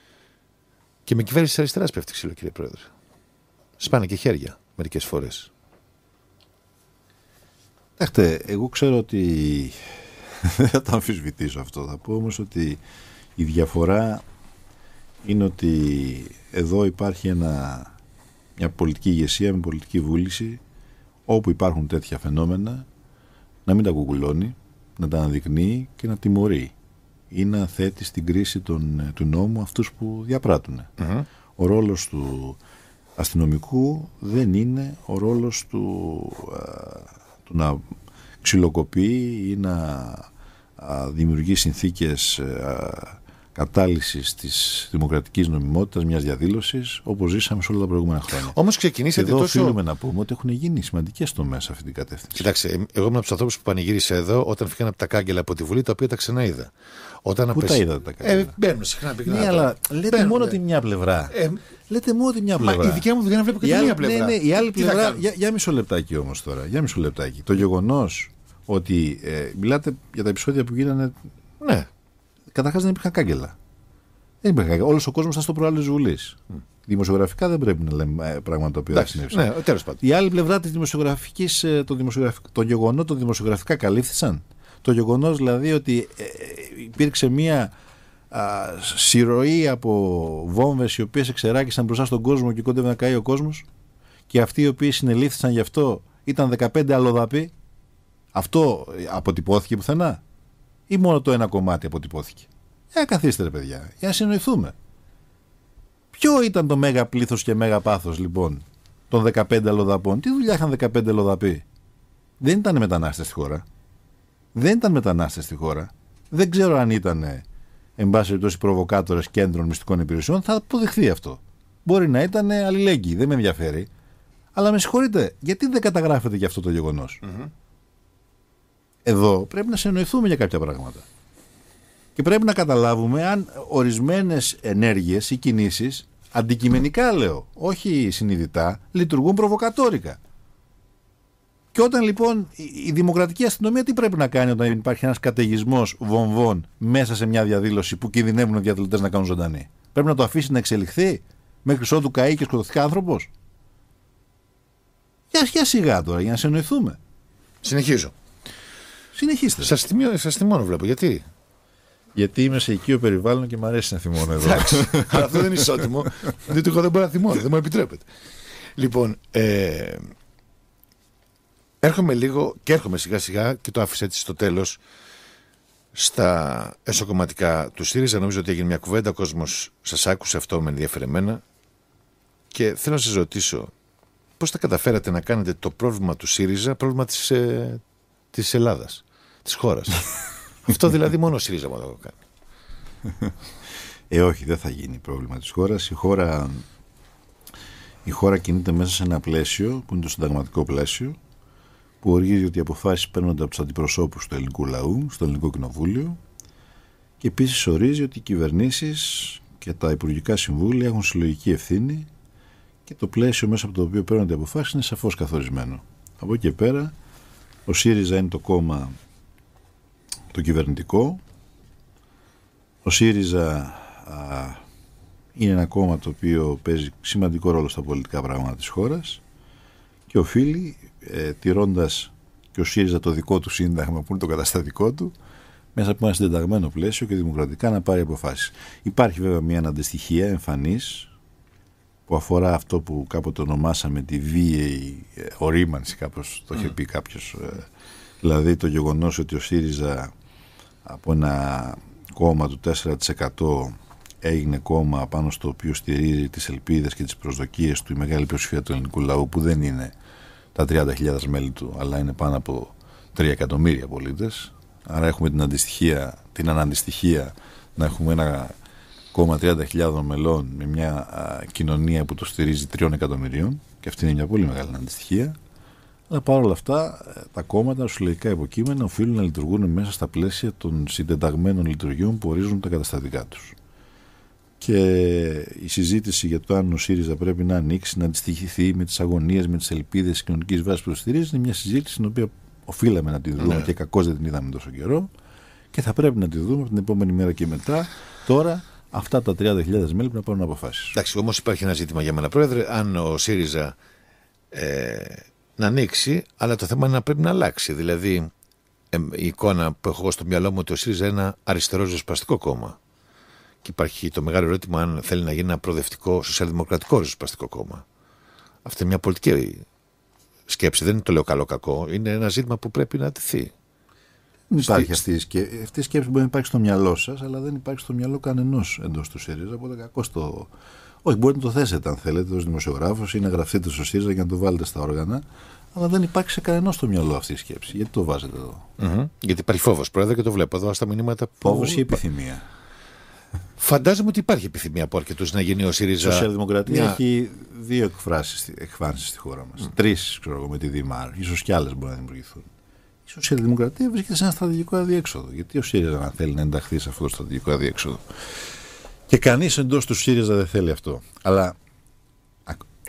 Και με κυβέρνηση αριστερά πέφτει ξύλο, κύριε Πρόεδρε. Σπάνε και χέρια μερικές φορές. Κοιτάξτε, εγώ ξέρω ότι δεν θα το αμφισβητήσω αυτό. Θα πω Όμως ότι η διαφορά είναι ότι εδώ υπάρχει μια πολιτική ηγεσία μια πολιτική βούληση όπου υπάρχουν τέτοια φαινόμενα να μην τα κουκουλώνει, να τα αναδεικνύει και να τιμωρεί ή να θέτει στην κρίση των, ε, του νόμου αυτούς που διαπραττουν Ο ρόλος του αστυνομικού δεν είναι ο ρόλος του, ε, του να ξυλοκοπεί ή να δημιουργεί συνθήκες ε, κατάλυσης της δημοκρατικής νομιμότητας μιας διαδήλωσης, όπως ζήσαμε σε όλα τα προηγούμενα χρόνια. Όμως ξεκινήσατε εδώ τόσο... οφείλουμε να πούμε ότι έχουν γίνει σημαντικές τομέ σε αυτή την κατεύθυνση. Κοιτάξτε, εγώ ήμουν από τους ανθρώπους που πανηγύρισε εδώ όταν φύγανε από τα κάγκελα από τη Βουλή τα οποία τα είδα. Όταν Πού απεσ... τα είδατε τα κάγκελα. Ε, μπαίνουν συχνά πυκνά. Ναι, αλλά λέτε μπαίνουν, μόνο τη μια πλευρά. Ε, Λέτε μόνο τη μια πλευρά. η δικιά μου δουλειά να βλέπω και άλλη, μία πλευρά. Ναι, ναι, η άλλη πλευρά. Για, για μισό λεπτάκι όμως τώρα. Για μισό λεπτάκι. Το γεγονός ότι ε, μιλάτε για τα επεισόδια που γίνανε ναι. Καταρχάς δεν υπήρχαν κάγκελα. Δεν υπήρχαν κάγκελα. Όλος ο κόσμος ήταν στο προάλληλο της Βουλής. Δημοσιογραφικά δεν πρέπει να λέμε ε, πράγματα τα οποία συνέβησαν. Ναι, πάντων. Η άλλη πλευρά της δημοσιογραφικής, ε, το, το γεγονό, το δημοσιογραφικά καλύφθησαν. Το γεγονός δηλαδή ότι ε, υπήρξε μία α, συρροή από βόμβες οι οποίες εξεράκησαν μπροστά στον κόσμο και κόντευε να καεί ο κόσμος. και αυτοί οι οποίοι συνελήφθησαν γι' αυτό ήταν 15 αλλοδαποί. Αυτό αποτυπώθηκε πουθενά ή μόνο το ένα κομμάτι αποτυπώθηκε. Ε, καθίστε παιδιά, για να συνοηθούμε. Ποιο ήταν το μέγα πλήθος και μέγα πάθος λοιπόν των 15 λοδαπών. Τι δουλειά είχαν 15 λοδαποί. Δεν ήταν μετανάστες στη χώρα. Δεν ήταν μετανάστες στη χώρα. Δεν ξέρω αν ήταν, εν πάση περιπτώσει, προβοκάτορες κέντρων μυστικών υπηρεσιών. Θα αποδειχθεί αυτό. Μπορεί να ήταν αλληλέγγυοι, δεν με ενδιαφέρει. Αλλά με συγχωρείτε, γιατί δεν καταγράφεται και αυτό το γεγονο εδώ πρέπει να συνοηθούμε για κάποια πράγματα. Και πρέπει να καταλάβουμε αν ορισμένες ενέργειες ή κινήσεις, αντικειμενικά λέω, όχι συνειδητά, λειτουργούν προβοκατόρικα. Και όταν λοιπόν η δημοκρατική αστυνομία τι πρέπει να κάνει όταν υπάρχει ένας καταιγισμός βομβών μέσα σε μια διαδήλωση που κινδυνεύουν οι διαδηλωτές να κάνουν ζωντανή. Πρέπει να το αφήσει να εξελιχθεί μέχρι ότου καεί και σκοτωθεί άνθρωπος. Για, για σιγά τώρα, για να συνοηθούμε. Συνεχίζω. Συνεχίστε. Σας θυμώνω, σας θυμώνω, βλέπω. Γιατί. Γιατί είμαι σε οικείο περιβάλλον και μου αρέσει να θυμώνω εδώ. Αυτό δεν είναι ισότιμο. Διότι εγώ δεν μπορώ να θυμώνω, δεν μου επιτρέπετε. Λοιπόν, ε, έρχομαι λίγο και έρχομαι σιγά σιγά και το άφησα έτσι στο τέλος στα εσωκομματικά του ΣΥΡΙΖΑ. Νομίζω ότι έγινε μια κουβέντα. Ο κόσμος σας άκουσε αυτό με ενδιαφέρει. Και θέλω να σας ρωτήσω, πώς τα καταφέρατε να κάνετε το πρόβλημα του ΣΥΡΙΖΑ πρόβλημα της της ε, Ελλάδας της χώρας. Αυτό δηλαδή μόνο ο ΣΥΡΙΖΑ μπορεί να το κάνει. Ε, όχι, δεν θα γίνει πρόβλημα της χώρας. Η χώρα. Η χώρα κινείται μέσα σε ένα πλαίσιο που είναι το συνταγματικό πλαίσιο που οργίζει ότι οι αποφάσεις παίρνονται από τους αντιπροσώπους του ελληνικού λαού, στο ελληνικό κοινοβούλιο και επίσης ορίζει ότι οι κυβερνήσεις και τα υπουργικά συμβούλια έχουν συλλογική ευθύνη και το πλαίσιο μέσα από το οποίο παίρνονται οι αποφάσεις είναι σαφώς καθορισμένο. Από εκεί και πέρα, ο ΣΥΡΙΖΑ είναι το κόμμα το κυβερνητικό. Ο ΣΥΡΙΖΑ α, είναι ένα κόμμα το οποίο παίζει σημαντικό ρόλο στα πολιτικά πράγματα της χώρας και οφείλει, ε, τηρώντας και ο ΣΥΡΙΖΑ το δικό του σύνταγμα που είναι το καταστατικό του, μέσα από ένα συντεταγμένο πλαίσιο και δημοκρατικά να πάρει αποφάσεις. Υπάρχει βέβαια μια αντιστοιχία εμφανής που αφορά αυτό που κάποτε ονομάσαμε τη βίαιη ε, ορίμανση, κάπως το είχε mm. πει κάποιος, ε, δηλαδή το γεγονός ότι ο ΣΥΡΙΖΑ από ένα κόμμα του 4% έγινε κόμμα πάνω στο οποίο στηρίζει τις ελπίδες και τις προσδοκίες του η μεγάλη πλειοψηφία του ελληνικού λαού που δεν είναι τα 30.000 μέλη του αλλά είναι πάνω από 3 εκατομμύρια πολίτες άρα έχουμε την, αντιστοιχία, την αναντιστοιχία να έχουμε ένα κόμμα 30.000 μελών με μια κοινωνία που το στηρίζει 3 εκατομμυρίων και αυτή είναι μια πολύ μεγάλη αντιστοιχία ε, Αλλά όλα αυτά, ε, τα κόμματα, συλλογικά υποκείμενα, οφείλουν να λειτουργούν μέσα στα πλαίσια των συντεταγμένων λειτουργιών που ορίζουν τα καταστατικά τους. Και η συζήτηση για το αν ο ΣΥΡΙΖΑ πρέπει να ανοίξει, να αντιστοιχηθεί με τις αγωνίες, με τις ελπίδες της κοινωνικής βάσης που στηρίζει, είναι μια συζήτηση την οποία οφείλαμε να τη δούμε ναι. και κακώς δεν την είδαμε τόσο καιρό και θα πρέπει να τη δούμε από την επόμενη μέρα και μετά. Τώρα αυτά τα 30.000 μέλη πρέπει να πάρουν αποφάσεις. Εντάξει, όμως υπάρχει ένα ζήτημα για μένα, Πρόεδρε. Αν ο ΣΥΡΙΖΑ ε, να ανοίξει, αλλά το θέμα είναι να πρέπει να αλλάξει. Δηλαδή, η εικόνα που έχω στο μυαλό μου ότι ο ΣΥΡΙΖΑ είναι ένα αριστερό ριζοσπαστικό κόμμα. Και υπάρχει το μεγάλο ερώτημα αν θέλει να γίνει ένα προοδευτικό σοσιαλδημοκρατικό ριζοσπαστικό κόμμα. Αυτή είναι μια πολιτική σκέψη. Δεν είναι το λέω καλό-κακό. Είναι ένα ζήτημα που πρέπει να τεθεί. υπάρχει αυτή η σκέψη. Αυτή η σκέψη μπορεί να υπάρχει στο μυαλό σας, αλλά δεν υπάρχει στο μυαλό κανενός εντός του ΣΥΡΙΖΑ. Οπότε κακό το, όχι, μπορείτε να το θέσετε αν θέλετε ως δημοσιογράφος ή να γραφτείτε στο ΣΥΡΙΖΑ για να το βάλετε στα όργανα. Αλλά δεν υπάρχει σε κανένα στο μυαλό αυτή η σκέψη. Γιατί το βάζετε εδώ. Mm-hmm. Γιατί υπάρχει φόβος, Πρόεδρε, και το βλέπω εδώ στα μηνύματα. Που... Φόβος ή επιθυμία. Φαντάζομαι ότι υπάρχει επιθυμία από αρκετούς να γίνει ο ΣΥΡΙΖΑ. Η Σοσιαλδημοκρατία yeah. έχει δύο εκφράσεις στη χώρα μας. Mm. Τρεις, ξέρω εγώ, με τη ΔΜΑΡ. σω κι άλλες μπορεί να δημιουργηθούν. Η Σοσιαλδημοκρατία βρίσκεται σε ένα στρατηγικό αδιέξοδο. Γιατί ο ΣΥΡΙΖΑ να θέλει να ενταχθεί σε αυτό το στρατηγικό αδιέξοδο. Και κανείς εντός του ΣΥΡΙΖΑ δεν θέλει αυτό. Αλλά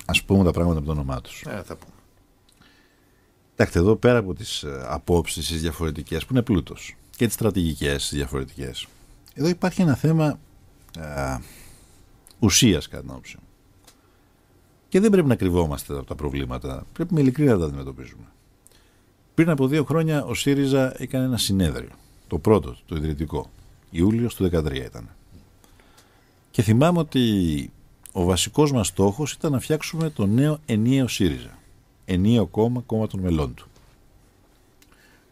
ας πούμε τα πράγματα από το όνομά τους. Ε, θα πούμε. Κοιτάξτε, εδώ πέρα από τις ε, απόψεις τις διαφορετικές που είναι πλούτος και τις στρατηγικές τις διαφορετικές. Εδώ υπάρχει ένα θέμα α, ε, ουσίας κατά την Και δεν πρέπει να κρυβόμαστε από τα προβλήματα. Πρέπει με ειλικρίνεια να τα αντιμετωπίζουμε. Πριν από δύο χρόνια ο ΣΥΡΙΖΑ έκανε ένα συνέδριο. Το πρώτο, το ιδρυτικό. Ιούλιος του 2013 ήταν. Και θυμάμαι ότι ο βασικός μας στόχος ήταν να φτιάξουμε το νέο ενιαίο ΣΥΡΙΖΑ. Ενιαίο κόμμα, κόμμα των μελών του.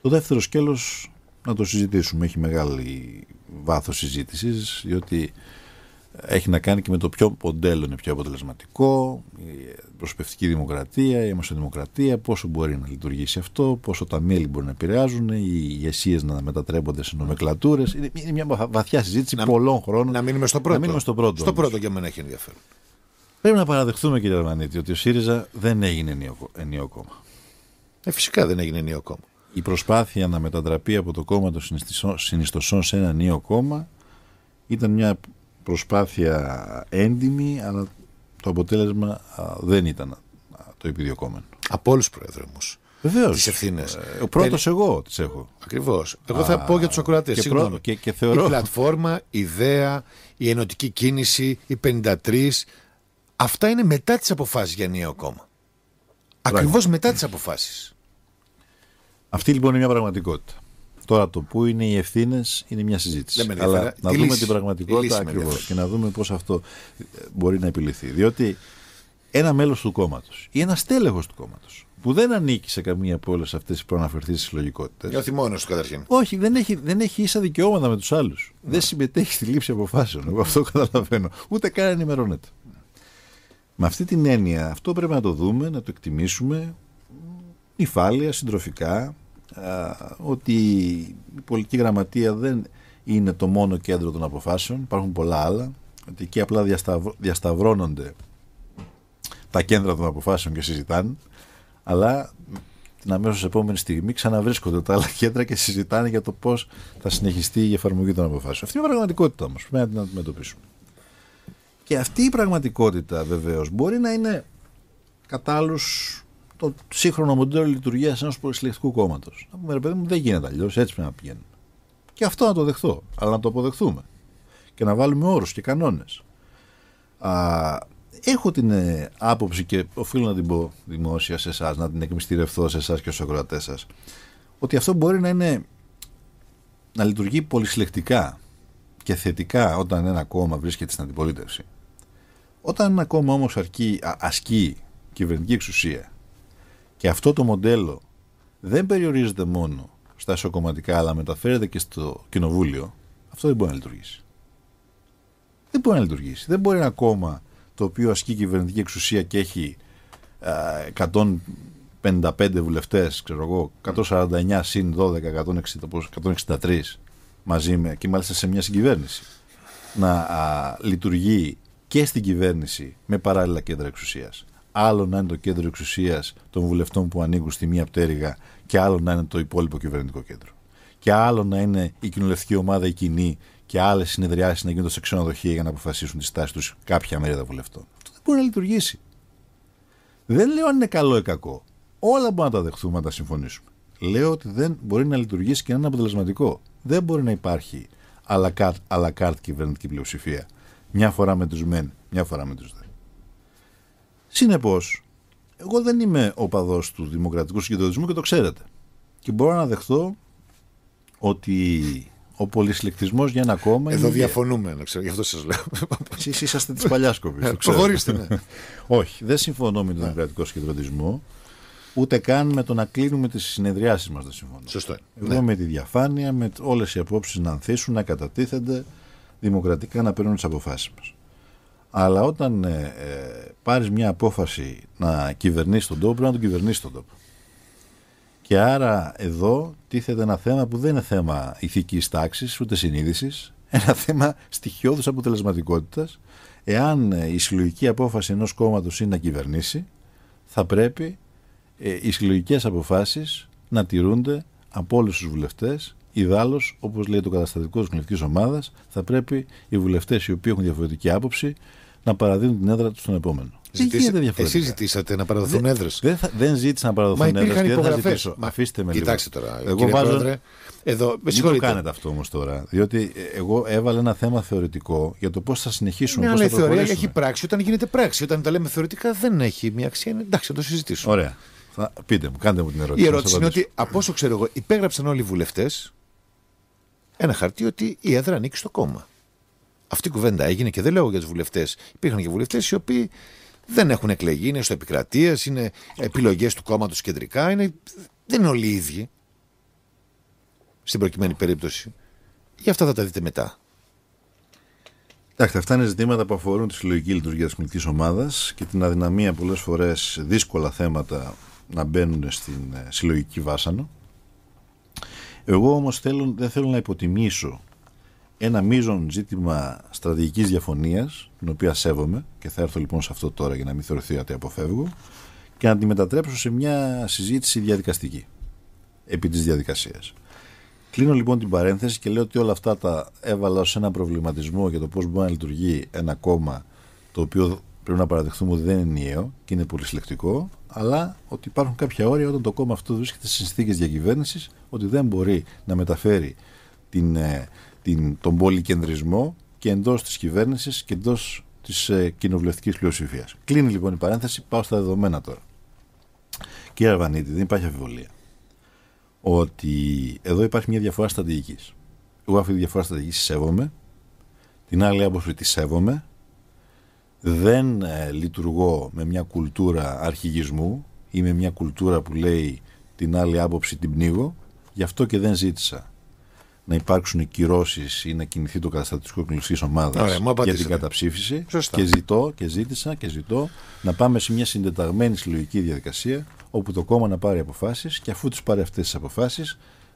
Το δεύτερο σκέλος να το συζητήσουμε. Έχει μεγάλη βάθος συζήτησης, διότι έχει να κάνει και με το ποιο μοντέλο είναι πιο αποτελεσματικό, η προσωπευτική δημοκρατία, η δημοκρατία, πόσο μπορεί να λειτουργήσει αυτό, πόσο τα μέλη μπορεί να επηρεάζουν, οι ηγεσίες να μετατρέπονται σε νομεκλατούρες. Είναι μια βαθιά συζήτηση να, πολλών χρόνων. Να μείνουμε στο πρώτο. Να μείνουμε στο πρώτο, στο πρώτο και εμένα έχει ενδιαφέρον. Πρέπει να παραδεχθούμε, κύριε Αρμανίτη, ότι ο ΣΥΡΙΖΑ δεν έγινε ενιαίο κόμμα. Ε, φυσικά δεν έγινε ενίο κόμμα. Η προσπάθεια να μετατραπεί από το κόμμα των συνιστοσών σε ένα νέο κόμμα ήταν μια προσπάθεια έντιμη, αλλά το αποτέλεσμα δεν ήταν το επιδιωκόμενο. Από όλους τους προέδρους Βεβαίως. Τις ευθύνες. Ο πρώτος εγώ τις έχω. Ακριβώς. Εγώ θα πω για τους ακροατέ. Και, και, και θεωρώ... Η πλατφόρμα, η ιδέα, η ενωτική κίνηση, η 53. Αυτά είναι μετά τις αποφάσεις για νέο κόμμα. Ακριβώς μετά τις αποφάσεις. Αυτή λοιπόν είναι μια πραγματικότητα. Τώρα το πού είναι οι ευθύνες είναι μια συζήτηση. Αλλά να δούμε την πραγματικότητα ακριβώ και να δούμε πώς αυτό ε, μπορεί να επιληθεί. Διότι ένα μέλος του κόμματος ή ένας τέλεχος του κόμματος που δεν ανήκει σε καμία από όλες αυτές τις προαναφερθείς συλλογικότητες. Νιώθει μόνος του καταρχήν. Όχι, δεν έχει, δεν έχει ίσα δικαιώματα με τους άλλους. Ναι. Δεν συμμετέχει στη λήψη αποφάσεων. Εγώ αυτό καταλαβαίνω. Ούτε καν ενημερώνεται. Με αυτή την έννοια, αυτό πρέπει να το δούμε, να το εκτιμήσουμε. Νυφάλια, συντροφικά, ότι η πολιτική γραμματεία δεν είναι το μόνο κέντρο των αποφάσεων, υπάρχουν πολλά άλλα, ότι εκεί απλά διασταυρώνονται τα κέντρα των αποφάσεων και συζητάνε, αλλά την αμέσως επόμενη στιγμή ξαναβρίσκονται τα άλλα κέντρα και συζητάνε για το πώς θα συνεχιστεί η εφαρμογή των αποφάσεων. Αυτή είναι η πραγματικότητα όμως, Πρέπει να την αντιμετωπίσουμε. Και αυτή η πραγματικότητα βεβαίως μπορεί να είναι κατά το σύγχρονο μοντέλο λειτουργίας ενός πολυσυλλεκτικού κόμματος. Να πούμε, ρε παιδί μου, δεν γίνεται αλλιώς, έτσι πρέπει να πηγαίνουμε Και αυτό να το δεχθώ, αλλά να το αποδεχθούμε. Και να βάλουμε όρους και κανόνες. Έχω την ε, άποψη και οφείλω να την πω δημόσια σε εσάς, να την εκμυστηρευτώ σε εσάς και στους ακροατές σας, ότι αυτό μπορεί να είναι να λειτουργεί πολυσυλλεκτικά και θετικά όταν ένα κόμμα βρίσκεται στην αντιπολίτευση. Όταν ένα κόμμα όμως ασκεί κυβερνητική εξουσία και αυτό το μοντέλο δεν περιορίζεται μόνο στα ισοκομματικά, αλλά μεταφέρεται και στο κοινοβούλιο, αυτό δεν μπορεί να λειτουργήσει. Δεν μπορεί να λειτουργήσει. Δεν μπορεί ένα κόμμα το οποίο ασκεί κυβερνητική εξουσία και έχει 155 βουλευτές, ξέρω εγώ, 149 συν 12, 163 μαζί με, και μάλιστα σε μια συγκυβέρνηση, να λειτουργεί και στην κυβέρνηση με παράλληλα κέντρα εξουσίας άλλο να είναι το κέντρο εξουσίας των βουλευτών που ανήκουν στη μία πτέρυγα και άλλο να είναι το υπόλοιπο κυβερνητικό κέντρο. Και άλλο να είναι η κοινοβουλευτική ομάδα η κοινή και άλλες συνεδριάσεις να γίνονται σε ξενοδοχεία για να αποφασίσουν τι τάσει τους κάποια μερίδα βουλευτών. Αυτό δεν μπορεί να λειτουργήσει. Δεν λέω αν είναι καλό ή κακό. Όλα μπορούμε να τα δεχθούμε, να τα συμφωνήσουμε. Λέω ότι δεν μπορεί να λειτουργήσει και να είναι αποτελεσματικό. Δεν μπορεί να υπάρχει αλακάρτ κυβερνητική πλειοψηφία. Μια φορά με τους μεν, μια φορά με τους δε. Συνεπώς, εγώ δεν είμαι οπαδό του δημοκρατικού συγκεντρωτισμού και το ξέρετε. Και μπορώ να δεχθώ ότι ο πολυσυλλεκτισμός για ένα κόμμα. Εδώ είναι... διαφωνούμε, να γι' αυτό σας λέω. Εσείς είσαστε της παλιάς κοπής. Προχωρήστε. Ναι. Όχι, δεν συμφωνώ με τον ναι. δημοκρατικό συγκεντρωτισμό. Ούτε καν με το να κλείνουμε τις συνεδριάσεις μας δεν συμφωνώ. Σωστό. Εγώ ναι. με τη διαφάνεια, με όλες οι απόψεις να ανθίσουν, να κατατίθενται δημοκρατικά να παίρνουν τις αποφάσεις μας. Αλλά όταν ε, ε, πάρεις μια απόφαση να κυβερνήσεις τον τόπο, πρέπει να τον κυβερνήσεις τον τόπο. Και άρα εδώ τίθεται ένα θέμα που δεν είναι θέμα ηθικής τάξης, ούτε συνείδησης, ένα θέμα στοιχειώδους αποτελεσματικότητας. Εάν ε, η συλλογική απόφαση ενός κόμματος είναι να κυβερνήσει, θα πρέπει ε, οι συλλογικές αποφάσεις να τηρούνται από όλους τους βουλευτές. Ιδάλω, όπως λέει το καταστατικό της κοινωνική ομάδας, θα πρέπει οι βουλευτές οι οποίοι έχουν διαφορετική άποψη να παραδίνουν την έδρα τους στον επόμενο. Ε, ζητήσατε να παραδοθούν έδρες. Δεν, δεν ζήτησα να παραδοθούν έδρε. θα ζητήσω. Μα, Αφήστε με Κοιτάξτε λίγο. τώρα. Εγώ βάζω. Πρόεδρε, εδώ, με Μην το κάνετε αυτό όμως τώρα. Διότι ε, εγώ έβαλα ένα θέμα θεωρητικό για το πώς θα συνεχίσουμε. Ναι, αλλά η θεωρία έχει πράξη όταν γίνεται πράξη. Όταν τα λέμε θεωρητικά δεν έχει μια αξία. Εντάξει, θα το συζητήσουμε. Ωραία. Πείτε μου, κάντε μου την ερώτηση. Η ερώτηση είναι ότι από όσο ξέρω εγώ, υπέγραψαν όλοι οι βουλευτές ένα χαρτί ότι η έδρα ανήκει στο κόμμα. Αυτή η κουβέντα έγινε και δεν λέω για τους βουλευτές. Υπήρχαν και βουλευτές οι οποίοι δεν έχουν εκλεγεί, είναι στο επικρατεία, είναι επιλογές του κόμματος κεντρικά. Είναι... Δεν είναι όλοι οι ίδιοι στην προκειμένη περίπτωση. Γι' αυτά θα τα δείτε μετά. Κοιτάξτε, αυτά είναι ζητήματα που αφορούν τη συλλογική λειτουργία της πολιτικής ομάδας και την αδυναμία πολλές φορές δύσκολα θέματα να μπαίνουν στην ε, συλλογική βάσανο. Εγώ όμως δεν θέλω να υποτιμήσω ένα μείζον ζήτημα στρατηγικής διαφωνίας, την οποία σέβομαι και θα έρθω λοιπόν σε αυτό τώρα για να μην θεωρηθεί ότι αποφεύγω, και να τη μετατρέψω σε μια συζήτηση διαδικαστική επί της διαδικασίας. Κλείνω λοιπόν την παρένθεση και λέω ότι όλα αυτά τα έβαλα σε ένα προβληματισμό για το πώς μπορεί να λειτουργεί ένα κόμμα το οποίο πρέπει να παραδεχθούμε ότι δεν είναι ενιαίο και είναι πολυσυλλεκτικό, αλλά ότι υπάρχουν κάποια όρια όταν το κόμμα αυτό βρίσκεται στι συνθήκες διακυβέρνησης, ότι δεν μπορεί να μεταφέρει την ε, την, τον πολυκεντρισμό και εντός της κυβέρνησης και εντός της ε, κοινοβουλευτικής πλειοψηφίας. Κλείνει λοιπόν η παρένθεση, πάω στα δεδομένα τώρα. Κύριε Αρβανίτη, δεν υπάρχει αμφιβολία ότι εδώ υπάρχει μια διαφορά στρατηγικής. Εγώ αυτή τη διαφορά στρατηγικής σέβομαι. Την άλλη άποψη τη σέβομαι. Δεν ε, λειτουργώ με μια κουλτούρα αρχηγισμού ή με μια κουλτούρα που λέει την άλλη άποψη την πνίγω. Γι' αυτό και δεν ζήτησα να υπάρξουν κυρώσεις ή να κινηθεί το καταστατικό εκλογική ομάδα για την καταψήφιση. Και ζητώ και ζήτησα και ζητώ να πάμε σε μια συντεταγμένη συλλογική διαδικασία όπου το κόμμα να πάρει αποφάσεις και αφού τις πάρει αυτές τις αποφάσεις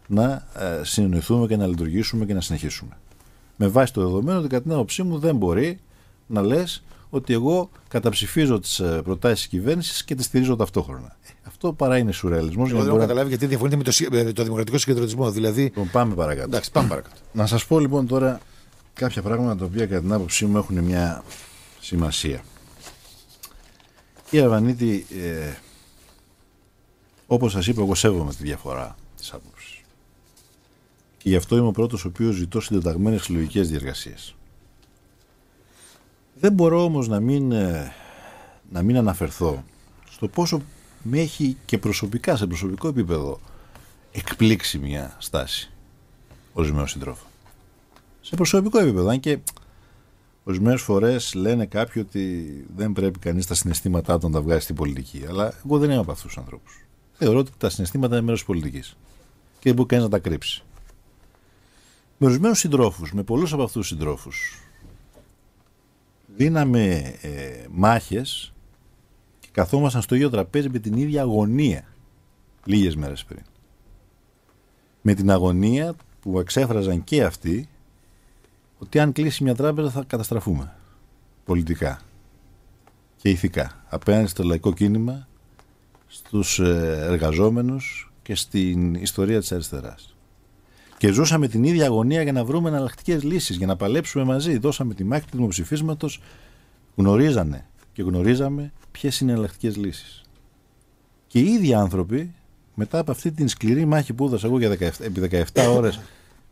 να ε, συνεννοηθούμε και να λειτουργήσουμε και να συνεχίσουμε. Με βάση το δεδομένο ότι κατά την άποψή μου δεν μπορεί να λες ότι εγώ καταψηφίζω τις ε, προτάσεις της κυβέρνησης και τις στηρίζω ταυτόχρονα. Ε, αυτό παρά είναι σουρεαλισμός. δεν έχω καταλάβει γιατί διαφωνείτε με το, ε, το δημοκρατικό συγκεντρωτισμό. Δηλαδή... Λοιπόν, πάμε παρακάτω. Εντάξει, πάμε παρακάτω. Να σας πω λοιπόν τώρα κάποια πράγματα τα οποία κατά την άποψή μου έχουν μια σημασία. Η Αρβανίτη, ε, όπως σας είπα, εγώ σέβομαι τη διαφορά της άποψης. Και γι' αυτό είμαι ο πρώτος ο οποίος ζητώ συντεταγμένες συλλογικές διεργασίες. Δεν μπορώ όμως να μην, ε, να μην αναφερθώ στο πόσο με έχει και προσωπικά, σε προσωπικό επίπεδο, εκπλήξει μια στάση ορισμένων συντρόφων. Σε προσωπικό επίπεδο, αν και ορισμένες φορές λένε κάποιοι ότι δεν πρέπει κανείς τα συναισθήματά του να τα βγάζει στην πολιτική. Αλλά εγώ δεν είμαι από αυτούς τους ανθρώπους. Θεωρώ ότι τα συναισθήματα είναι μέρος της πολιτικής και δεν μπορεί κανείς να τα κρύψει. Με ορισμένους συντρόφους, με πολλούς από αυτούς τους συντρόφους, δίναμε ε, μάχες και καθόμασταν στο ίδιο τραπέζι με την ίδια αγωνία λίγες μέρες πριν. Με την αγωνία που εξέφραζαν και αυτοί ότι αν κλείσει μια τράπεζα θα καταστραφούμε πολιτικά και ηθικά απέναντι στο λαϊκό κίνημα, στους ε, εργαζόμενους και στην ιστορία της αριστεράς. Και ζούσαμε την ίδια αγωνία για να βρούμε εναλλακτικές λύσεις, για να παλέψουμε μαζί. Δώσαμε τη μάχη του δημοψηφίσματος. Γνωρίζανε και γνωρίζαμε ποιες είναι οι εναλλακτικές λύσεις. Και οι ίδιοι άνθρωποι, μετά από αυτή την σκληρή μάχη που έδωσα εγώ για 17, επί 17 ώρε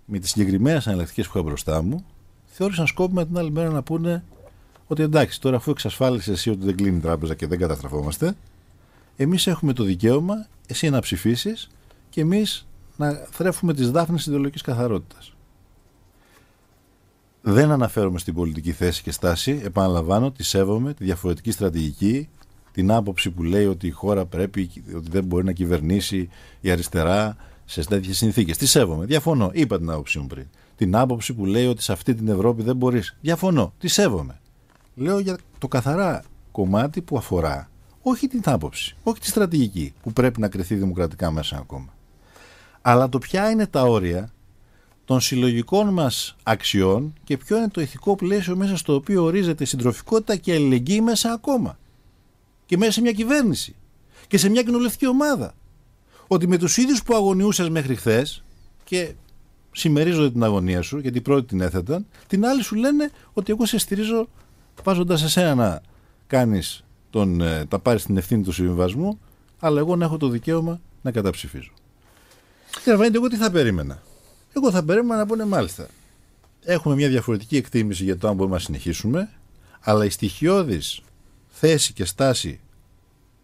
με τις συγκεκριμένες εναλλακτικές που είχα μπροστά μου, θεώρησαν σκόπιμα την άλλη μέρα να πούνε ότι εντάξει, τώρα αφού εξασφάλισες εσύ ότι δεν κλείνει η τράπεζα και δεν καταστραφόμαστε, εμείς έχουμε το δικαίωμα εσύ να ψηφίσεις και εμείς να θρέφουμε τις δάφνες ιδεολογικής καθαρότητας. Δεν αναφέρομαι στην πολιτική θέση και στάση, επαναλαμβάνω, τη σέβομαι, τη διαφορετική στρατηγική, την άποψη που λέει ότι η χώρα πρέπει, ότι δεν μπορεί να κυβερνήσει η αριστερά σε τέτοιες συνθήκες. Τη σέβομαι. Διαφωνώ. Είπα την άποψή μου πριν. Την άποψη που λέει ότι σε αυτή την Ευρώπη δεν μπορείς. Διαφωνώ. Τη σέβομαι. Λέω για το καθαρά κομμάτι που αφορά όχι την άποψη, όχι τη στρατηγική που πρέπει να κρυθεί δημοκρατικά μέσα ακόμα αλλά το ποια είναι τα όρια των συλλογικών μας αξιών και ποιο είναι το ηθικό πλαίσιο μέσα στο οποίο ορίζεται συντροφικότητα και αλληλεγγύη μέσα ακόμα. Και μέσα σε μια κυβέρνηση και σε μια κοινοβουλευτική ομάδα. Ότι με τους ίδιους που αγωνιούσες μέχρι χθες και συμμερίζονται την αγωνία σου γιατί πρώτη την έθεταν, την άλλη σου λένε ότι εγώ σε στηρίζω βάζοντας εσένα να κάνεις τον, ε, τα πάρεις την ευθύνη του συμβιβασμού αλλά εγώ να έχω το δικαίωμα να καταψηφίζω. Καταλαβαίνετε εγώ τι θα περίμενα. Εγώ θα περίμενα να πούνε μάλιστα. Έχουμε μια διαφορετική εκτίμηση για το αν μπορούμε να συνεχίσουμε, αλλά η στοιχειώδης θέση και στάση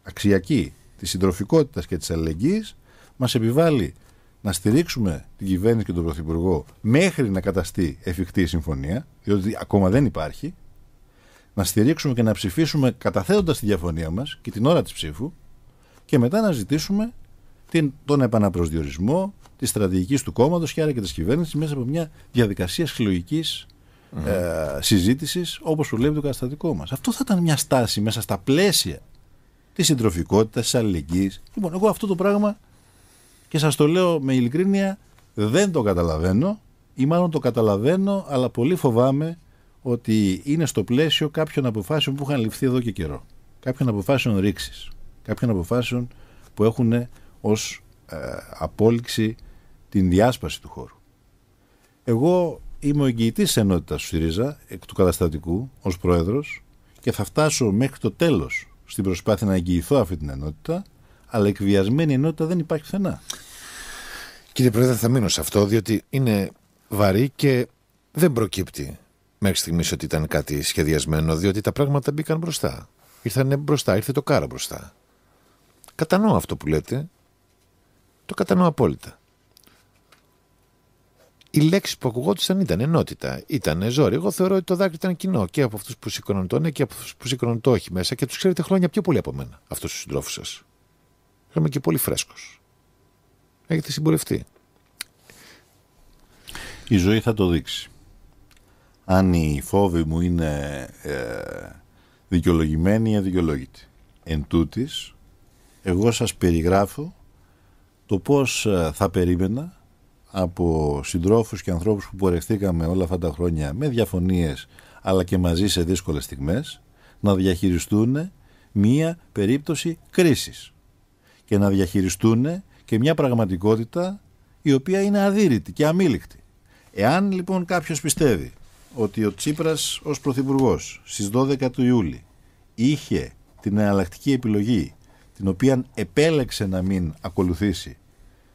αξιακή της συντροφικότητας και της αλληλεγγύης μας επιβάλλει να στηρίξουμε την κυβέρνηση και τον Πρωθυπουργό μέχρι να καταστεί εφικτή η συμφωνία, διότι ακόμα δεν υπάρχει, να στηρίξουμε και να ψηφίσουμε καταθέτοντας τη διαφωνία μας και την ώρα της ψήφου και μετά να ζητήσουμε την, τον επαναπροσδιορισμό της στρατηγικής του κόμματος και άρα και της κυβέρνησης μέσα από μια διαδικασία συλλογικής mm-hmm. ε, συζήτησης όπως προβλέπει το καταστατικό μας. Αυτό θα ήταν μια στάση μέσα στα πλαίσια της συντροφικότητας, της αλληλεγγύης. Λοιπόν, εγώ αυτό το πράγμα και σας το λέω με ειλικρίνεια δεν το καταλαβαίνω ή μάλλον το καταλαβαίνω, αλλά πολύ φοβάμαι ότι είναι στο πλαίσιο κάποιων αποφάσεων που είχαν ληφθεί εδώ και καιρό. Κάποιων αποφάσεων ρήξης. Κάποιων αποφάσεων που έχουν ως ε, απόλυξη την διάσπαση του χώρου. Εγώ είμαι ο εγγυητής της ενότητας του ΣΥΡΙΖΑ, εκ του καταστατικού, ως πρόεδρος και θα φτάσω μέχρι το τέλος στην προσπάθεια να εγγυηθώ αυτή την ενότητα, αλλά εκβιασμένη ενότητα δεν υπάρχει πουθενά. Κύριε Πρόεδρε, θα μείνω σε αυτό, διότι είναι βαρύ και δεν προκύπτει μέχρι στιγμής ότι ήταν κάτι σχεδιασμένο, διότι τα πράγματα μπήκαν μπροστά. Ήρθαν μπροστά, ήρθε το κάρα μπροστά. Κατανοώ αυτό που λέτε, το κατανοώ απόλυτα. Οι λέξεις που ακουγόντουσαν ήταν ενότητα, ήταν ζόρι. Εγώ θεωρώ ότι το δάκρυ ήταν κοινό και από αυτούς που σήκωναν το ναι και από αυτούς που σήκωναν το όχι μέσα και τους ξέρετε χρόνια πιο πολύ από μένα, αυτού του συντρόφου σας. Είμαι και πολύ φρέσκος. Έχετε συμπορευτεί. Η ζωή θα το δείξει. Αν η φόβη μου είναι ε, δικαιολογημένοι ή αδικαιολογητή. Εν τούτης, εγώ σας περιγράφω το πώς ε, θα περίμενα από συντρόφους και ανθρώπους που πορευθήκαμε όλα αυτά τα χρόνια με διαφωνίες αλλά και μαζί σε δύσκολες στιγμές να διαχειριστούν μία περίπτωση κρίσης και να διαχειριστούν και μια πραγματικότητα η οποία είναι αδύρυτη και αμήλικτη. Εάν λοιπόν κάποιος πιστεύει ότι ο Τσίπρας ως Πρωθυπουργός στις 12 του Ιούλη είχε την εναλλακτική επιλογή την οποία επέλεξε να μην ακολουθήσει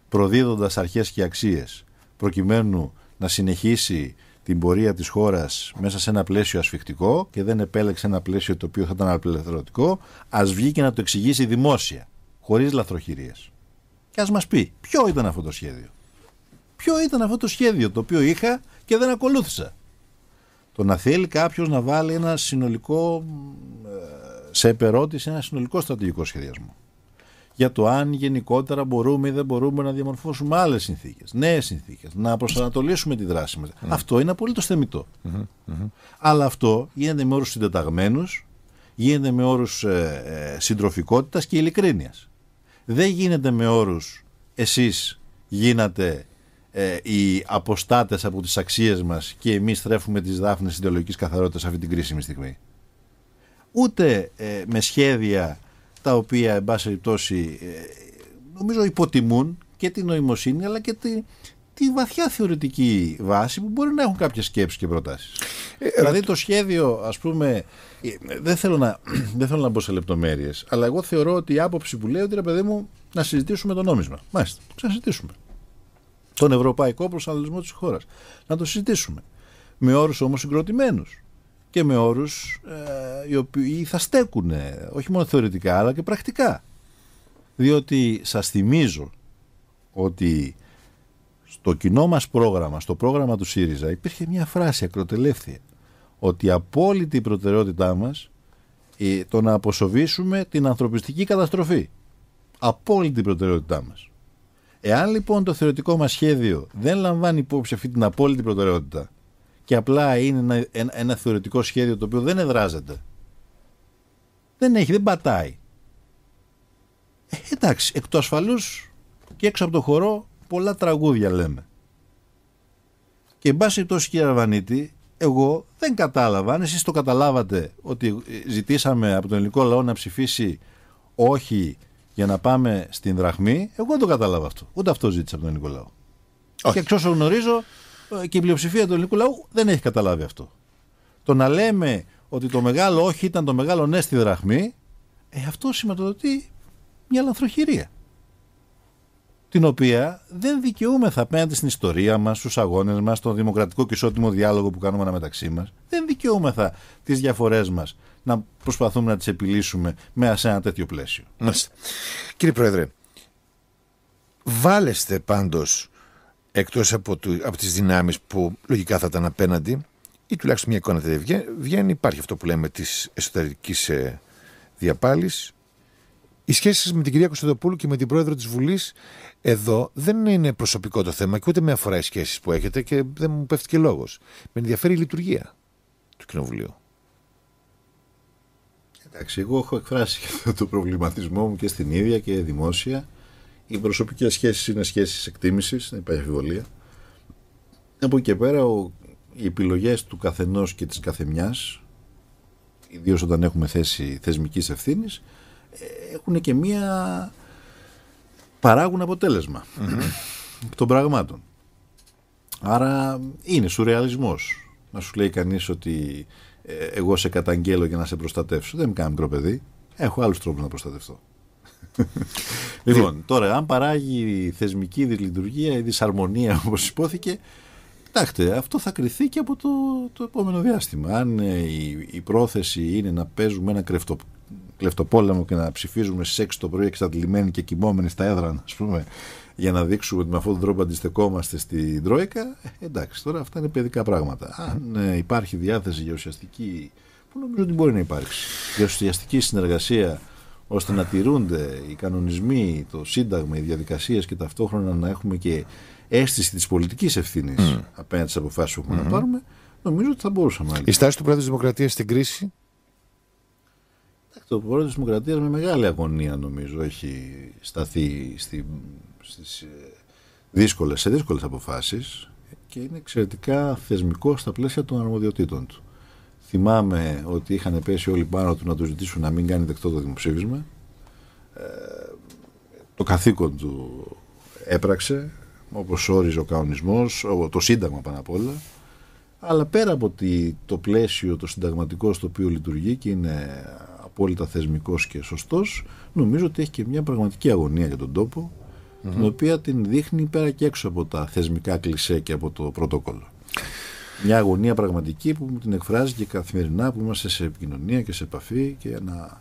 προδίδοντας αρχές και αξίες προκειμένου να συνεχίσει την πορεία της χώρας μέσα σε ένα πλαίσιο ασφιχτικό και δεν επέλεξε ένα πλαίσιο το οποίο θα ήταν απελευθερωτικό ας βγει και να το εξηγήσει δημόσια χωρίς λαθροχειρίες και ας μας πει ποιο ήταν αυτό το σχέδιο ποιο ήταν αυτό το σχέδιο το οποίο είχα και δεν ακολούθησα το να θέλει κάποιος να βάλει ένα συνολικό ε, σε επερώτηση ένα συνολικό στρατηγικό σχεδιασμό. Για το αν γενικότερα μπορούμε ή δεν μπορούμε να διαμορφώσουμε άλλες συνθήκες, νέες συνθήκες, να προσανατολίσουμε τη δράση μας. Mm. Ναι. Αυτό είναι απολύτως θεμητό. Mm-hmm. Mm-hmm. Αλλά αυτό γίνεται με όρους συντεταγμένους, γίνεται με όρους ε, ε, συντροφικότητας και ειλικρίνειας. Δεν γίνεται με όρους εσείς γίνατε ε, οι αποστάτες από τις αξίες μας και εμείς τρέφουμε τις δάφνες ιδεολογικής καθαρότητας αυτή την κρίσιμη στιγμή ούτε ε, με σχέδια τα οποία εν πάση περιπτώσει ε, νομίζω υποτιμούν και την νοημοσύνη αλλά και τη, τη βαθιά θεωρητική βάση που μπορεί να έχουν κάποιες σκέψεις και προτάσεις. Ε, ε, δηλαδή το σχέδιο ας πούμε, δεν θέλω, να, δεν θέλω να μπω σε λεπτομέρειες, αλλά εγώ θεωρώ ότι η άποψη που λέει ότι ρε παιδί μου να συζητήσουμε το νόμισμα. Μάλιστα, να συζητήσουμε. Τον ευρωπαϊκό προσανατολισμό της χώρας. Να το συζητήσουμε. Με όρους όμως συγκροτημένους και με όρους ε, οι οποίοι θα στέκουν όχι μόνο θεωρητικά αλλά και πρακτικά. Διότι σας θυμίζω ότι στο κοινό μας πρόγραμμα, στο πρόγραμμα του ΣΥΡΙΖΑ υπήρχε μια φράση ακροτελεύθερη ότι η απόλυτη προτεραιότητά μας ε, το να αποσοβήσουμε την ανθρωπιστική καταστροφή. Απόλυτη προτεραιότητά μας. Εάν λοιπόν το θεωρητικό μας σχέδιο δεν λαμβάνει υπόψη αυτή την απόλυτη προτεραιότητα και απλά είναι ένα, ένα θεωρητικό σχέδιο το οποίο δεν εδράζεται. Δεν έχει, δεν πατάει. Ε, εντάξει, εκ του ασφαλούς και έξω από το χορό πολλά τραγούδια λέμε. Και εν πάση τόσο κύριε Αρβανίτη, εγώ δεν κατάλαβα, αν εσείς το καταλάβατε ότι ζητήσαμε από τον ελληνικό λαό να ψηφίσει όχι για να πάμε στην δραχμή, εγώ δεν το κατάλαβα αυτό. Ούτε αυτό ζήτησα από τον ελληνικό λαό. Και εξ όσο γνωρίζω, και η πλειοψηφία του ελληνικού λαού δεν έχει καταλάβει αυτό. Το να λέμε ότι το μεγάλο όχι ήταν το μεγάλο ναι στη δραχμή, ε, αυτό σηματοδοτεί μια λανθροχειρία. Την οποία δεν δικαιούμεθα απέναντι στην ιστορία μας, στους αγώνες μας, στον δημοκρατικό και ισότιμο διάλογο που κάνουμε ανάμεταξύ μας. Δεν δικαιούμεθα τις διαφορές μας να προσπαθούμε να τις επιλύσουμε με σε ένα τέτοιο πλαίσιο. Μάλιστα. Κύριε Πρόεδρε, βάλεστε πάντως εκτός από, του, από τις δυνάμεις που λογικά θα ήταν απέναντι ή τουλάχιστον μια εικόνα δεν βγαίνει, υπάρχει αυτό που λέμε της εσωτερικής ε, διαπάλης. Οι σχέσεις με την κυρία Κωνσταντοπούλου και με την πρόεδρο της Βουλής εδώ δεν είναι προσωπικό το θέμα και ούτε με αφορά οι σχέσεις που έχετε και δεν μου πέφτει και λόγος. Με ενδιαφέρει η λειτουργία του Κοινοβουλίου. Εντάξει, εγώ έχω εκφράσει το προβληματισμό μου και στην ίδια και δημόσια. Οι προσωπικές σχέσεις είναι σχέσεις εκτίμησης, δεν υπάρχει αμφιβολία. Από εκεί και πέρα, ο, οι επιλογές του καθενός και της καθεμιάς, ιδίως όταν έχουμε θέση θεσμικής ευθύνης, ε, έχουν και μία. παράγουν αποτέλεσμα των πραγμάτων. Άρα είναι σουρεαλισμός να σου λέει κανείς ότι ε, εγώ σε καταγγέλω για να σε προστατεύσω. Δεν είμαι κανένα μικρό παιδί. Έχω άλλους τρόπους να προστατευτώ. λοιπόν, τώρα, αν παράγει θεσμική δυσλειτουργία ή δυσαρμονία, όπως υπόθηκε, κοιτάξτε, αυτό θα κρυθεί και από το, το επόμενο διάστημα. Αν ε, η, η πρόθεση είναι να παίζουμε ένα κρεφτο, κλεφτοπόλεμο και να ψηφίζουμε στι 6 το πρωί εξαντλημένοι και κοιμόμενοι στα έδρα, α για να δείξουμε ότι με αυτόν τον τρόπο αντιστεκόμαστε στην Τρόικα, εντάξει, τώρα αυτά είναι παιδικά πράγματα. Αν ε, υπάρχει διάθεση για ουσιαστική. που νομίζω ότι μπορεί να υπάρξει, για ουσιαστική συνεργασία ώστε να τηρούνται οι κανονισμοί, το σύνταγμα, οι διαδικασίες και ταυτόχρονα να έχουμε και αίσθηση της πολιτικής ευθύνης mm. απέναντι στις αποφάσεις που εχουμε να πάρουμε, νομίζω ότι θα μπορούσαμε. Η στάση του Πρόεδρου της Δημοκρατίας στην κρίση. Το Πρόεδρο της Δημοκρατίας με μεγάλη αγωνία νομίζω έχει σταθεί στη, στις ε, δύσκολες, σε δύσκολες αποφάσεις και είναι εξαιρετικά θεσμικό στα πλαίσια των αρμοδιοτήτων του. Θυμάμαι ότι είχαν πέσει όλοι πάνω του να τους ζητήσουν να μην κάνει δεκτό το δημοψήφισμα. Ε, το καθήκον του έπραξε, όπως όριζε ο κανονισμός, το Σύνταγμα πάνω απ' όλα. Αλλά πέρα από το πλαίσιο, το συνταγματικό στο οποίο λειτουργεί και είναι απόλυτα θεσμικός και σωστός, νομίζω ότι έχει και μια πραγματική αγωνία για τον τοπο την οποία την δείχνει πέρα και έξω από τα θεσμικά κλισέ και από το πρωτόκολλο. Μια αγωνία πραγματική που μου την εκφράζει και καθημερινά που είμαστε σε επικοινωνία και σε επαφή και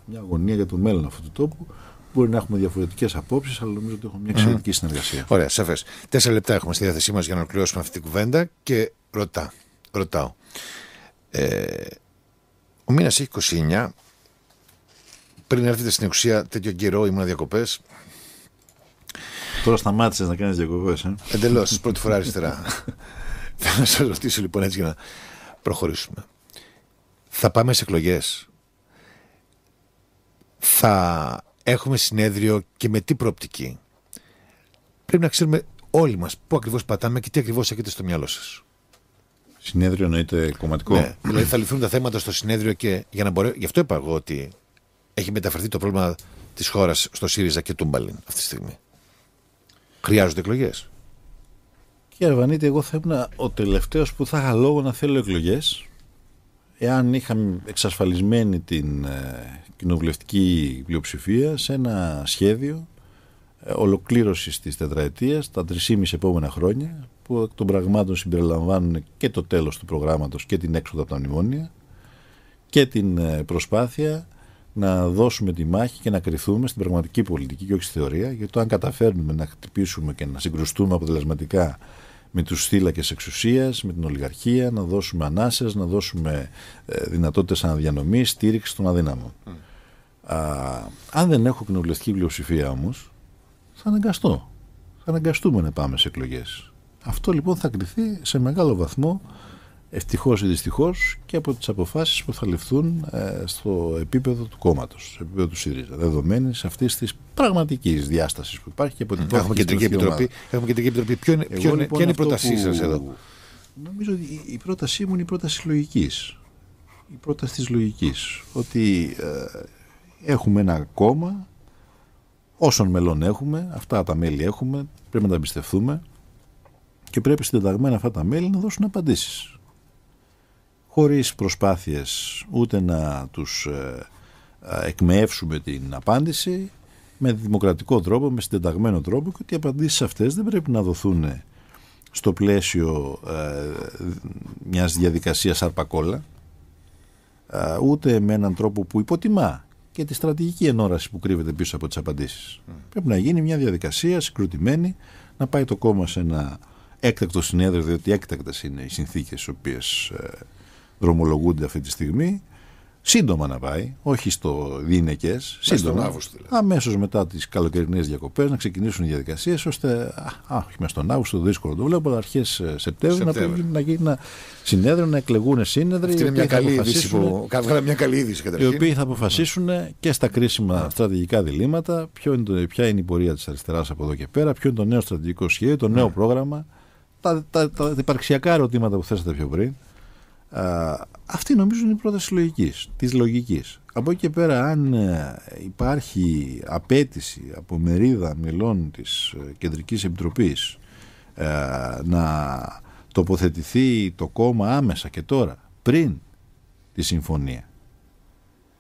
μια αγωνία για το μέλλον αυτού του τόπου. Μπορεί να έχουμε διαφορετικές απόψεις, αλλά νομίζω ότι έχουμε μια εξαιρετική συνεργασία. Ωραία, σαφές. Τέσσερα λεπτά έχουμε στη διάθεσή μας για να ολοκληρώσουμε αυτή την κουβέντα και ρωτά, ρωτάω. Ε, ο μήνας έχει 29. Πριν έρθετε στην εξουσία, τέτοιο καιρό ήμουν διακοπές. Τώρα σταμάτησες να κάνεις διακοπές. Ε. Εντελώς, πρώτη φορά αριστερά. Θέλω να σας ρωτήσω λοιπόν έτσι για να προχωρήσουμε. Θα πάμε σε εκλογές. Θα έχουμε συνέδριο και με τι προοπτική. Πρέπει να ξέρουμε όλοι μας πού ακριβώς πατάμε και τι ακριβώς έχετε στο μυαλό σας. Συνέδριο εννοείται κομματικό. Ναι, δηλαδή θα λυθούν τα θέματα στο συνέδριο και για να μπορέ... Γι' αυτό είπα εγώ ότι έχει μεταφερθεί το πρόβλημα της χώρας στο ΣΥΡΙΖΑ και Τούμπαλιν αυτή τη στιγμή. Χρειάζονται εκλογές. Κύριε Αρβανίτη, εγώ θα ήμουν ο τελευταίος που θα είχα λόγο να θέλω εκλογές. Εάν είχαμε εξασφαλισμένη την ε, κοινοβουλευτική πλειοψηφία σε ένα σχέδιο ε, ολοκλήρωσης της τετραετίας τα 3,5 επόμενα χρόνια που εκ των πραγμάτων συμπεριλαμβάνουν και το τέλος του προγράμματος και την έξοδο από τα μνημόνια και την ε, προσπάθεια να δώσουμε τη μάχη και να κρυθούμε στην πραγματική πολιτική και όχι στη θεωρία γιατί το αν καταφέρνουμε να χτυπήσουμε και να συγκρουστούμε αποτελεσματικά με τους θύλακες εξουσίας, με την ολιγαρχία, να δώσουμε ανάσες, να δώσουμε ε, δυνατότητες αναδιανομής, στήριξης των αδύναμων. Α, αν δεν έχω κοινοβουλευτική πλειοψηφία όμως, θα αναγκαστώ. Θα αναγκαστούμε να πάμε σε εκλογές. Αυτό λοιπόν θα κριθεί σε μεγάλο βαθμό ευτυχώς ή δυστυχώς και από τις αποφάσεις που θα ληφθούν ε, στο επίπεδο του κόμματος, στο επίπεδο του ΣΥΡΙΖΑ. Δεδομένης αυτής της πραγματικής διάστασης που υπάρχει και από την mm. έχουμε, κεντρική επιτροπή, έχουμε κεντρική επιτροπή. Ποιο είναι, ποιο λοιπόν, ποια είναι η πρότασή σας εδώ. Νομίζω ότι η πρότασή μου είναι η πρόταση λογικής. Η πρόταση της λογικής. Ότι ε, έχουμε ένα κόμμα, όσων μελών έχουμε, αυτά τα μέλη έχουμε, πρέπει να τα εμπιστευτούμε και πρέπει συντεταγμένα αυτά τα μέλη να δώσουν απαντήσεις χωρίς προσπάθειες ούτε να τους ε, εκμεεύσουμε την απάντηση με δημοκρατικό τρόπο, με συντεταγμένο τρόπο και ότι οι απαντήσεις αυτές δεν πρέπει να δοθούν στο πλαίσιο ε, μιας διαδικασίας αρπακόλα ούτε με έναν τρόπο που υποτιμά και τη στρατηγική ενόραση που κρύβεται πίσω από τις απαντήσεις. Πρέπει να γίνει μια διαδικασία συγκροτημένη να πάει το κόμμα σε ένα έκτακτο συνέδριο διότι έκτακτες είναι οι συνθήκες στις οποίες ε, δρομολογούνται αυτή τη στιγμή. Σύντομα να πάει, όχι στο δίνεκες. Ναι, σύντομα. δηλαδή. Αμέσως μετά τις καλοκαιρινές διακοπές να ξεκινήσουν οι διαδικασίες ώστε. Α, όχι μέσα στον Αύγουστο, το δύσκολο το βλέπω, αλλά αρχές Σεπτέμβρη να, να γίνουν συνέδρια, να εκλεγούν σύνεδροι. Αυτή είναι μια καλή είδηση μια καλή είδηση καταρχήν. Οι οποίοι θα αποφασίσουν και στα κρίσιμα ναι. στρατηγικά διλήμματα ποιο είναι το, ποια είναι η πορεία της αριστεράς από εδώ και πέρα, ποιο είναι το νέο στρατηγικό σχέδιο, το νέο ναι. πρόγραμμα. Τα, τα, τα, τα υπαρξιακά ερωτήματα που θέσατε πιο πριν αυτή νομίζω είναι η πρόταση λογικής, της λογικής. Από εκεί και πέρα αν ε, υπάρχει απέτηση από μερίδα μελών της ε, Κεντρικής Επιτροπής ε, να τοποθετηθεί το κόμμα άμεσα και τώρα πριν τη συμφωνία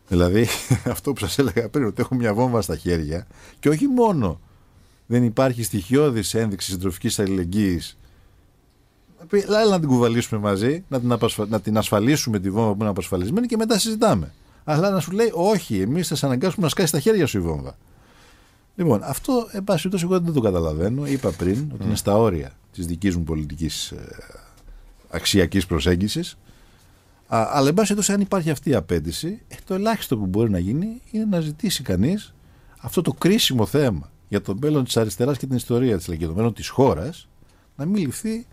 δηλαδή αυτό που σας έλεγα πριν ότι έχω μια βόμβα στα χέρια και όχι μόνο δεν υπάρχει στοιχειώδης ένδειξης συντροφικής αλληλεγγύης λέει να την κουβαλήσουμε μαζί, να την, απασφα... να την ασφαλίσουμε τη βόμβα που είναι απασφαλισμένη και μετά συζητάμε. Αλλά να σου λέει, Όχι, εμείς θα σε αναγκάσουμε να σκάσει τα χέρια σου η βόμβα. Λοιπόν, αυτό εν πάση εγώ δεν το καταλαβαίνω. Είπα πριν ότι είναι mm. στα όρια της δικής μου πολιτικής ε, αξιακής προσέγγισης. Αλλά εν πάση περιπτώσει, αν υπάρχει αυτή η απέτηση, ε, το ελάχιστο που μπορεί να γίνει είναι να ζητήσει κανείς αυτό το κρίσιμο θέμα για το μέλλον της αριστεράς και την ιστορία της, και το μέλλον της χώρας, να μην ληφθεί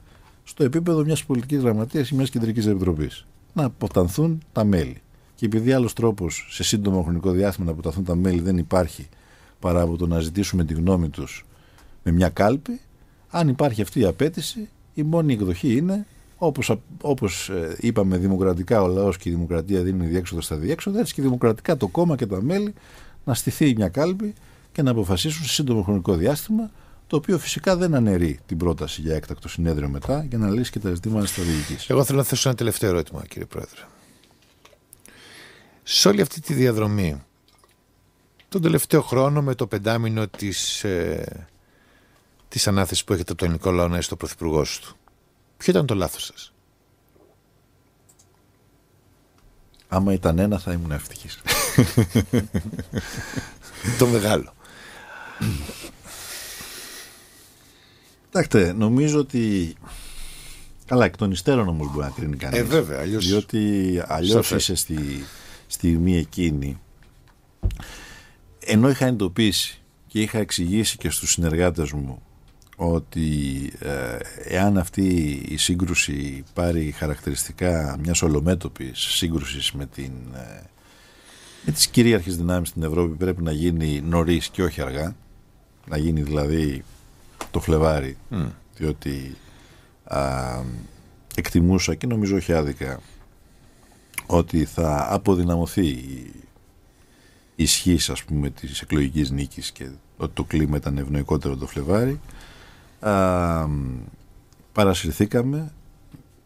στο επίπεδο μιας πολιτικής γραμματείας ή μιας κεντρικής επιτροπής. Να αποτανθούν τα μέλη. Και επειδή άλλος τρόπος σε σύντομο χρονικό διάστημα να αποτανθούν τα μέλη δεν υπάρχει παρά από το να ζητήσουμε τη γνώμη τους με μια κάλπη, αν υπάρχει αυτή η απέτηση, η μόνη εκδοχή είναι όπως, όπως ε, είπαμε δημοκρατικά ο λαός και η δημοκρατία δίνουν διέξοδο στα διέξοδα έτσι και δημοκρατικά το κόμμα και τα μέλη να στηθεί μια κάλπη και να αποφασίσουν σε σύντομο χρονικό διάστημα το οποίο φυσικά δεν αναιρεί την πρόταση για έκτακτο συνέδριο μετά για να λύσει και τα ζητήματα στρατηγική. Εγώ θέλω να θέσω ένα τελευταίο ερώτημα, κύριε Πρόεδρε. Σε όλη αυτή τη διαδρομή, τον τελευταίο χρόνο με το πεντάμινο της, ε, της ανάθεσης που έχετε από τον Ελληνικό να είστε ο του, ποιο ήταν το λάθος σας? Άμα ήταν ένα θα ήμουν ευτυχής. το μεγάλο. Κοιτάξτε, νομίζω ότι. Καλά, εκ των υστέρων όμως μπορεί να κρίνει κανείς. Ε, βέβαια, Διότι αλλιώς είσαι στη στιγμή εκείνη. Ενώ είχα εντοπίσει και είχα εξηγήσει και στους συνεργάτες μου ότι ε, εάν αυτή η σύγκρουση πάρει χαρακτηριστικά μιας ολομέτωπης σύγκρουσης με, την, ε, με τις κυρίαρχες δυνάμεις στην Ευρώπη πρέπει να γίνει νωρίς και όχι αργά να γίνει δηλαδή το Φλεβάρι. Διότι εκτιμούσα και νομίζω όχι άδικα ότι θα αποδυναμωθεί η ισχύς ας πούμε της εκλογικής νίκης και ότι το κλίμα ήταν ευνοϊκότερο το Φλεβάρι α, παρασυρθήκαμε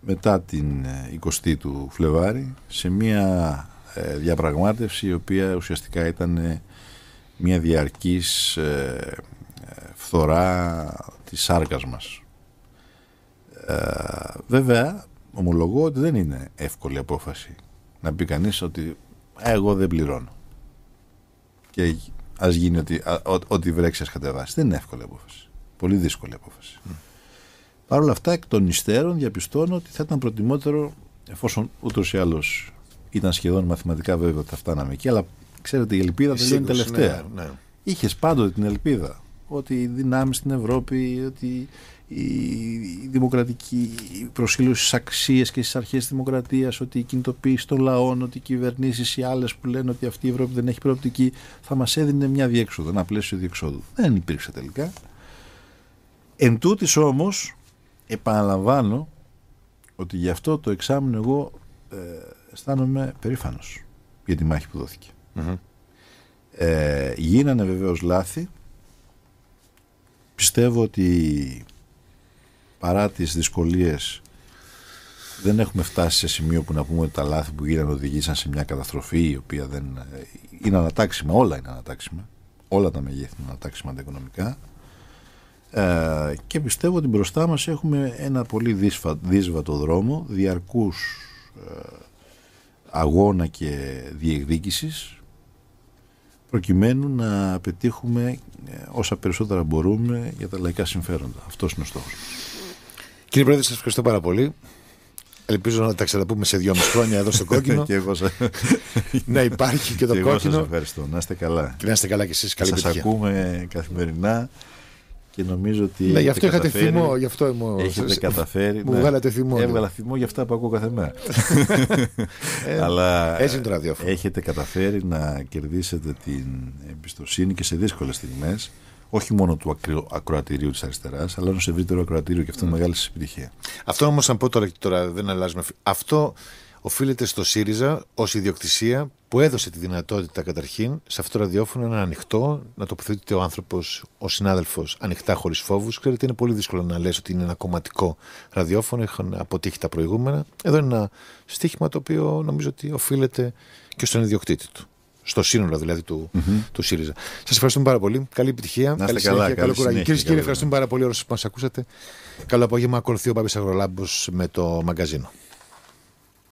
μετά την 20η ε, του Φλεβάρι σε μια ε, διαπραγμάτευση η οποία ουσιαστικά ήταν ε, μια διαρκής φθορά της σάρκας μας. Ε, βέβαια, ομολογώ ότι δεν είναι εύκολη απόφαση να πει κανείς ότι εγώ δεν πληρώνω. Και ας γίνει ότι, ό, ότι βρέξει ας κατεβάσει. Δεν είναι εύκολη απόφαση. Πολύ δύσκολη απόφαση. Mm. Παρ' όλα αυτά, εκ των υστέρων διαπιστώνω ότι θα ήταν προτιμότερο, εφόσον ούτως ή άλλως ήταν σχεδόν μαθηματικά βέβαια ότι θα φτάναμε εκεί, αλλά ξέρετε η ελπίδα δεν είναι τελευταία. Ναι. ναι. Είχες πάντοτε την ελπίδα ότι οι δυνάμεις στην Ευρώπη, ότι η δημοκρατική προσήλωση στις αξίες και στις αρχές της δημοκρατίας, ότι η κινητοποίηση των λαών, ότι οι κυβερνήσεις η άλλες που λένε ότι αυτή η Ευρώπη δεν έχει προοπτική, θα μας έδινε μια διέξοδο, ένα πλαίσιο διεξόδου. Δεν υπήρξε τελικά. Εν τούτης όμως, επαναλαμβάνω ότι γι' αυτό το εξάμεινο εγώ ε, αισθάνομαι περήφανος για τη μάχη που δοθηκε mm ε, γίνανε βεβαίως λάθη, πιστεύω ότι παρά τις δυσκολίες δεν έχουμε φτάσει σε σημείο που να πούμε ότι τα λάθη που γίνανε οδηγήσαν σε μια καταστροφή η οποία δεν ε, είναι ανατάξιμα, όλα είναι ανατάξιμα όλα τα μεγέθη είναι ανατάξιμα τα οικονομικά ε, και πιστεύω ότι μπροστά μας έχουμε ένα πολύ δύσβατο δρόμο διαρκούς ε, αγώνα και διεκδίκησης προκειμένου να πετύχουμε ε, όσα περισσότερα μπορούμε για τα λαϊκά συμφέροντα. Αυτός είναι ο στόχος. Κύριε Πρόεδρε, σας ευχαριστώ πάρα πολύ. Ελπίζω να τα ξαναπούμε σε δύο χρόνια εδώ στο κόκκινο. και εγώ να υπάρχει και το κόκκινο. ευχαριστώ. Να είστε καλά. Και να είστε καλά κι εσείς. Καλή σας ακούμε καθημερινά και νομίζω ότι. Ναι, γι' αυτό είχατε θυμό. Γι αυτό Έχετε καταφέρει. Μου ναι. θυμό. Έβγαλα ναι. θυμό για αυτά που ακούω κάθε μέρα. Ε, αλλά Έχετε καταφέρει να κερδίσετε την εμπιστοσύνη και σε δύσκολες στιγμές όχι μόνο του ακροατηρίου της αριστεράς, αλλά ενός ευρύτερου ακροατηρίου και αυτό είναι ναι. μεγάλη επιτυχία. Αυτό όμως, αν πω τώρα και τώρα, δεν αλλάζουμε. Αυτό οφείλεται στο ΣΥΡΙΖΑ ως ιδιοκτησία που έδωσε τη δυνατότητα καταρχήν σε αυτό το ραδιόφωνο να ανοιχτό, να τοποθετείται ο άνθρωπος, ο συνάδελφος ανοιχτά χωρίς φόβους. Ξέρετε, είναι πολύ δύσκολο να λες ότι είναι ένα κομματικό ραδιόφωνο, έχουν αποτύχει τα προηγούμενα. Εδώ είναι ένα στίχημα το οποίο νομίζω ότι οφείλεται και στον ιδιοκτήτη του. Στο σύνολο δηλαδή του, mm-hmm. του ΣΥΡΙΖΑ. Σας ευχαριστούμε πάρα πολύ. Καλή επιτυχία. Να είστε καλά, καλό κουράγιο. Κυρίε και κύριοι, ευχαριστούμε πάρα πολύ όλους που μας ακούσατε. Καλό απόγευμα. Ακολουθεί ο Πάπη με το μαγκαζίνο.